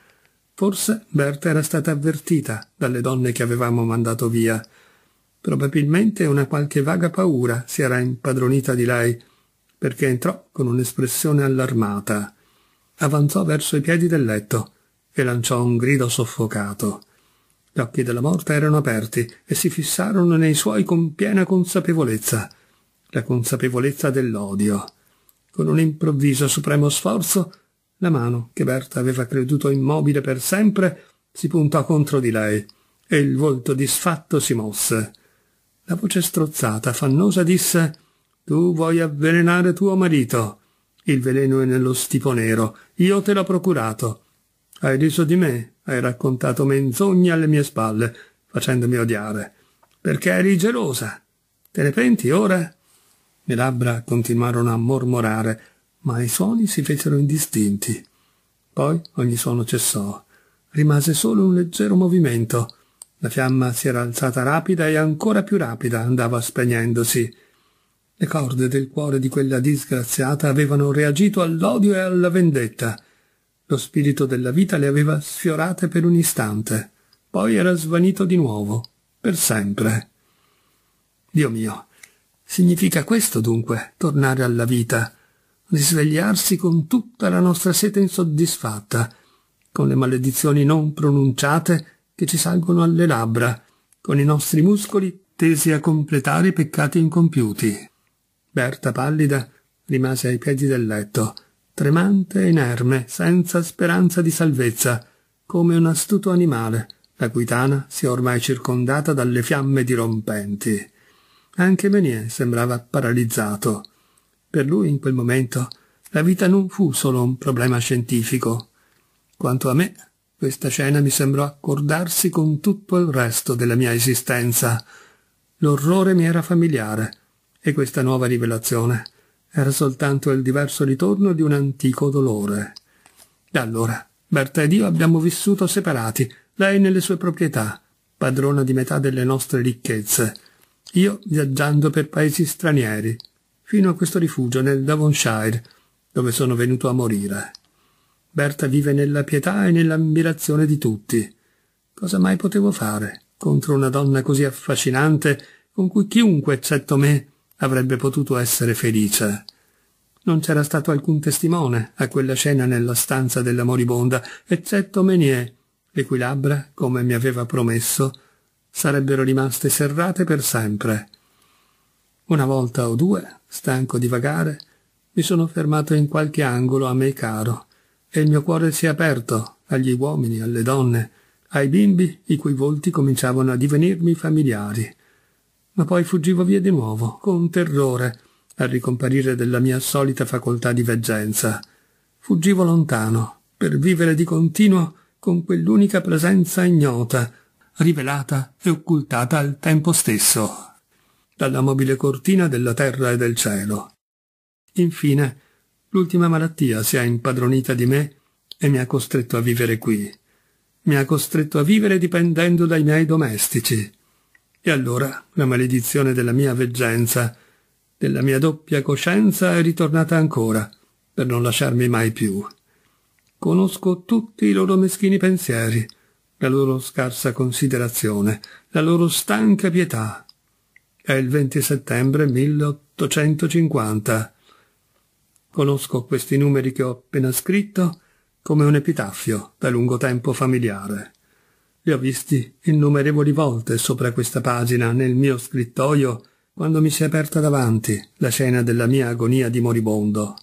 Forse Berta era stata avvertita dalle donne che avevamo mandato via. Probabilmente una qualche vaga paura si era impadronita di lei, perché entrò con un'espressione allarmata. Avanzò verso i piedi del letto e lanciò un grido soffocato. Gli occhi della morta erano aperti e si fissarono nei suoi con piena consapevolezza, la consapevolezza dell'odio. Con un improvviso supremo sforzo, la mano che Berta aveva creduto immobile per sempre si puntò contro di lei e il volto disfatto si mosse. La voce strozzata, affannosa, disse «Tu vuoi avvelenare tuo marito. Il veleno è nello stipo nero. Io te l'ho procurato. Hai riso di me, hai raccontato menzogne alle mie spalle, facendomi odiare. Perché eri gelosa? Te ne penti ora? Le labbra continuarono a mormorare, ma i suoni si fecero indistinti. Poi ogni suono cessò. Rimase solo un leggero movimento. La fiamma si era alzata rapida e ancora più rapida andava spegnendosi. Le corde del cuore di quella disgraziata avevano reagito all'odio e alla vendetta. Lo spirito della vita le aveva sfiorate per un istante, poi era svanito di nuovo, per sempre. Dio mio, significa questo dunque, tornare alla vita, risvegliarsi con tutta la nostra sete insoddisfatta, con le maledizioni non pronunciate che ci salgono alle labbra, con i nostri muscoli tesi a completare i peccati incompiuti. Berta pallida rimase ai piedi del letto, tremante e inerme, senza speranza di salvezza, come un astuto animale, la cui tana si è ormai circondata dalle fiamme dirompenti. Anche Menier sembrava paralizzato. Per lui, in quel momento, la vita non fu solo un problema scientifico. Quanto a me, questa scena mi sembrò accordarsi con tutto il resto della mia esistenza. L'orrore mi era familiare, e questa nuova rivelazione era soltanto il diverso ritorno di un antico dolore. Da allora, Berta ed io abbiamo vissuto separati, lei nelle sue proprietà, padrona di metà delle nostre ricchezze, io viaggiando per paesi stranieri, fino a questo rifugio nel Devonshire, dove sono venuto a morire. Berta vive nella pietà e nell'ammirazione di tutti. Cosa mai potevo fare contro una donna così affascinante con cui chiunque, eccetto me, avrebbe potuto essere felice. Non c'era stato alcun testimone a quella scena nella stanza della moribonda, eccetto Menier, le cui labbra, come mi aveva promesso, sarebbero rimaste serrate per sempre. Una volta o due, stanco di vagare, mi sono fermato in qualche angolo a me caro, e il mio cuore si è aperto agli uomini, alle donne, ai bimbi i cui volti cominciavano a divenirmi familiari ma poi fuggivo via di nuovo, con terrore, al ricomparire della mia solita facoltà di veggenza. Fuggivo lontano, per vivere di continuo con quell'unica presenza ignota, rivelata e occultata al tempo stesso, dalla mobile cortina della terra e del cielo. Infine, l'ultima malattia si è impadronita di me e mi ha costretto a vivere qui. Mi ha costretto a vivere dipendendo dai miei domestici e allora la maledizione della mia veggenza, della mia doppia coscienza è ritornata ancora, per non lasciarmi mai più. Conosco tutti i loro meschini pensieri, la loro scarsa considerazione, la loro stanca pietà. È il 20 settembre 1850. Conosco questi numeri che ho appena scritto come un epitaffio da lungo tempo familiare. Li ho visti innumerevoli volte sopra questa pagina, nel mio scrittoio, quando mi si è aperta davanti la scena della mia agonia di moribondo.